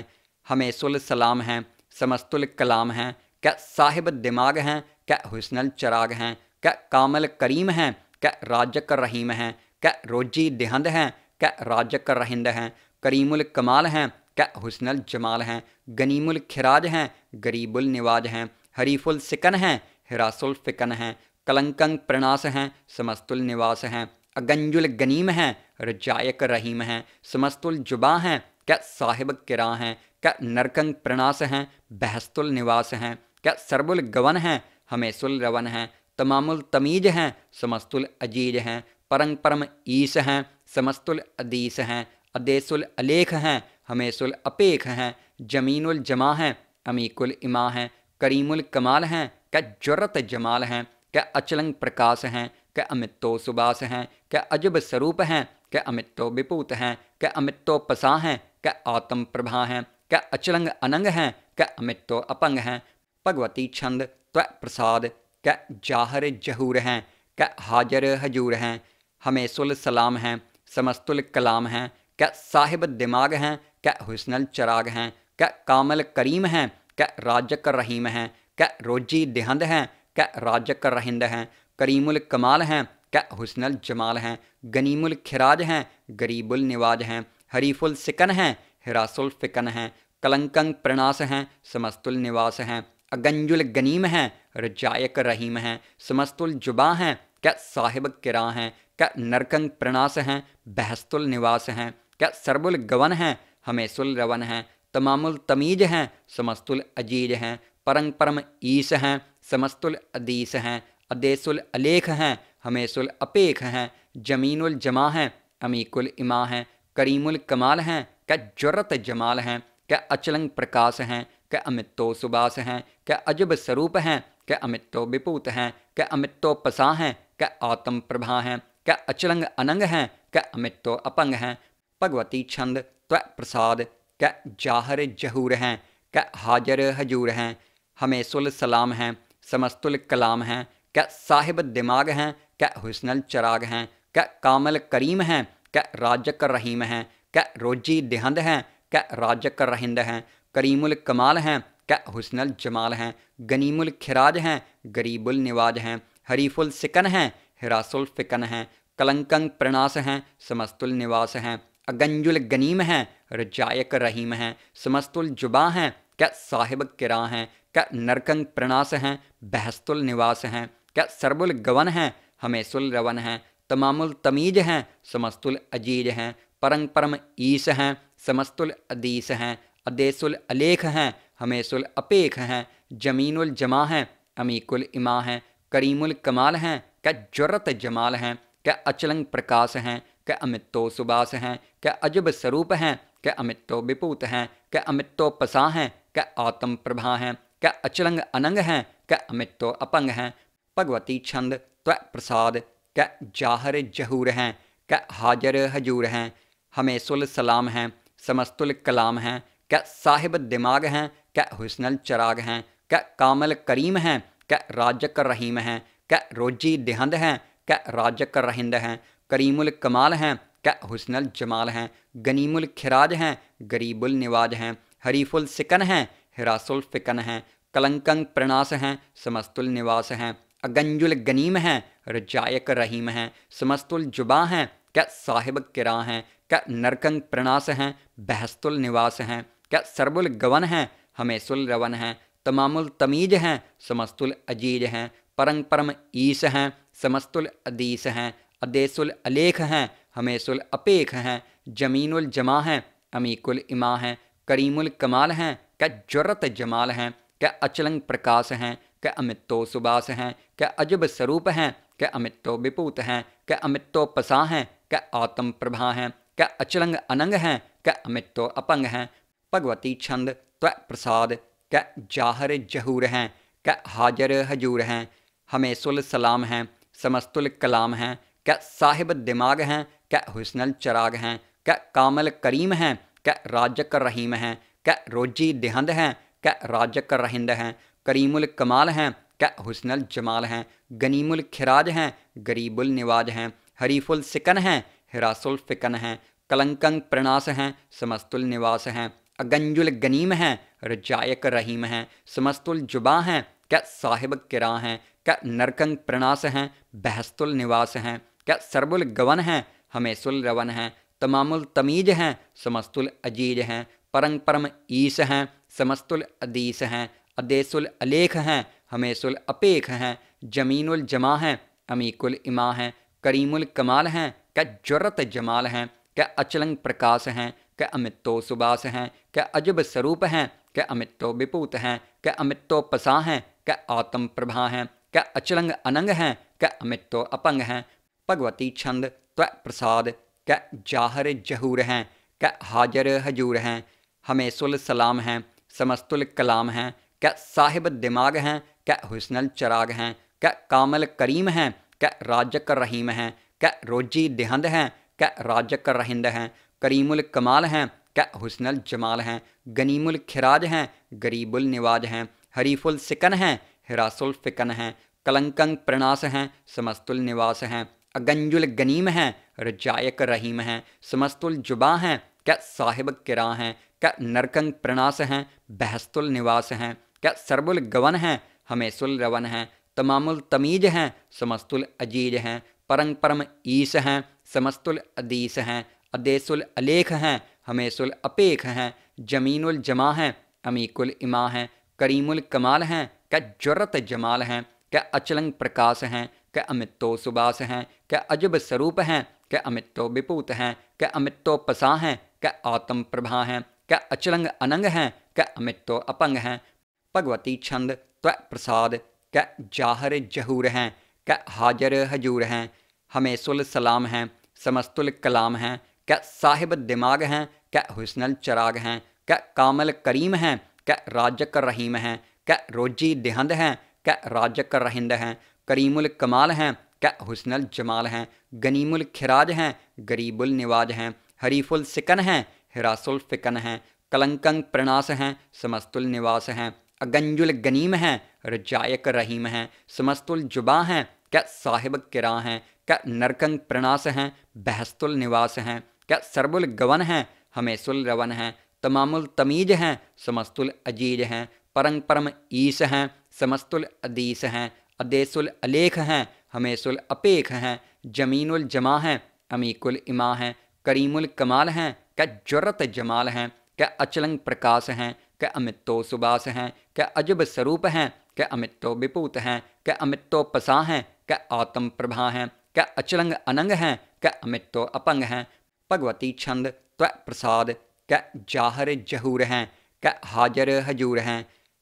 हमेसुल सलाम हैं समस्तुल कलाम हैं कै साहिब दिमाग हैं कै हुसनल चराग हैं कै कामल करीम हैं कै राजक रहीम हैं कै रोजी दिहंद हैं कै राजक रहिंद हैं करीमुल कमाल हैं कै हुसनल जमाल हैं गनीमुल खिराज हैं गरीबुल निवाज हैं हरीफुल सिकन हैं हिरासुल फ़िकन हैं कलंकंग प्रणास हैं समस्तुल निवास हैं अगंजुल गनीम हैं रजायक रहीम हैं समस्तुल जुबा हैं क्या साहिब किरा हैं क्या नरकंग प्रणास हैं बहस्तुल निवास हैं क्या सरबुल गवन हैं हमेशुल रवन हैं तमामुल तमीज हैं समस्तुल अजीज हैं परंग परम ईस हैं समस्तुल अदीस हैं अदेसुल अलेख हैं हमेशुल अपेख हैं जमीनुल जमा हैं अमीकुल इमा हैं करीमुल कमाल हैं क्या जरत जमाल हैं क्या अचलंग प्रकाश हैं क्या अमित तो सुबास हैं क्या अजब स्वरूप हैं क्या अमित तो विपूत हैं क्या अमित तो पसा हैं क्या आत्म प्रभा हैं क्या अचलंग अनंग हैं क्या अमित तो अपंग हैं भगवती छंद त्व प्रसाद क्या जाहर जहूर हैं क्या हाजर हजूर हैं हमेसुल सलाम हैं समस्तुल कलाम हैं क्या साहिब दिमाग हैं क्या हुसनल चराग हैं क्या कामल करीम हैं क्या राजक रहीम हैं क्या रोजी दिहंद हैं क्या राजक रहिंद हैं करीमुल कमाल हैं क्या हुसनल जमाल हैं गनीमुल खिराज हैं गरीबुल निवाज हैं हरीफुल सिकन हैं हिरासुल फ़िकन हैं कलंकंग प्रणास हैं समस्तुल निवास हैं अगंजुल गनीम हैं रजायक रहीम हैं समस्तुल जुबा हैं क्या साहिब किरा हैं क्या नरकंग प्रणास हैं बहस्तुल निवास हैं क्या सरबुल गवन हैं हमेसुल रवन हैं तमामुल तमीज हैं समस्तुल अजीज हैं परंग परम ईस हैं समस्तुल अदीस हैं अदेसुल अलेख हैं हमेसुल अपेख हैं जमीनुल जमा हैं अमीकुल इमा हैं करीमुल कमाल हैं क्या जरत जमाल हैं क्या अचलंग प्रकाश हैं क्या अमितो सुबास हैं क्या अजब स्वरूप हैं क्या अमितो विपूत हैं क्या अमितो पसा हैं क्या आत्म प्रभा हैं क्या अचलंग अनंग हैं क्या अमितो अपंग हैं भगवती छंद त्व प्रसाद क्या जाहर जहूर हैं क्या हाजर हजूर हैं हमेसुल सलाम हैं समस्तुल कलाम हैं क्या साहिब दिमाग हैं क्या हुसनल चराग हैं क्या कामल करीम हैं क्या राजक रहीम हैं क्या रोजी दिहंद हैं क्या राजक रहिंद हैं करीमुल कमाल हैं क्या हुसनल जमाल हैं गनीमुल खिराज हैं गरीबुल निवाज हैं हरीफुल सिकन हैं हिरासुल फ़िकन हैं कलंकंग प्रणास हैं समस्तुल निवास हैं अगंजुल गनीम हैं रजायक रहीम हैं समस्तुल जुबा हैं क्या साहिब किरा हैं क्या नरकंग प्रणास हैं बहस्तुल निवास हैं क्या सरबुल गवन हैं हमेशुल रवन हैं तमामुल तमीज हैं समस्तुल अजीज हैं परंग परम ईस हैं समस्तुल अदीस हैं अदेसुल अलेख हैं हमेसुल अपेख हैं जमीनुल जमा हैं अमीकुल इमा हैं करीमुल कमाल हैं क्या जरत जमाल हैं क्या अचलंग प्रकाश हैं क्या अमितो सुबास हैं क्या अजब स्वरूप हैं क्या अमितो विपूत हैं क्या अमितो पसा हैं क्या आत्म प्रभा हैं क्या अचलंग अनंग हैं क्या अमितो अपंग हैं भगवती छंद त्व प्रसाद क जाहर जहूर हैं क हाजर हजूर हैं सुल सलाम हैं समस्तुल कलाम हैं क साहिब दिमाग हैं क हुसनल चराग हैं क कामल करीम हैं क राजक रहीम हैं क रोजी दिहंद हैं क राजक रहिंद हैं करीमुल कमाल हैं क हुसनल जमाल हैं गनीमुल खिराज हैं गरीबुल निवाज हैं हरीफुल सिकन हैं हिरासुल फ़िकन हैं कलंकंग प्रणास हैं समस्तुल निवास हैं अगंजुल गनीम हैं रजायक रहीम हैं समस्तुल जुबा हैं क्या साहिब किरा हैं क्या नरकंग प्रणास हैं बहस्तुल निवास हैं क्या सरबुल गवन हैं हमेशुल रवन हैं तमामुल तमीज हैं समस्तुल अजीज हैं परंग परम ईस हैं समस्तुल अदीस हैं अदेसुल अलेख हैं हमेशुल अपेख हैं जमीनुल जमा हैं अमीकुल इमा हैं करीमुल कमाल हैं क्या जुरत जमाल हैं क्या अचलंग प्रकाश हैं के अमित तो सुबास हैं के अजब स्वरूप हैं के अमित तो विपूत हैं के अमित तो पसा हैं के आत्म प्रभा हैं के अचलंग अनंग हैं के अमित तो अपंग हैं भगवती छंद त्व प्रसाद के जाहर जहूर हैं के हाजर हजूर हैं हमेसुल सलाम हैं समस्तुल कलाम हैं क्या साहिब दिमाग हैं क्या हुसनल चराग हैं क्या कामल करीम हैं क्या राजक रहीम हैं क्या रोजी दिहंद हैं क्या राजक रहिंद हैं करीमुल कमाल हैं क्या हुसनल जमाल हैं गनीमुल खिराज हैं गरीबुल निवाज हैं हरीफुल सिकन हैं हिरासुल फ़िकन हैं कलंकंग प्रणास हैं समस्तुल निवास हैं अगंजुल गनीम हैं रजायक रहीम हैं समस्तुल जुबा हैं क्या साहिब किरा हैं क्या नरकंग प्रणास हैं बहस्तुल निवास हैं क्या सरबुल गवन हैं हमेशुल रवन हैं तमामुल तमीज हैं समस्तुल अजीज हैं परंग परम ईस हैं समस्तुल अदीस हैं अदेसुल अलेख हैं हमेसुल अपेख हैं जमीनुल जमा हैं अमीकुल इमा हैं करीमुल कमाल हैं क्या जरत जमाल हैं क्या अचलंग प्रकाश हैं क्या अमितो सुबास हैं क्या अजब स्वरूप हैं क्या अमितो विपूत हैं क्या अमितो पसा हैं क्या आत्म प्रभा हैं क्या अचलंग अनंग हैं क्या अमितो अपंग हैं भगवती छंद त्व प्रसाद क्या जाहर जहूर हैं क्या हाजर हजूर हैं हमेसुल सलाम हैं समस्तुल कलाम हैं क्या साहिब दिमाग हैं क्या हुसनल चराग हैं क्या कामल करीम हैं क्या राजक रहीम हैं क्या रोजी दिहंद हैं क्या राजक रहिंद हैं करीमुल कमाल हैं क्या हुसनल जमाल हैं गनीमुल खिराज हैं गरीबुल निवाज हैं हरीफुल सिकन हैं हिरासुल फ़िकन हैं कलंकंग प्रणास हैं समस्तुल निवास हैं अगंजुल गनीम हैं रजायक रहीम हैं समस्तुल जुबा हैं क्या साहिब किरा हैं क्या नरकंग प्रणास हैं बहस्तुल निवास हैं क्या सरबुल गवन हैं हमेशुल रवन हैं तमामुल तमीज हैं समस्तुल अजीज हैं परंग परम ईस हैं समस्तुल अदीस हैं अदेसुल अलेख हैं हमेशुल अपेख हैं जमीनुल जमा हैं अमीकुल इमा हैं करीमुल कमाल हैं क्या जरत जमाल हैं क्या अचलंग प्रकाश हैं क्या अमितो सुबास हैं क्या अजब स्वरूप हैं क्या अमितो विपूत हैं क्या अमितो पसा हैं क्या आत्म प्रभा हैं क्या अचलंग अनंग हैं क्या अमितो अपंग हैं भगवती छंद त्व प्रसाद कै जाहर जहूर हैं कै हाजर हजूर हैं हमेसुल सलाम हैं समस्तुल कलाम हैं कै साहिब दिमाग हैं कै हुसनल चराग हैं कै कामल करीम हैं कै राजक रहीम हैं कै रोजी दिहंद हैं कै राजक रहिंद हैं करीमुल कमाल हैं कै हुसनल जमाल हैं गनीमुल खिराज हैं गरीबुल निवाज हैं हरीफुल सिकन हैं हिरासुल फ़िकन हैं कलंकंग प्रणास हैं समस्तुल निवास हैं अगंजुल गनीम हैं रजायक रहीम हैं समस्तुल जुबा हैं क्या साहिब किरा हैं क्या नरकंग प्रणास हैं बहस्तुल निवास हैं क्या सरबुल गवन हैं हमेसुल रवन हैं तमामुल तमीज हैं समस्तुल अजीज हैं परंग परम ईस हैं समस्तुल अदीस हैं अदेसुल अलेख हैं हमेसुल अपेख हैं जमीनुल जमा हैं अमीकुल इमा हैं करीमुल कमाल हैं क्या जरत जमाल हैं क्या अचलंग प्रकाश हैं क्या अमित तो सुबास हैं क्या अजब स्वरूप हैं क्या अमित तो विपूत हैं क्या अमित तो पसा हैं क्या आत्म प्रभा हैं क्या अचलंग अनंग हैं क्या अमित तो अपंग हैं भगवती छंद त्व प्रसाद क्या जाहर जहूर हैं क्या हाजर हजूर हैं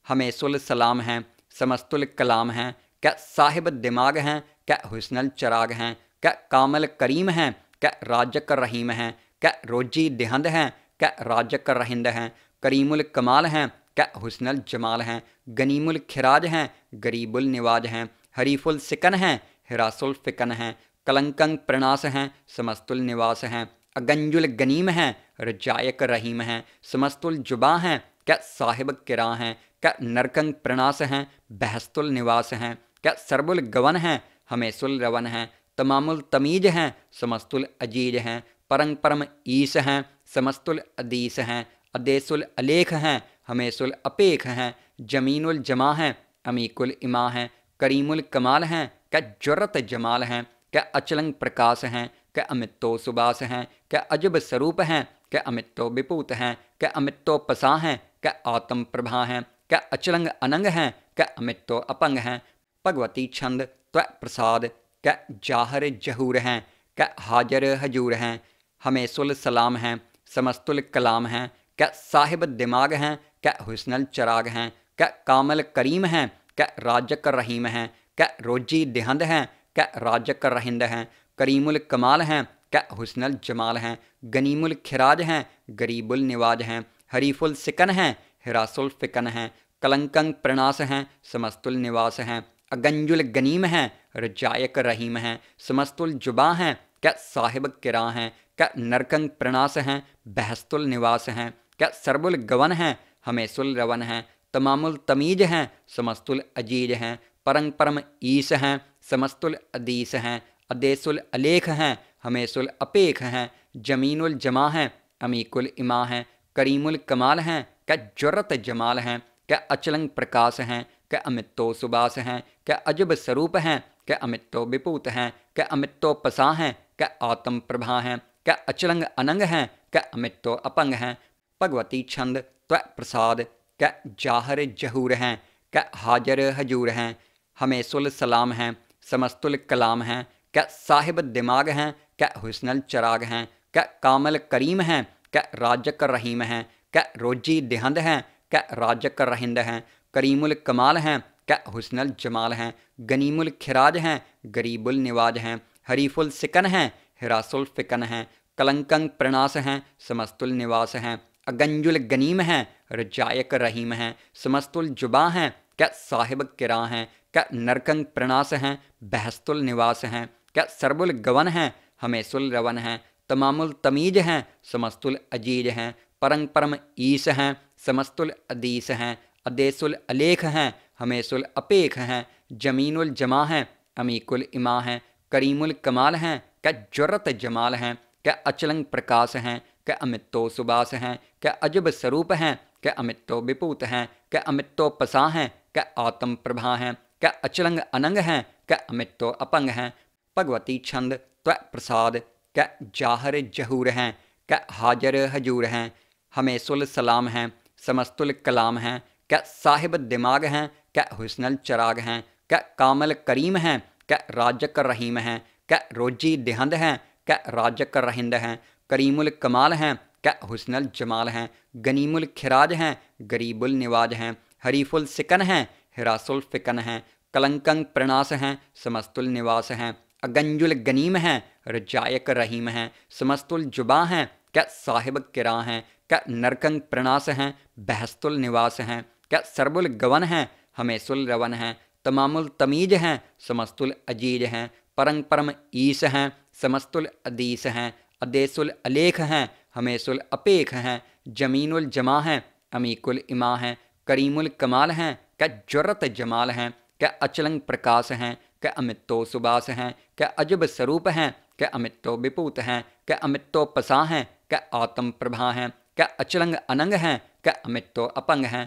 हमेसुल सलाम हैं समस्तुल कलाम हैं क्या साहिब दिमाग हैं क्या हुसनल चराग हैं क्या कामल करीम हैं क्या राजक रहीम हैं क्या रोजी दिहंद हैं क्या राजक रहिंद हैं करीमुल कमाल हैं क्या हुसनल जमाल हैं गनीमुल खिराज हैं गरीबुल निवाज हैं हरीफुल सिकन हैं हिरासुल फ़िकन हैं कलंकंग प्रणास हैं समस्तुल निवास हैं अगंजुल गनीम हैं रजायक रहीम हैं समस्तुल जुबा हैं क्या साहिब किरा हैं क्या नरकंग प्रणास हैं बहस्तुल निवास हैं क्या सरबुल गवन हैं हमेसुल रवन हैं तमामुल तमीज हैं समस्तुल अजीज हैं परंग परम ईस हैं समस्तुल अदीस हैं अदेसुल अलेख हैं हमेसुल अपेख हैं जमीनुल जमा हैं अमीकुल इमा हैं करीमुल कमाल हैं क्या जरत जमाल हैं क्या अचलंग प्रकाश हैं क्या अमितो सुबास हैं क्या अजब स्वरूप हैं क्या अमितो विपूत हैं क्या अमितो पसा हैं क्या आत्म प्रभा हैं क्या अचलंग अनंग हैं क्या अमितो अपंग हैं भगवती छंद त्व प्रसाद क्या जाहर जहूर हैं क्या हाजर हजूर हैं हमेसुल सलाम हैं समस्तुल कलाम हैं क्या साहिब दिमाग हैं क्या हुसनल चराग हैं क्या कामल करीम हैं क्या राजक रहीम हैं क्या रोजी दिहंद हैं क्या राजक रहिंद हैं करीमुल कमाल हैं क्या हुसनल जमाल हैं गनीमुल खिराज हैं गरीबुल निवाज हैं हरीफुल सिकन हैं हिरासुल फ़िकन हैं कलंकंग प्रणास हैं समस्तुल निवास हैं अगंजुल गनीम हैं रजायक रहीम हैं समस्तुल जुबा हैं क्या साहिब किरा हैं क्या नरकंग प्रणास हैं बहस्तुल निवास हैं क्या सरबुल गवन हैं हमेसुल रवन हैं तमामुल तमीज हैं समस्तुल अजीज हैं परंग परम ईस हैं समस्तुल अदीस हैं अदेसुल अलेख हैं हमेसुल अपेख हैं जमीनुल जमा हैं अमीकुल इमा हैं करीमुल कमाल हैं क्या जरत जमाल हैं क्या अचलंग प्रकाश हैं क्या अमितो सुबास हैं क्या अजब स्वरूप हैं क्या अमितो विपूत हैं क्या अमितो पसा हैं क्या आत्म प्रभा हैं क्या अचलंग अनंग हैं क्या अमितो अपंग हैं भगवती छंद त्व प्रसाद कै जाहर जहूर हैं कै हाजर हजूर हैं सुल सलाम हैं समस्तुल कलाम हैं कै साहिब दिमाग हैं कै हुसनल चराग हैं कै कामल करीम हैं कै राजक रहीम हैं कै रोजी दिहंद हैं कै राजक रहिंद हैं करीमुल कमाल हैं कै हुसनल जमाल हैं गनीमुल खिराज हैं गरीबुल निवाज हैं हरीफुल सिकन हैं हिरासुल फ़िकन हैं कलंकंग प्रणास हैं समस्तुल निवास हैं अगंजुल गनीम हैं रजायक रहीम हैं समस्तुल जुबा हैं क्या साहिब किरा हैं क्या नरकंग प्रणास हैं बहस्तुल निवास हैं क्या सरबुल गवन हैं हमेशुल रवन हैं तमामुल तमीज हैं समस्तुल अजीज हैं परंग परम ईस हैं समस्तुल अदीस हैं अदेसुल अलेख हैं हमेशुल अपेख हैं जमीनुल जमा हैं अमीकुल इमा हैं करीमुल कमाल हैं क्या जरत जमाल हैं क्या अचलंग प्रकाश हैं कि अमित तो सुबास हैं कि अजब स्वरूप हैं कि अमित तो विपूत हैं कि अमित तो पसा हैं कि आत्म प्रभा हैं कि अचलंग अनंग हैं कि अमित तो अपंग हैं भगवती छंद त्व प्रसाद क्या जाहर जहूर हैं क्या हाजर हजूर हैं हमेसुल सलाम हैं समस्तुल कलाम हैं क्या साहिब दिमाग हैं क्या हुसनल चराग हैं क्या कामल करीम हैं क्या राजक रहीम हैं क्या रोजी दिहंद हैं क्या राजक रहिंद हैं करीमुल कमाल हैं क्या हुसनल जमाल हैं गनीमुल खिराज हैं गरीबुल निवाज हैं हरीफुल सिकन हैं हिरासुल फ़िकन हैं कलंकंग प्रणास हैं समस्तुल निवास हैं अगंजुल गनीम हैं रजायक रहीम हैं समस्तुल जुबा हैं क्या साहिब किरा हैं क्या नरकंग प्रणास हैं बहस्तुल निवास हैं क्या सरबुल गवन हैं हमेसुल रवन हैं तमामुल तमीज हैं समस्तुल अजीज हैं परंग परम ईस हैं समस्तुल अदीस हैं अदेसुल अलेख हैं हमेसुल अपेख हैं जमीनुल जमा हैं अमीकुल इमा हैं करीमुल कमाल हैं क्या जरत जमाल हैं क्या अचलंग प्रकाश हैं क्या अमितो सुबास हैं क्या अजब स्वरूप हैं क्या अमितो विपूत हैं क्या अमितो पसा हैं क्या आत्म प्रभा हैं क्या अचलंग अनंग हैं क्या अमितो अपंग हैं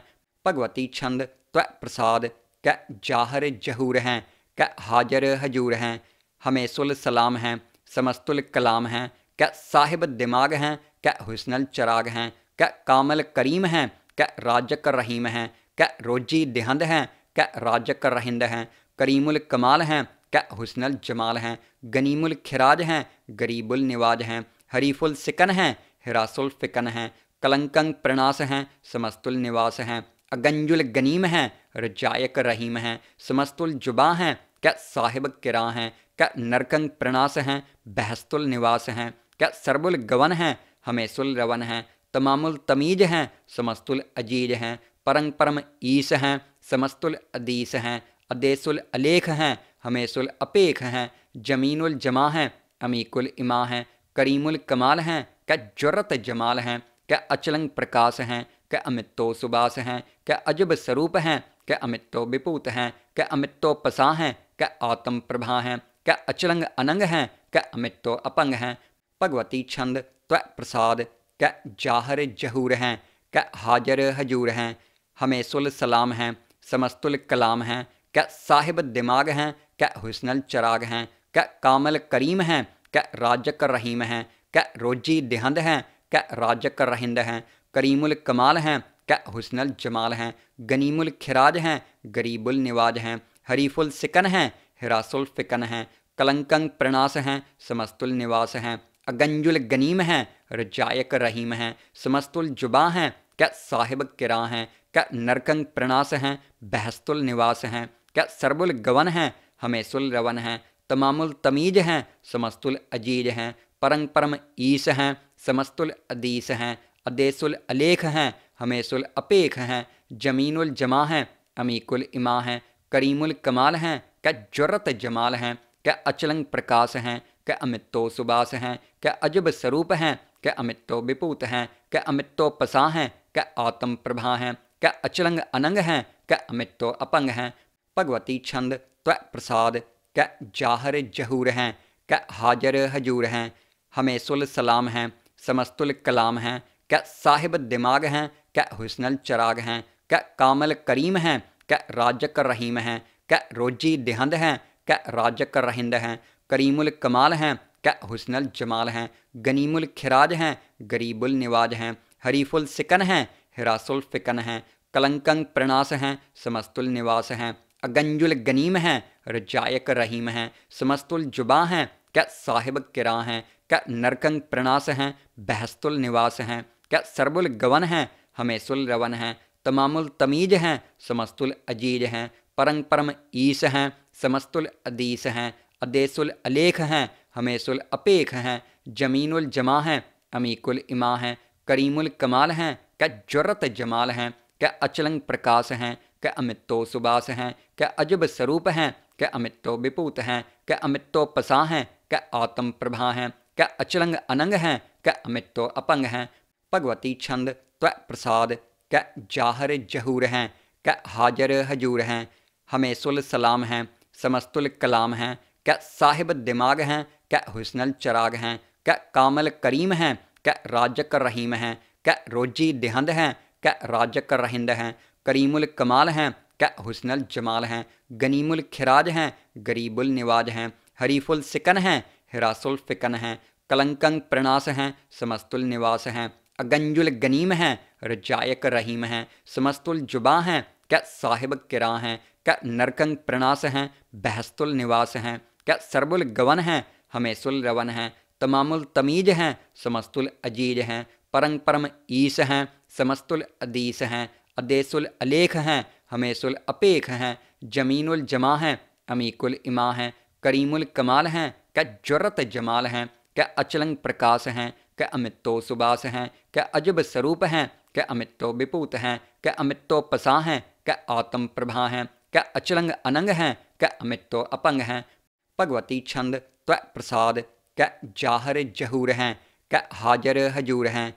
भगवती छंद त्व प्रसाद क्या जाहर जहूर हैं क्या हाजर हजूर हैं हमेसुल सलाम हैं समस्तुल कलाम हैं क्या साहिब दिमाग हैं क्या हुसनल चराग हैं क्या कामल करीम हैं क्या राजक रहीम हैं क्या रोजी दिहंद हैं क्या राजक रहिंद हैं करीमुल कमाल हैं क्या हुसनल जमाल हैं गनीमुल खिराज हैं गरीबुल निवाज हैं हरीफुल सिकन हैं हिरासुल फ़िकन हैं कलंकंग प्रणास हैं समस्तुल निवास हैं अगंजुल गनीम हैं रजायक रहीम हैं समस्तुल जुबा हैं क्या साहिब किरा हैं क्या नरकंग प्रणास हैं बहस्तुल निवास हैं क्या सरबुल गवन हैं सुल रवन हैं तमामुल तमीज हैं समस्तुल अजीज हैं परंग परम ईस हैं समस्तुल अदीस हैं अदेसुल अलेख हैं हमेसुल अपेख हैं जमीनुल जमा हैं अमीकुल इमा हैं करीमुल कमाल हैं क्या जरत जमाल हैं क्या अचलंग प्रकाश हैं क्या अमितो सुबास हैं क्या अजब स्वरूप हैं क्या अमितो विपूत हैं क्या अमितो पसा हैं क्या आत्म प्रभा हैं क्या अचलंग अनंग हैं क्या अमितो अपंग हैं भगवती छंद त्वै प्रसाद कै जाहर जहूर हैं कै हाजर हजूर हैं हमेसुल सलाम हैं समस्तुल कलाम हैं कै साहिब दिमाग हैं कै हुसनल चराग हैं कै कामल करीम हैं कै राजक रहीम हैं कै रोजी दिहंद हैं कै राजक रहिंद हैं करीमुल कमाल हैं कै हुसनल जमाल हैं गनीमुल खिराज हैं गरीबुल निवाज हैं हरीफुल सिकन हैं हिरासुल फ़िकन हैं कलंकंग प्रणास हैं समस्तुल निवास हैं अगंजुल गनीम हैं रजायक रहीम हैं समस्तुल जुबा हैं क्या साहिब किरा हैं क्या नरकंग प्रणास हैं बहस्तुल निवास हैं क्या सरबुल गवन हैं हमेसुल रवन हैं तमामुल तमीज हैं समस्तुल अजीज हैं परंग परम ईस हैं समस्तुल अदीस हैं अदेसुल अलेख हैं हमेसुल अपेख हैं जमीनुल जमा हैं अमीकुल इमा हैं करीमुल कमाल हैं क्या जरत जमाल हैं क्या अचलंग प्रकाश हैं क्या अमित तो सुबास हैं क्या अजब स्वरूप हैं क्या अमित तो विपूत हैं क्या अमित तो पसा हैं क्या आत्म प्रभा हैं क्या अचलंग अनंग हैं क्या अमित तो अपंग हैं भगवती छंद त्व प्रसाद क्या जाहर जहूर हैं क्या हाजर हजूर हैं हमेसुल सलाम हैं समस्तुल कलाम हैं क्या साहिब दिमाग हैं क्या हुसनल चराग हैं क्या कामल करीम हैं क्या राजक रहीम हैं क्या रोजी दिहंद हैं क्या राजक रहिंद हैं करीमुल कमाल हैं क्या हुसनल जमाल हैं गनीमुल खिराज हैं गरीबुल निवाज हैं हरीफुल सिकन हैं हिरासुल फ़िकन हैं कलंकंग प्रणास हैं समस्तुल निवास हैं अगंजुल गनीम हैं रजायक रहीम हैं समस्तुल जुबा हैं क्या साहिब किरा हैं क्या नरकंग प्रणास हैं बहस्तुल निवास हैं क्या सरबुल गवन हैं हमेसुल रवन हैं तमामुल तमीज हैं समस्तुल अजीज हैं परंग परम ईस हैं समस्तुल अदीस हैं अदेसुल अलेख हैं हमेसुल अपेख हैं जमीनुल जमा हैं अमीकुल इमा हैं करीमुल कमाल हैं क्या जरत जमाल हैं क्या अचलंग प्रकाश हैं क्या अमितो सुबास हैं क्या अजब स्वरूप हैं क्या अमितो विपूत हैं क्या अमितो पसा हैं क्या आत्म प्रभा हैं क्या अचलंग अनंग हैं क्या अमितो अपंग हैं भगवती छंद त्व प्रसाद क्या जाहर जहूर हैं क्या हाजर हजूर हैं हमेसुल सलाम हैं समस्तुल कलाम हैं क्या साहिब दिमाग हैं क्या हुसनल चराग हैं क्या कामल करीम हैं क्या राजक रहीम हैं क्या रोजी दिहंद हैं क्या राजक रहिंद हैं करीमुल कमाल हैं क्या हुसनल जमाल हैं गनीमुल खिराज हैं गरीबुल निवाज हैं हरीफुल सिकन हैं हिरासुल फ़िकन हैं कलंकंग प्रणास हैं समस्तुल निवास हैं अगंजुल गनीम हैं रजायक रहीम हैं समस्तुल जुबा हैं क्या साहिब किरा हैं क्या नरकंग प्रणास हैं बहस्तुल निवास हैं क्या सर्बुल गवन हैं हमेशुल रवन हैं तमामुल तमीज हैं समस्तुल अजीज हैं परंग परम ईस हैं समस्तुल अदीस हैं अदेसुल अलेख हैं हमेसुल अपेख हैं जमीनुल जमा हैं अमीकुल इमा हैं करीमुल कमाल हैं क्या जरत जमाल हैं क्या अचलंग प्रकाश हैं क्या अमितो सुबास हैं क्या अजब स्वरूप हैं क्या अमितो विपूत हैं क्या अमितो पसा हैं क्या आत्म प्रभा हैं क्या अचलंग अनंग हैं क्या अमितो अपंग हैं भगवती छंद त्व प्रसाद क जाहर जहूर हैं क हाजर हजूर हैं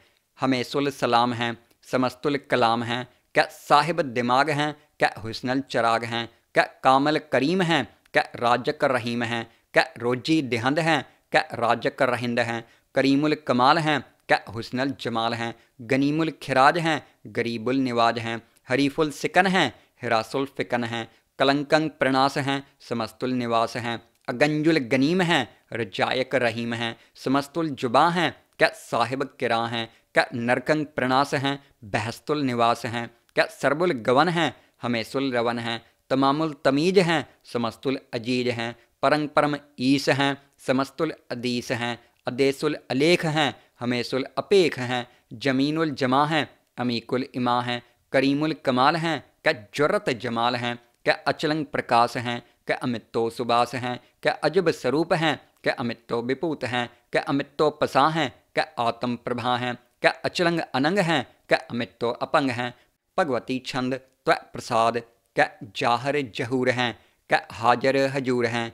हमेसुल सलाम हैं समस्तुल कलाम हैं क साहिब दिमाग हैं क हुसनल चराग हैं क कामल करीम हैं क राजक रहीम हैं क रोजी दिहंद हैं क राजक रहिंद हैं करीमुल कमाल हैं क हुसनल जमाल हैं गनीमुल खिराज हैं गरीबुल निवाज हैं हरीफुल सिकन हैं हिरासुल फ़िकन हैं कलंकंग प्रणास हैं समस्तुल निवास हैं अगंजुल गनीम हैं रजायक रहीम हैं समस्तुल जुबा हैं क्या साहिब किरा हैं क्या नरकंग प्रणास हैं बहस्तुल निवास हैं क्या सरबुल गवन हैं हमेसुल रवन हैं तमामुल तमीज हैं समस्तुल अजीज हैं परंग परम ईस हैं समस्तुल अदीस हैं अदेसुल अलेख हैं हमेसुल अपेख हैं जमीनुल जमा हैं अमीकुल इमा हैं करीमुल कमाल हैं क्या जुरत जमाल हैं क्या अचलंग प्रकाश हैं के अमित तो सुबास हैं के अजब स्वरूप हैं के अमित तो विपूत हैं के अमित तो पसा हैं के आत्म प्रभा हैं के अचलंग अनंग हैं के अमित तो अपंग हैं भगवती छंद त्व प्रसाद के जाहर जहूर हैं के हाजर हजूर हैं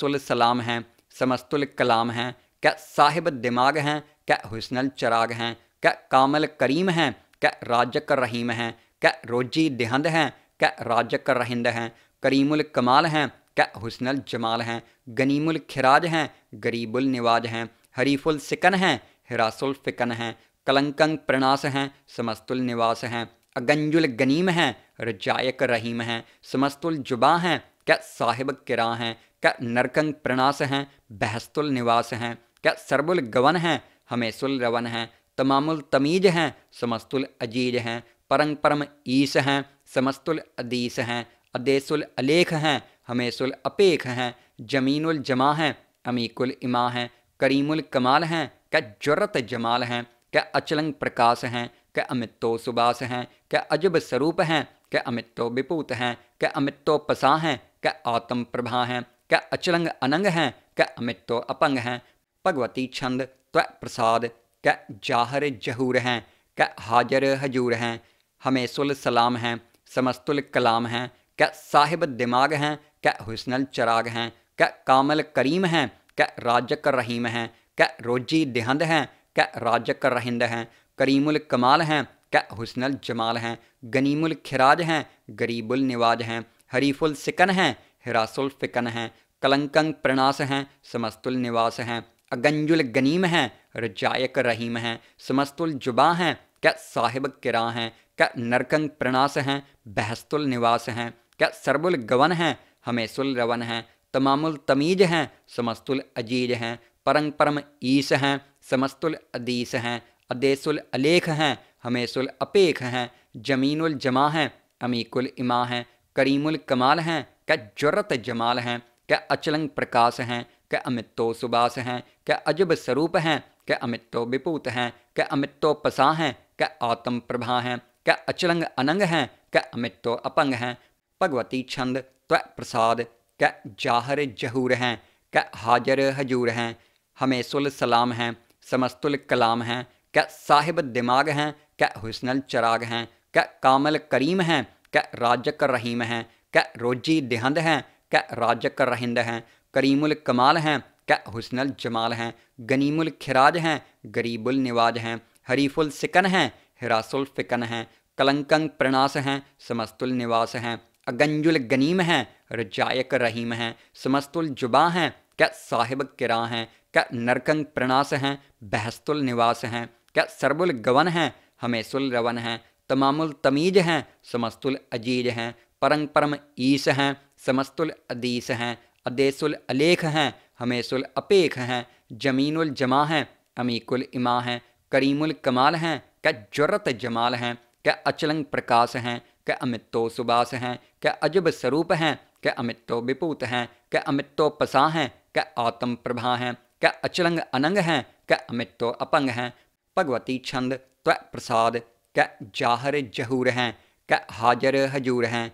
सुल सलाम हैं समस्तुल कलाम हैं क्या साहिब दिमाग हैं क्या हुसनल चराग हैं क्या कामल करीम हैं क्या राजक रहीम हैं क्या रोजी दिहंद हैं क्या राजक रहिंद हैं करीमुल कमाल हैं क्या हुसनल जमाल हैं गनीमुल खिराज हैं गरीबुल निवाज हैं हरीफुल सिकन हैं हिरासुल फ़िकन हैं कलंकंग प्रणास हैं समस्तुल निवास हैं अगंजुल गनीम हैं रजायक रहीम हैं समस्तुल जुबा हैं क्या साहिब किरा हैं क्या नरकंग प्रणास हैं बहस्तुल निवास हैं क्या सरबुल गवन हैं हमेशुल रवन हैं तमामुल तमीज हैं समस्तुल अजीज हैं परंग परम ईस हैं समस्तुल अदीस हैं अदेसुल अलेख हैं हमेसुल अपेख हैं जमीनुल जमा हैं अमीकुल इमा हैं करीमुल कमाल हैं क्या जरत जमाल हैं क्या अचलंग प्रकाश हैं क्या अमितो सुबास हैं क्या अजब स्वरूप हैं क्या अमितो विपूत हैं क्या अमितो पसा हैं क्या आत्म प्रभा हैं क्या अचलंग अनंग हैं क्या अमितो अपंग हैं भगवती छंद त्व प्रसाद क्या जाहर जहूर हैं क्या हाजर हजूर हैं हमेसुल सलाम हैं समस्तुल कलाम हैं क्या साहिब दिमाग हैं क्या हुसनल चराग हैं क्या कामल करीम हैं क्या राजक रहीम हैं क्या रोजी दिहंद हैं क्या राजक रहिंद हैं करीमुल कमाल हैं क्या हुसनल जमाल हैं गनीमुल खिराज हैं गरीबुल निवाज हैं हरीफुल सिकन हैं हिरासुल फ़िकन हैं कलंकंग प्रणास हैं समस्तुल निवास हैं अगंजुल गनीम हैं रजायक रहीम हैं समस्तुल जुबा हैं क्या साहिब किरा हैं क्या नरकंग प्रणास हैं बहस्तुल निवास हैं क्या सरबुल गवन हैं हमेशुल रवन हैं तमामुल तमीज हैं समस्तुल अजीज हैं परंग परम ईस हैं समस्तुल अदीस हैं अदेसुल अलेख हैं हमेशुल अपेख हैं जमीनुल जमा हैं अमीकुल इमा हैं करीमुल कमाल हैं क्या जरत जमाल हैं क्या अचलंग प्रकाश हैं क्या अमितो सुबास हैं क्या अजब स्वरूप हैं क्या अमितो विपूत हैं क्या अमितो पसा हैं क्या आत्म प्रभा हैं क्या अचलंग अनंग हैं क्या अमितो अपंग हैं भगवती छंद त्व प्रसाद कै जाहर जहूर हैं कै हाजर हजूर हैं सुल सलाम हैं समस्तुल कलाम हैं कै साहिब दिमाग हैं कै हुसनल चराग हैं कै कामल करीम हैं कै राजक रहीम हैं कै रोजी दिहंद हैं कै राजक रहिंद हैं करीमुल कमाल हैं कै हुसनल जमाल हैं गनीमुल खिराज हैं गरीबुल निवाज हैं हरीफुल सिकन हैं हिरासुल फ़िकन हैं कलंकंग प्रणास हैं समस्तुल निवास हैं अगंजुल गनीम हैं रजायक रहीम हैं समस्तुल जुबा हैं क्या साहिब किरा हैं क्या नरकंग प्रणास हैं बहस्तुल निवास हैं क्या सरबुल गवन हैं हमेसुल रवन हैं तमामुल तमीज हैं समस्तुल अजीज हैं परंग परम ईस हैं समस्तुल अदीस हैं अदेसुल अलेख हैं हमेसुल अपेख हैं जमीनुल जमा हैं अमीकुल इमा हैं करीमुल कमाल हैं क्या जरत जमाल हैं क्या अचलंग प्रकाश हैं कि अमितो सुबास हैं कि अजब स्वरूप हैं कि अमितो तो विपूत हैं कि अमितो पसा हैं कि आत्म प्रभा हैं कि अचलंग अनंग हैं कि अमित अपंग हैं भगवती छंद त्व प्रसाद क्या जाहर जहूर हैं क्या हाजर हजूर हैं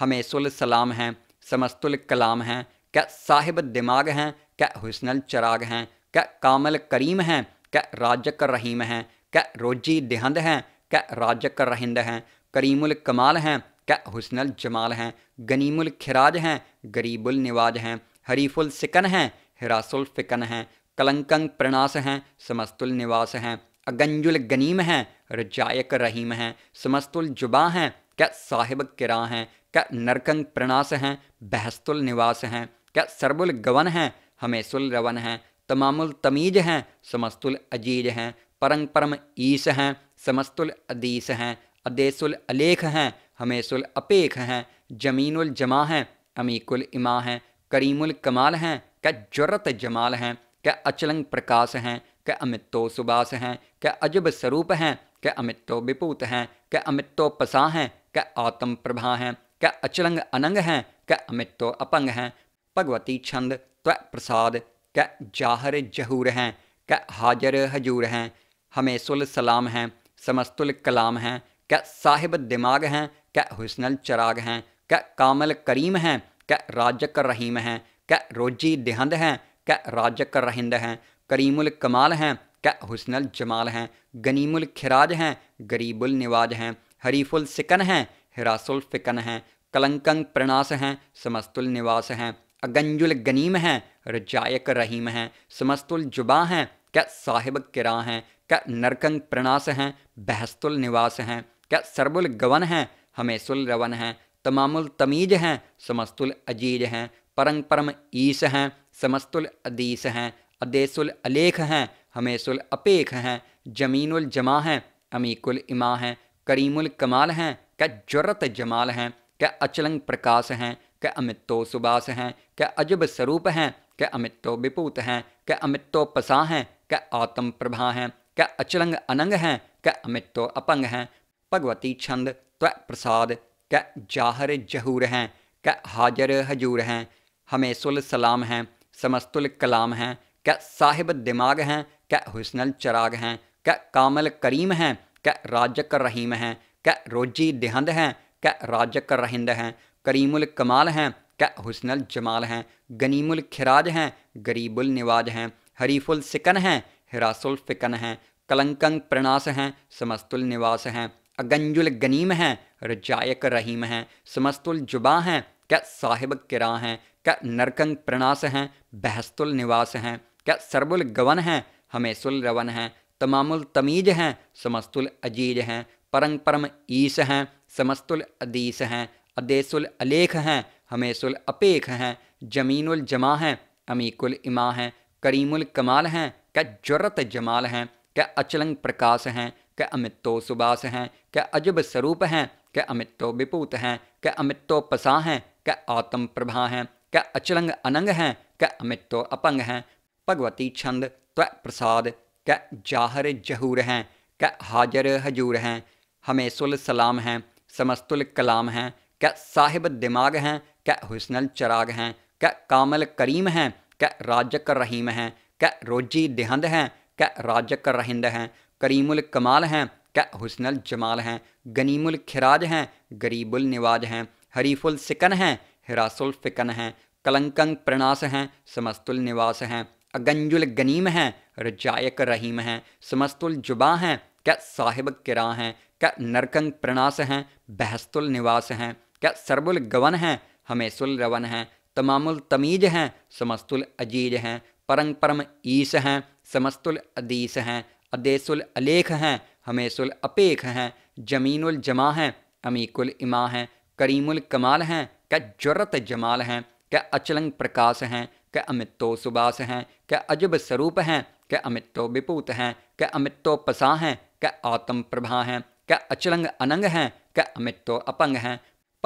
हमेसुल सलाम हैं समस्तुल कलाम हैं क्या साहिब दिमाग हैं क्या हुसनल चराग हैं क्या कामल करीम हैं क्या राजक रहीम हैं क्या रोजी दिहंद हैं क्या राजक रहिंद हैं करीमुल कमाल हैं क्या हुसनल जमाल हैं गनीमुल खिराज हैं गरीबुल निवाज हैं हरीफुल सिकन हैं हिरासुल फ़िकन हैं कलंकंग प्रणास हैं समस्तुल निवास हैं अगंजुल गनीम हैं रजायक रहीम हैं समस्तुल जुबा हैं क्या साहिब किरा हैं क्या नरकंग प्रणास हैं बहस्तुल निवास हैं क्या सरबुल गवन हैं हमेसुल रवन हैं तमामुल तमीज हैं समस्तुल अजीज हैं परंग परम ईस हैं समस्तुल अदीस हैं अदेसुल अलेख हैं हमेसुल अपेख हैं जमीनुल जमा हैं अमीकुल इमा हैं करीमुल कमाल हैं क्या जरत जमाल हैं क्या अचलंग प्रकाश हैं क्या अमितो सुबास हैं क्या अजब स्वरूप हैं क्या अमितो विपूत हैं क्या अमितो पसा हैं क्या आत्म प्रभा हैं क्या अचलंग अनंग हैं क्या अमितो अपंग हैं भगवती छंद त्व प्रसाद क्या जाहर जहूर हैं क्या हाजर हजूर हैं हमेसुल सलाम हैं समस्तुल कलाम हैं क्या साहिब दिमाग हैं क्या हुसनल चराग हैं क्या कामल करीम हैं क्या राजक रहीम हैं क्या रोजी देहंद हैं क्या राजक रहिंद हैं करीमुल कमाल हैं क्या हुसनल जमाल हैं गनीमुल खिराज हैं गरीबुल निवाज हैं हरीफुल सिकन हैं हिरासुल फ़िकन हैं कलंकंग प्रणास हैं समस्तुल निवास हैं अगंजुल गनीम हैं रजायक रहीम हैं समस्तुल जुबा हैं क्या साहिब किरा हैं क्या नरकंग प्रणास हैं बहस्तुल निवास हैं क्या सरबुल गवन हैं सुल रवन हैं तमामुल तमीज हैं समस्तुल अजीज हैं परंग परम ईस हैं समस्तुल अदीस हैं अदेसुल अलेख हैं सुल अपेख हैं जमीनुल जमा हैं अमीकुल इमा हैं करीमुल कमाल हैं क्या जरत जमाल हैं क्या अचलंग प्रकाश हैं क्या अमितो सुबास हैं क्या अजब स्वरूप हैं क्या अमितो विपूत हैं क्या अमितो पसा हैं क्या आत्म प्रभा हैं क्या अचलंग अनंग हैं क्या अमितो अपंग हैं भगवती छंद त्व प्रसाद कै जाहर जहूर हैं कै हाजर हजूर हैं सुल सलाम हैं समस्तुल कलाम हैं कै साहिब दिमाग हैं कै हुसनल चराग हैं कै कामल करीम हैं कै राजक रहीम हैं कै रोजी दिहंद हैं कै राजक रहिंद हैं करीमुल कमाल हैं कै हुसनल जमाल हैं गनीमुल खिराज हैं गरीबुल निवाज हैं हरीफुल सिकन हैं हिरासुल फ़िकन हैं कलंकंग प्रणास हैं समस्तुल निवास हैं अगंजुल गनीम हैं रजायक रहीम हैं समस्तुल जुबा हैं क्या साहिब किरा हैं क्या नरकंग प्रणास हैं बहस्तुल निवास हैं क्या सरबुल गवन हैं हमेशुल रवन हैं तमामुल तमीज हैं समस्तुल अजीज हैं परंग परम ईस हैं समस्तुल अदीस हैं अदेसुल अलेख हैं हमेशुल अपेख हैं जमीनुल जमा हैं अमीकुल इमा हैं करीमुल कमाल हैं क्या जरत जमाल हैं क्या अचलंग प्रकाश हैं के अमित तो सुबास हैं के अजब स्वरूप हैं के अमित तो विपूत हैं के अमित तो पसा हैं के आत्म प्रभा हैं के अचलंग अनंग हैं के अमित तो अपंग हैं भगवती छंद त्व प्रसाद के जाहर जहूर हैं के हाजर हजूर हैं हमेसुल सलाम हैं समस्तुल कलाम हैं क्या साहिब दिमाग हैं क्या हुसनल चराग हैं क्या कामल करीम हैं क्या राजक रहीम हैं क्या रोजी दिहंद हैं क्या राजक रहिंद हैं करीमुल कमाल हैं क्या हुसनल जमाल हैं गनीमुल खिराज हैं गरीबुल निवाज हैं हरीफुल सिकन हैं हिरासुल फ़िकन हैं कलंकंग प्रणास हैं समस्तुल निवास हैं अगंजुल गनीम हैं रजायक रहीम हैं समस्तुल जुबा हैं क्या साहिब किरा हैं क्या नरकंग प्रणास हैं बहस्तुल निवास हैं क्या सरबुल गवन हैं हमेसुल रवन हैं तमामुल तमीज हैं समस्तुल अजीज हैं परंग परम ईस हैं समस्तुल अदीस हैं अदेसुल अलेख हैं हमेसुल अपेख हैं जमीनुल जमा हैं अमीकुल इमा हैं करीमुल कमाल हैं क्या जरत जमाल हैं क्या अचलंग प्रकाश हैं क्या अमितो सुबास हैं क्या अजब स्वरूप हैं क्या अमितो विपूत हैं क्या अमितो पसा हैं क्या आत्म प्रभा हैं क्या अचलंग अनंग हैं क्या अमितो अपंग हैं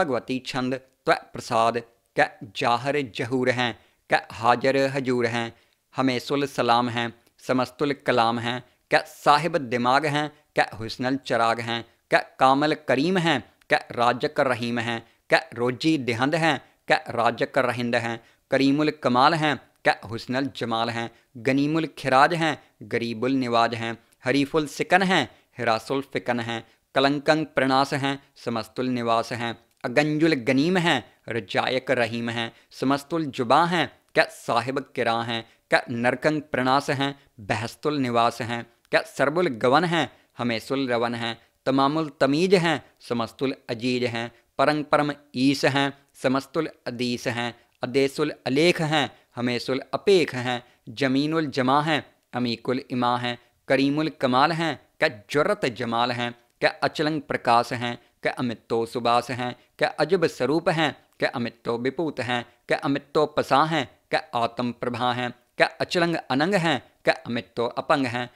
भगवती छंद त्व प्रसाद क्या जाहर जहूर हैं क्या हाजर हजूर हैं हमेसुल सलाम हैं समस्तुल कलाम हैं क्या साहिब दिमाग हैं क्या हुसनल चराग हैं क्या कामल करीम हैं क्या राजक रहीम हैं क्या रोजी दिहंद हैं क्या राजक रहिंद हैं करीमुल कमाल हैं क्या हुसनल जमाल हैं गनीमुल खिराज हैं गरीबुल निवाज हैं हरीफुल सिकन हैं हिरासुल फ़िकन हैं कलंकंग प्रणास हैं समस्तुल निवास हैं अगंजुल गनीम हैं रजायक रहीम हैं समस्तुल जुबा हैं क्या साहिब किरा हैं क्या नरकंग प्रणास हैं बहस्तुल निवास हैं क्या सरबुल गवन हैं सुल रवन हैं तमामुल तमीज हैं समस्तुल अजीज हैं परंग परम ईस हैं समस्तुल अदीस हैं अदेसुल अलेख हैं सुल अपेख हैं जमीनुल जमा हैं अमीकुल इमा हैं करीमुल कमाल हैं क्या जरत जमाल हैं क्या अचलंग प्रकाश हैं क्या अमितो सुबास हैं क्या अजब स्वरूप हैं क्या अमितो विपूत हैं क्या अमितो पसा हैं क्या आत्म प्रभा हैं क्या अचलंग अनंग हैं क्या अमितो अपंग हैं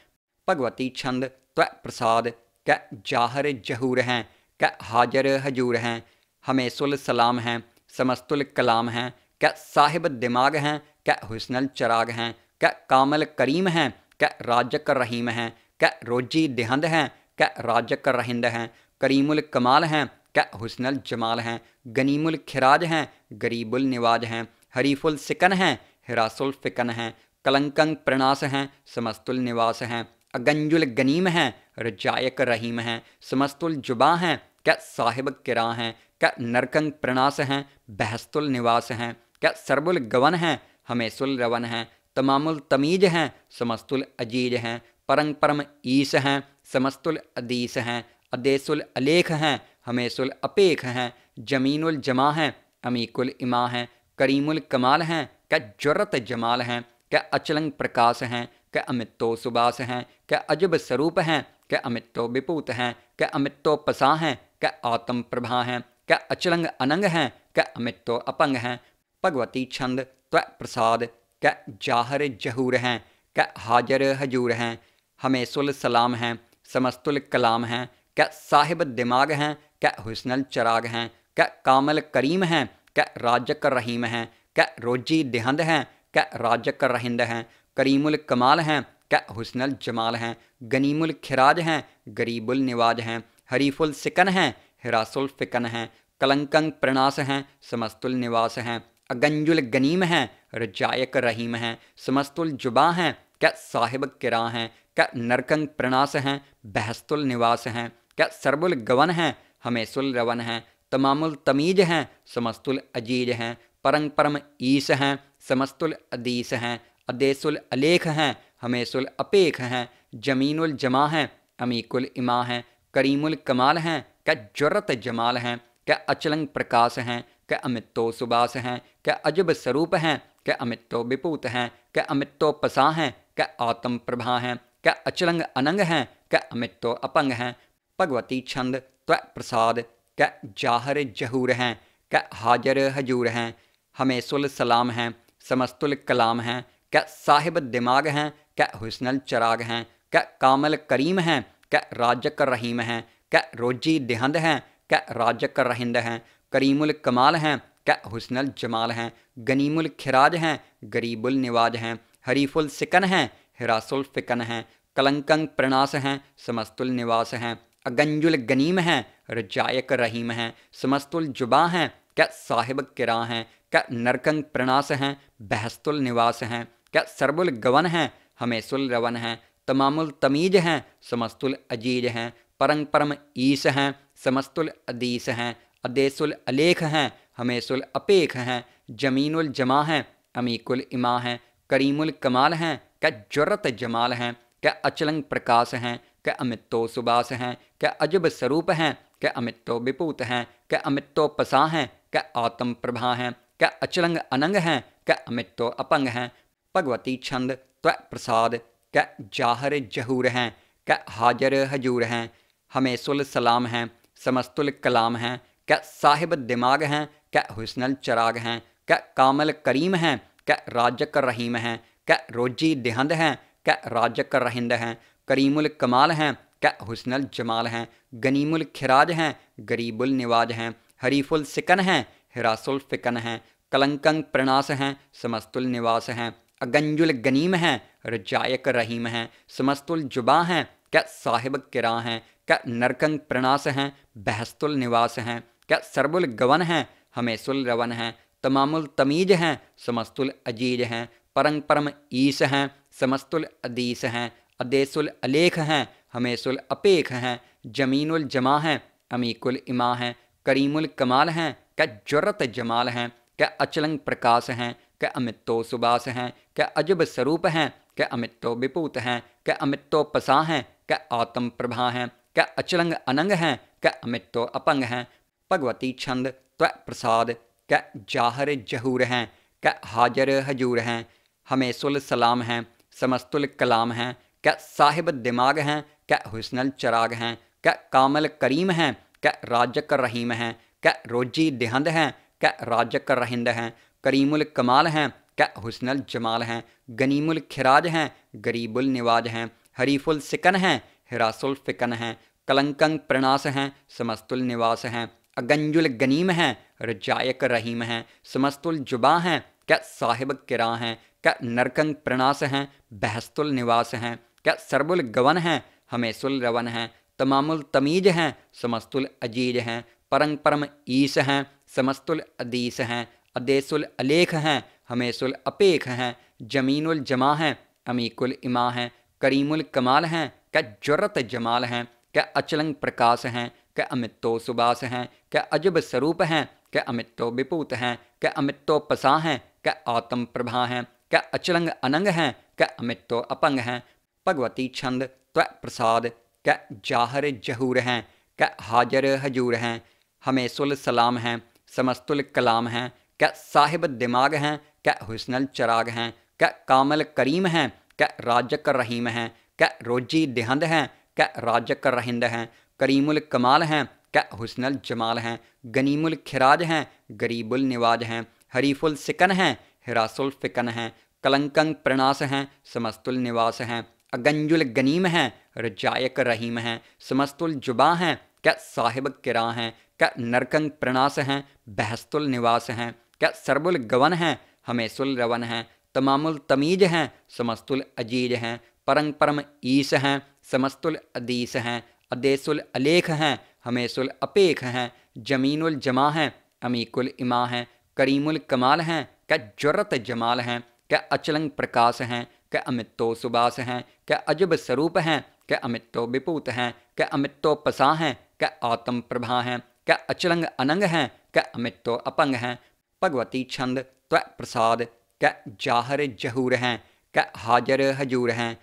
भगवती छंद त्व प्रसाद क जाहर जहूर हैं कै हाजर हजूर हैं हमेसुल सलाम हैं समस्तुल कलाम हैं कै साहिब दिमाग हैं कै हुसनल चराग हैं कै कामल करीम हैं कै राजक रहीम हैं कै रोजी दिहंद हैं कै राजक रहिंद हैं करीमुल कमाल हैं कै हुसनल जमाल हैं गनीमुल खिराज हैं गरीबुल निवाज हैं हरीफुल सिकन हैं हिरासुल फ़िकन हैं कलंकंग प्रणास हैं समस्तुल निवास हैं अगंजुल गनीम हैं रजायक रहीम हैं समस्तुल जुबा हैं क्या साहिब किरा हैं क्या नरकंग प्रणास हैं बहस्तुल निवास हैं क्या सरबुल गवन हैं हमेसुल रवन हैं तमामुल तमीज हैं समस्तुल अजीज हैं परंग परम ईस हैं समस्तुल अदीस हैं अदेसुल अलेख हैं हमेसुल अपेख हैं जमीनुल जमा हैं अमीकुल इमा हैं करीमुल कमाल हैं क्या जुरत जमाल हैं क्या अचलंग प्रकाश हैं क्या अमितो सुबास हैं के अजब स्वरूप हैं के अमितो विपूत हैं के अमितो पसा हैं के आत्म प्रभा हैं के अचलंग अनंग हैं के अमितो अपंग हैं भगवती छंद त्व प्रसाद के जाहर जहूर हैं के हाजर हजूर हैं हमेसुल सलाम हैं समस्तुल कलाम हैं क्या साहिब दिमाग हैं क्या हुसनल चराग हैं क्या कामल करीम हैं क्या राजक रहीम हैं क्या रोजी दिहंद हैं क्या राजक रहिंद हैं करीमुल कमाल हैं क्या हुसनल जमाल हैं गनीमुल खराज हैं गरीबुल निवाज हैं हरीफुल सिकन हैं हिरासुल फ़िकन हैं कलंकंग प्रणास हैं समस्तुल निवास हैं अगंजुल गनीम हैं रजायक रहीम हैं समस्तुल जुबा हैं क्या साहिब किरा हैं क्या नरकंग प्रणास हैं बहस्तुल निवास हैं क्या सरबुल गवन हैं हमेसुल रवन हैं तमामुल तमीज हैं समस्तुल अजीज हैं परंग परम ईस हैं समस्तुल अदीस हैं अदेसुल अलेख हैं हमेशुल अपेख हैं जमीनुल जमा हैं अमीकुल इमा हैं करीमुल कमाल हैं क्या जरत जमाल हैं क्या अचलंग प्रकाश हैं क्या अमितो सुबास हैं क्या अजब स्वरूप हैं क्या अमितो विपूत हैं क्या अमितो पसा हैं क्या आत्म प्रभा हैं क्या अचलंग अनंग हैं क्या अमितो अपंग हैं भगवती छंद त्व प्रसाद क्या जाहर जहूर हैं क्या हाजर हजूर हैं हमेसुल सलाम हैं समस्तुल कलाम हैं क्या साहिब दिमाग हैं क्या हुसनल चराग हैं क्या कामल करीम हैं क्या राजक रहीम हैं क्या रोजी देहंद हैं क्या राजक रहिंद हैं करीमुल कमाल हैं क्या हुसनल जमाल हैं गनीमुल खिराज हैं गरीबुल निवाज हैं हरीफुल सिकन हैं हिरासुल फ़िकन हैं कलंकंग प्रणास हैं समस्तुल निवास हैं अगंजुल गनीम हैं रजायक रहीम हैं समस्तुल जुबा हैं क्या साहिब किरा हैं क्या नरकंग प्रणास हैं बहस्तुल निवास हैं क्या सरबुल गवन हैं हमें सुल रवन हैं तमामुल तमीज हैं समस्तुल अजीज हैं परंग परम ईस हैं समस्तुल अदीस हैं अदेसुल अलेख हैं हमेशुल अपेख हैं जमीनुल जमा हैं अमीकुल इमा हैं करीमुल कमाल हैं क्या जरत जमाल हैं क्या अचलंग प्रकाश हैं क्या अमितो सुबास हैं क्या अजब स्वरूप हैं क्या अमितो विपूत हैं क्या अमितो पसा हैं क्या आत्म प्रभा हैं क्या अचलंग अनंग हैं क्या अमितो अपंग हैं भगवती छंद त्व प्रसाद क जाहर जहूर हैं क हाजर हजूर हैं हमेसुल सलाम हैं समस्तुल कलाम हैं क साहिब दिमाग हैं क हुसनल चराग हैं क कामल करीम हैं क राजक रहीम हैं क रोजी दिहंद हैं क राजक रहिंद हैं करीमुल कमाल हैं क हुसनल जमाल हैं गनीमुल खिराज हैं गरीबुल निवाज हैं हरीफुल सिकन हैं हिरासुल फ़िकन हैं कलंकंग प्रणास हैं समस्तुल निवास हैं अगंजुल गनीम हैं रजायक रहीम हैं समस्तुल जुबा हैं क्या साहिब किरा हैं क्या नरकंग प्रणास हैं बहस्तुल निवास हैं क्या सरबुल गवन हैं हमेसुल रवन हैं तमामुल तमीज हैं समस्तुल अजीज हैं परंग परम ईस हैं समस्तुल अदीस हैं अदेसुल अलेख हैं हमेसुल अपेख हैं जमीनुल जमा हैं अमीकुल इमा हैं करीमुल कमाल हैं क्या जुरत जमाल हैं क्या अचलंग प्रकाश हैं क्या अमितो सुबास हैं कै अजब स्वरूप हैं के अमितो विपूत हैं के अमितो पसा हैं कै आत्म प्रभा हैं कै अचलंग अनंग हैं के अमितो अपंग हैं भगवती छंद त्व प्रसाद कै जाहर जहूर हैं कै हाजर हजूर हैं हमेसुल सलाम हैं समस्तुल कलाम हैं क्या साहिब दिमाग हैं क्या हुसनल चराग हैं क्या कामल करीम हैं क्या राजक रहीम हैं क्या रोजी दिहंद हैं क्या राजक रहिंद हैं करीमुल कमाल हैं क्या हुसनल जमाल हैं गनीमुल खिराज हैं गरीबुल निवाज हैं हरीफुल सिकन हैं हिरासुल फ़िकन हैं कलंकंग प्रणास हैं समस्तुल निवास हैं अगंजुल गनीम हैं रजायक रहीम हैं समस्तुल जुबा हैं क्या साहिब किरा हैं क्या नरकंग प्रणास हैं बहस्तुल निवास हैं क्या सरबुल गवन हैं हमेशुल रवन हैं तमामुल तमीज हैं समस्तुल अजीज हैं परंग परम ईस हैं समस्तुल अदीस हैं अदेसुल अलेख हैं हमेशुल अपेख हैं जमीनुल जमा हैं अमीकुल इमा हैं करीमुल कमाल हैं क्या जरत जमाल हैं क्या अचलंग प्रकाश हैं क्या अमितो सुबास हैं क्या अजब स्वरूप हैं क्या अमितो विपूत हैं क्या अमितो पसा हैं क्या आत्म प्रभा हैं क्या अचलंग अनंग हैं क्या अमितो अपंग हैं भगवती छंद त्व प्रसाद क्या जाहर जहूर हैं क्या हाजर हजूर हैं हमेसुल सलाम हैं समस्तुल कलाम हैं क्या साहिब दिमाग हैं क्या हुसनल चराग हैं क्या कामल करीम हैं क्या राजक रहीम हैं क्या रोजी देहंद हैं क्या राजक रहिंद हैं करीमुल कमाल हैं क्या हुसनल जमाल हैं गनीमुल खिराज हैं गरीबुल निवाज हैं हरीफुल सिकन हैं हिरासुल फ़िकन हैं कलंकंग प्रणास हैं समस्तुल निवास हैं अगंजुल गनीम हैं रजायक रहीम हैं समस्तुल जुबा हैं क्या साहिब किरा हैं क्या नरकंग प्रणास हैं बहस्तुल निवास हैं क्या सरबुल गवन हैं हमें सुल रवन हैं तमामुल तमीज हैं समस्तुल अजीज हैं परंग परम ईस हैं समस्तुल अदीस हैं अदेसुल अलेख हैं सुल अपेख हैं जमीनुल जमा हैं अमीकुल इमा हैं करीमुल कमाल हैं क्या जरत जमाल हैं क्या अचलंग प्रकाश हैं क्या अमितो सुबास हैं क्या अजब स्वरूप हैं क्या अमितो विपूत हैं क्या अमितो पसा हैं क्या आत्म प्रभा हैं क्या अचलंग अनंग हैं क्या अमितो अपंग हैं भगवती छंद त्व प्रसाद क जाहर जहूर हैं क हाजर हजूर हैं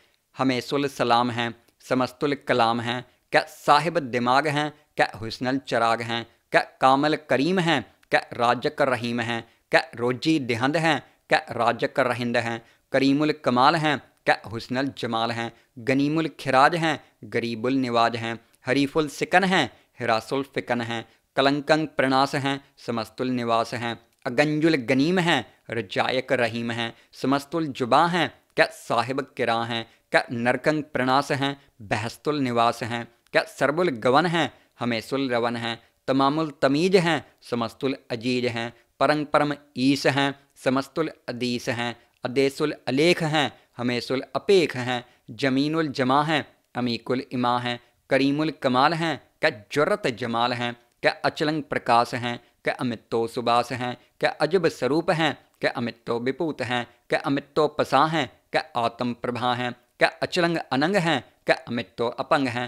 सुल सलाम हैं समस्तुल कलाम हैं क साहिब दिमाग हैं क हुसनल चराग हैं क कामल करीम हैं क राजक रहीम हैं क रोजी दिहंद हैं क राजक रहिंद हैं करीमुल कमाल हैं क हुसनल जमाल हैं गनीमुल खिराज हैं गरीबुल निवाज हैं हरीफुल सिकन हैं हिरासुल फ़िकन हैं कलंकंग प्रणास हैं समस्तुल निवास हैं गंजुल गनीम हैं रजायक रहीम हैं समस्तुल जुबा हैं क्या साहिब किरा हैं क्या नरकंग प्रणास हैं बहस्तुल निवास हैं क्या सरबुल गवन हैं हमेशुल रवन हैं तमामुल तमीज हैं समस्तुल अजीज हैं परंग परम ईस हैं समस्तुल अदीस हैं अदेसुल अलेख हैं हमेशुल अपेख हैं जमीनुल जमा हैं अमीकुल इमा हैं करीमुल कमाल हैं क्या जुरत जमाल हैं क्या अचलंग प्रकाश हैं क्या अमितो सुबास हैं क्या अजब स्वरूप हैं क्या अमितो विपूत हैं क्या अमितो पसा हैं क्या आत्म प्रभा हैं क्या अचलंग अनंग हैं क्या अमितो अपंग हैं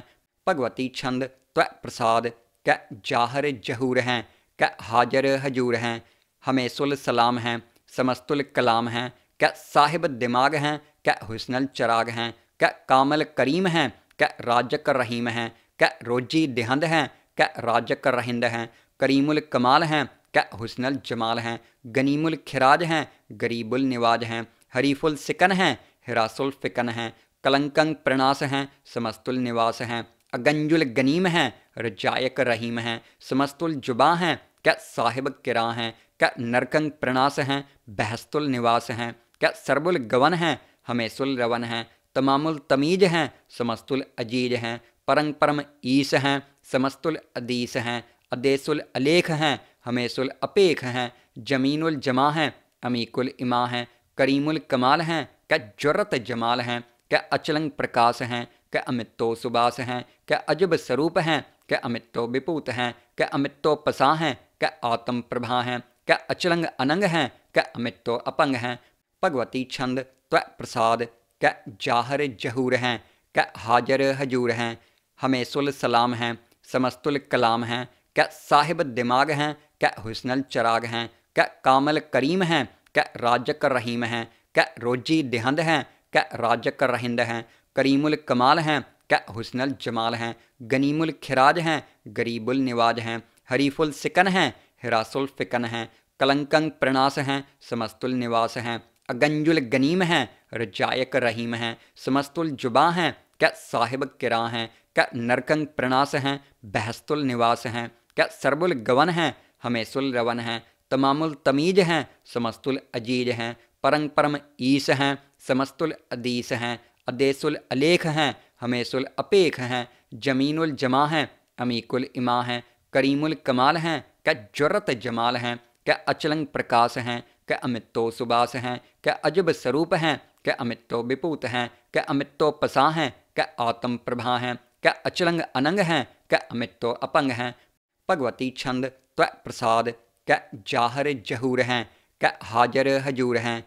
भगवती छंद त्व प्रसाद क्या जाहर जहूर हैं क्या हाजर हजूर हैं हमेसुल सलाम हैं समस्तुल कलाम हैं क्या साहिब दिमाग हैं क्या हुसनल चराग हैं क्या कामल करीम हैं क्या राजक रहीम हैं क्या रोजी दिहंद हैं क्या राजक रहिंद हैं करीमुल कमाल हैं क्या हुसनल जमाल हैं गनीमुल खिराज हैं गरीबुल निवाज हैं हरीफुल सिकन हैं हिरासुल फ़िकन हैं कलंकंग प्रणास हैं समस्तुल निवास हैं अगंजुल गनीम हैं रजायक रहीम हैं समस्तुल जुबा हैं क्या साहिब किरा हैं क्या नरकंग प्रणास हैं बहस्तुल निवास हैं क्या सरबुल गवन हैं हमेसुल रवन हैं तमामुल तमीज हैं समस्तुल अजीज हैं परंग परम ईस हैं समस्तुल अदीस हैं अदेसुल अलेख हैं हमेशुल अपेक हैं जमीनुल जमा हैं अमीकुल इमा हैं करीमुल कमाल हैं क्या जरत जमाल हैं क्या अचलंग प्रकाश हैं क्या अमितो सुबास हैं क्या अजब स्वरूप हैं क्या अमितो विपूत हैं क्या अमितो पसा हैं क्या आत्म प्रभा हैं क्या अचलंग अनंग हैं क्या अमितो अपंग हैं भगवती छंद त्व प्रसाद क्या जाहर जहूर हैं क्या हाजर हजूर हैं हमेशुल सलाम हैं समस्तुल कलाम हैं क्या साहिब दिमाग हैं क्या हुसनल चराग हैं क्या कामल करीम हैं क्या राजक रहीम हैं क्या रोजी देहंद हैं क्या राजक रहिंद हैं करीमुल कमाल हैं क्या हुसनल जमाल हैं गनीमुल खिराज हैं गरीबुल निवाज हैं हरीफुल सिकन हैं हिरासुल फ़िकन हैं कलंकंग प्रणास हैं समस्तुल निवास हैं अगंजुल गनीम हैं रजायक रहीम हैं समस्तुल जुबा हैं क्या साहिब किरा हैं क्या नरकंग प्रणास हैं बहस्तुल निवास हैं क्या सरबुल गवन हैं सुल रवन हैं तमामुल तमीज हैं समस्तुल अजीज हैं परंग परम ईस हैं समस्तुल अदीस हैं अदेसुल अलेख हैं सुल अपेख हैं जमीनुल जमा हैं अमीकुल इमा हैं करीमुल कमाल हैं क्या जरत जमाल हैं क्या अचलंग प्रकाश हैं क्या अमितो सुबास हैं क्या अजब स्वरूप हैं क्या अमितो विपूत हैं क्या अमितो पसा हैं क्या आत्म प्रभा हैं क्या अचलंग अनंग हैं क्या अमितो अपंग हैं भगवती छंद त्व प्रसाद क जाहर जहूर हैं क हाजर हजूर हैं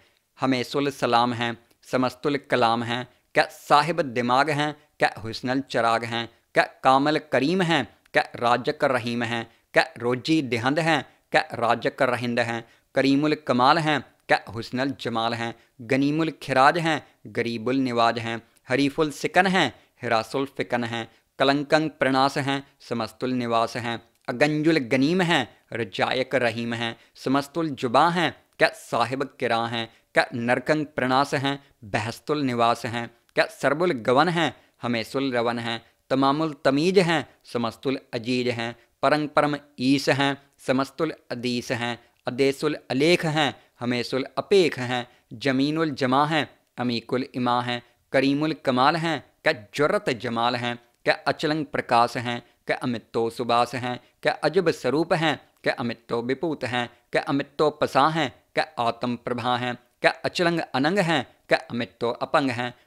हमेसुल सलाम हैं समस्तुल कलाम हैं क साहिब दिमाग हैं क हुसनल चराग हैं क कामल करीम हैं क राजक रहीम हैं क रोजी दिहंद हैं क राजक रहिंद हैं करीमुल कमाल हैं क हुसनल जमाल हैं गनीमुल खिराज हैं गरीबुल निवाज हैं हरीफुल सिकन हैं हिरासुल फ़िकन हैं कलंकंग प्रणास हैं समस्तुल निवास हैं अगंजुल गनीम हैं रजायक रहीम हैं समस्तुल जुबा हैं क्या साहिब किरा हैं क्या नरकंग प्रणास हैं बहस्तुल निवास हैं क्या सरबुल गवन हैं हमेशुल रवन हैं तमामुल तमीज हैं समस्तुल अजीज हैं परंग परम ईस हैं समस्तुल अदीस हैं अदेसुल अलेख हैं हमेशुल अपेख हैं जमीनुल जमा हैं अमीकुल इमा हैं करीमुल कमाल हैं क्या जरत जमाल हैं क्या अचलंग प्रकाश हैं कि अमितो सुबास हैं कि अजब स्वरूप हैं कि अमित विपूत हैं कि अमितो पसा हैं कि आत्म प्रभा हैं कि अचलंग अनंग हैं कि अमित अपंग हैं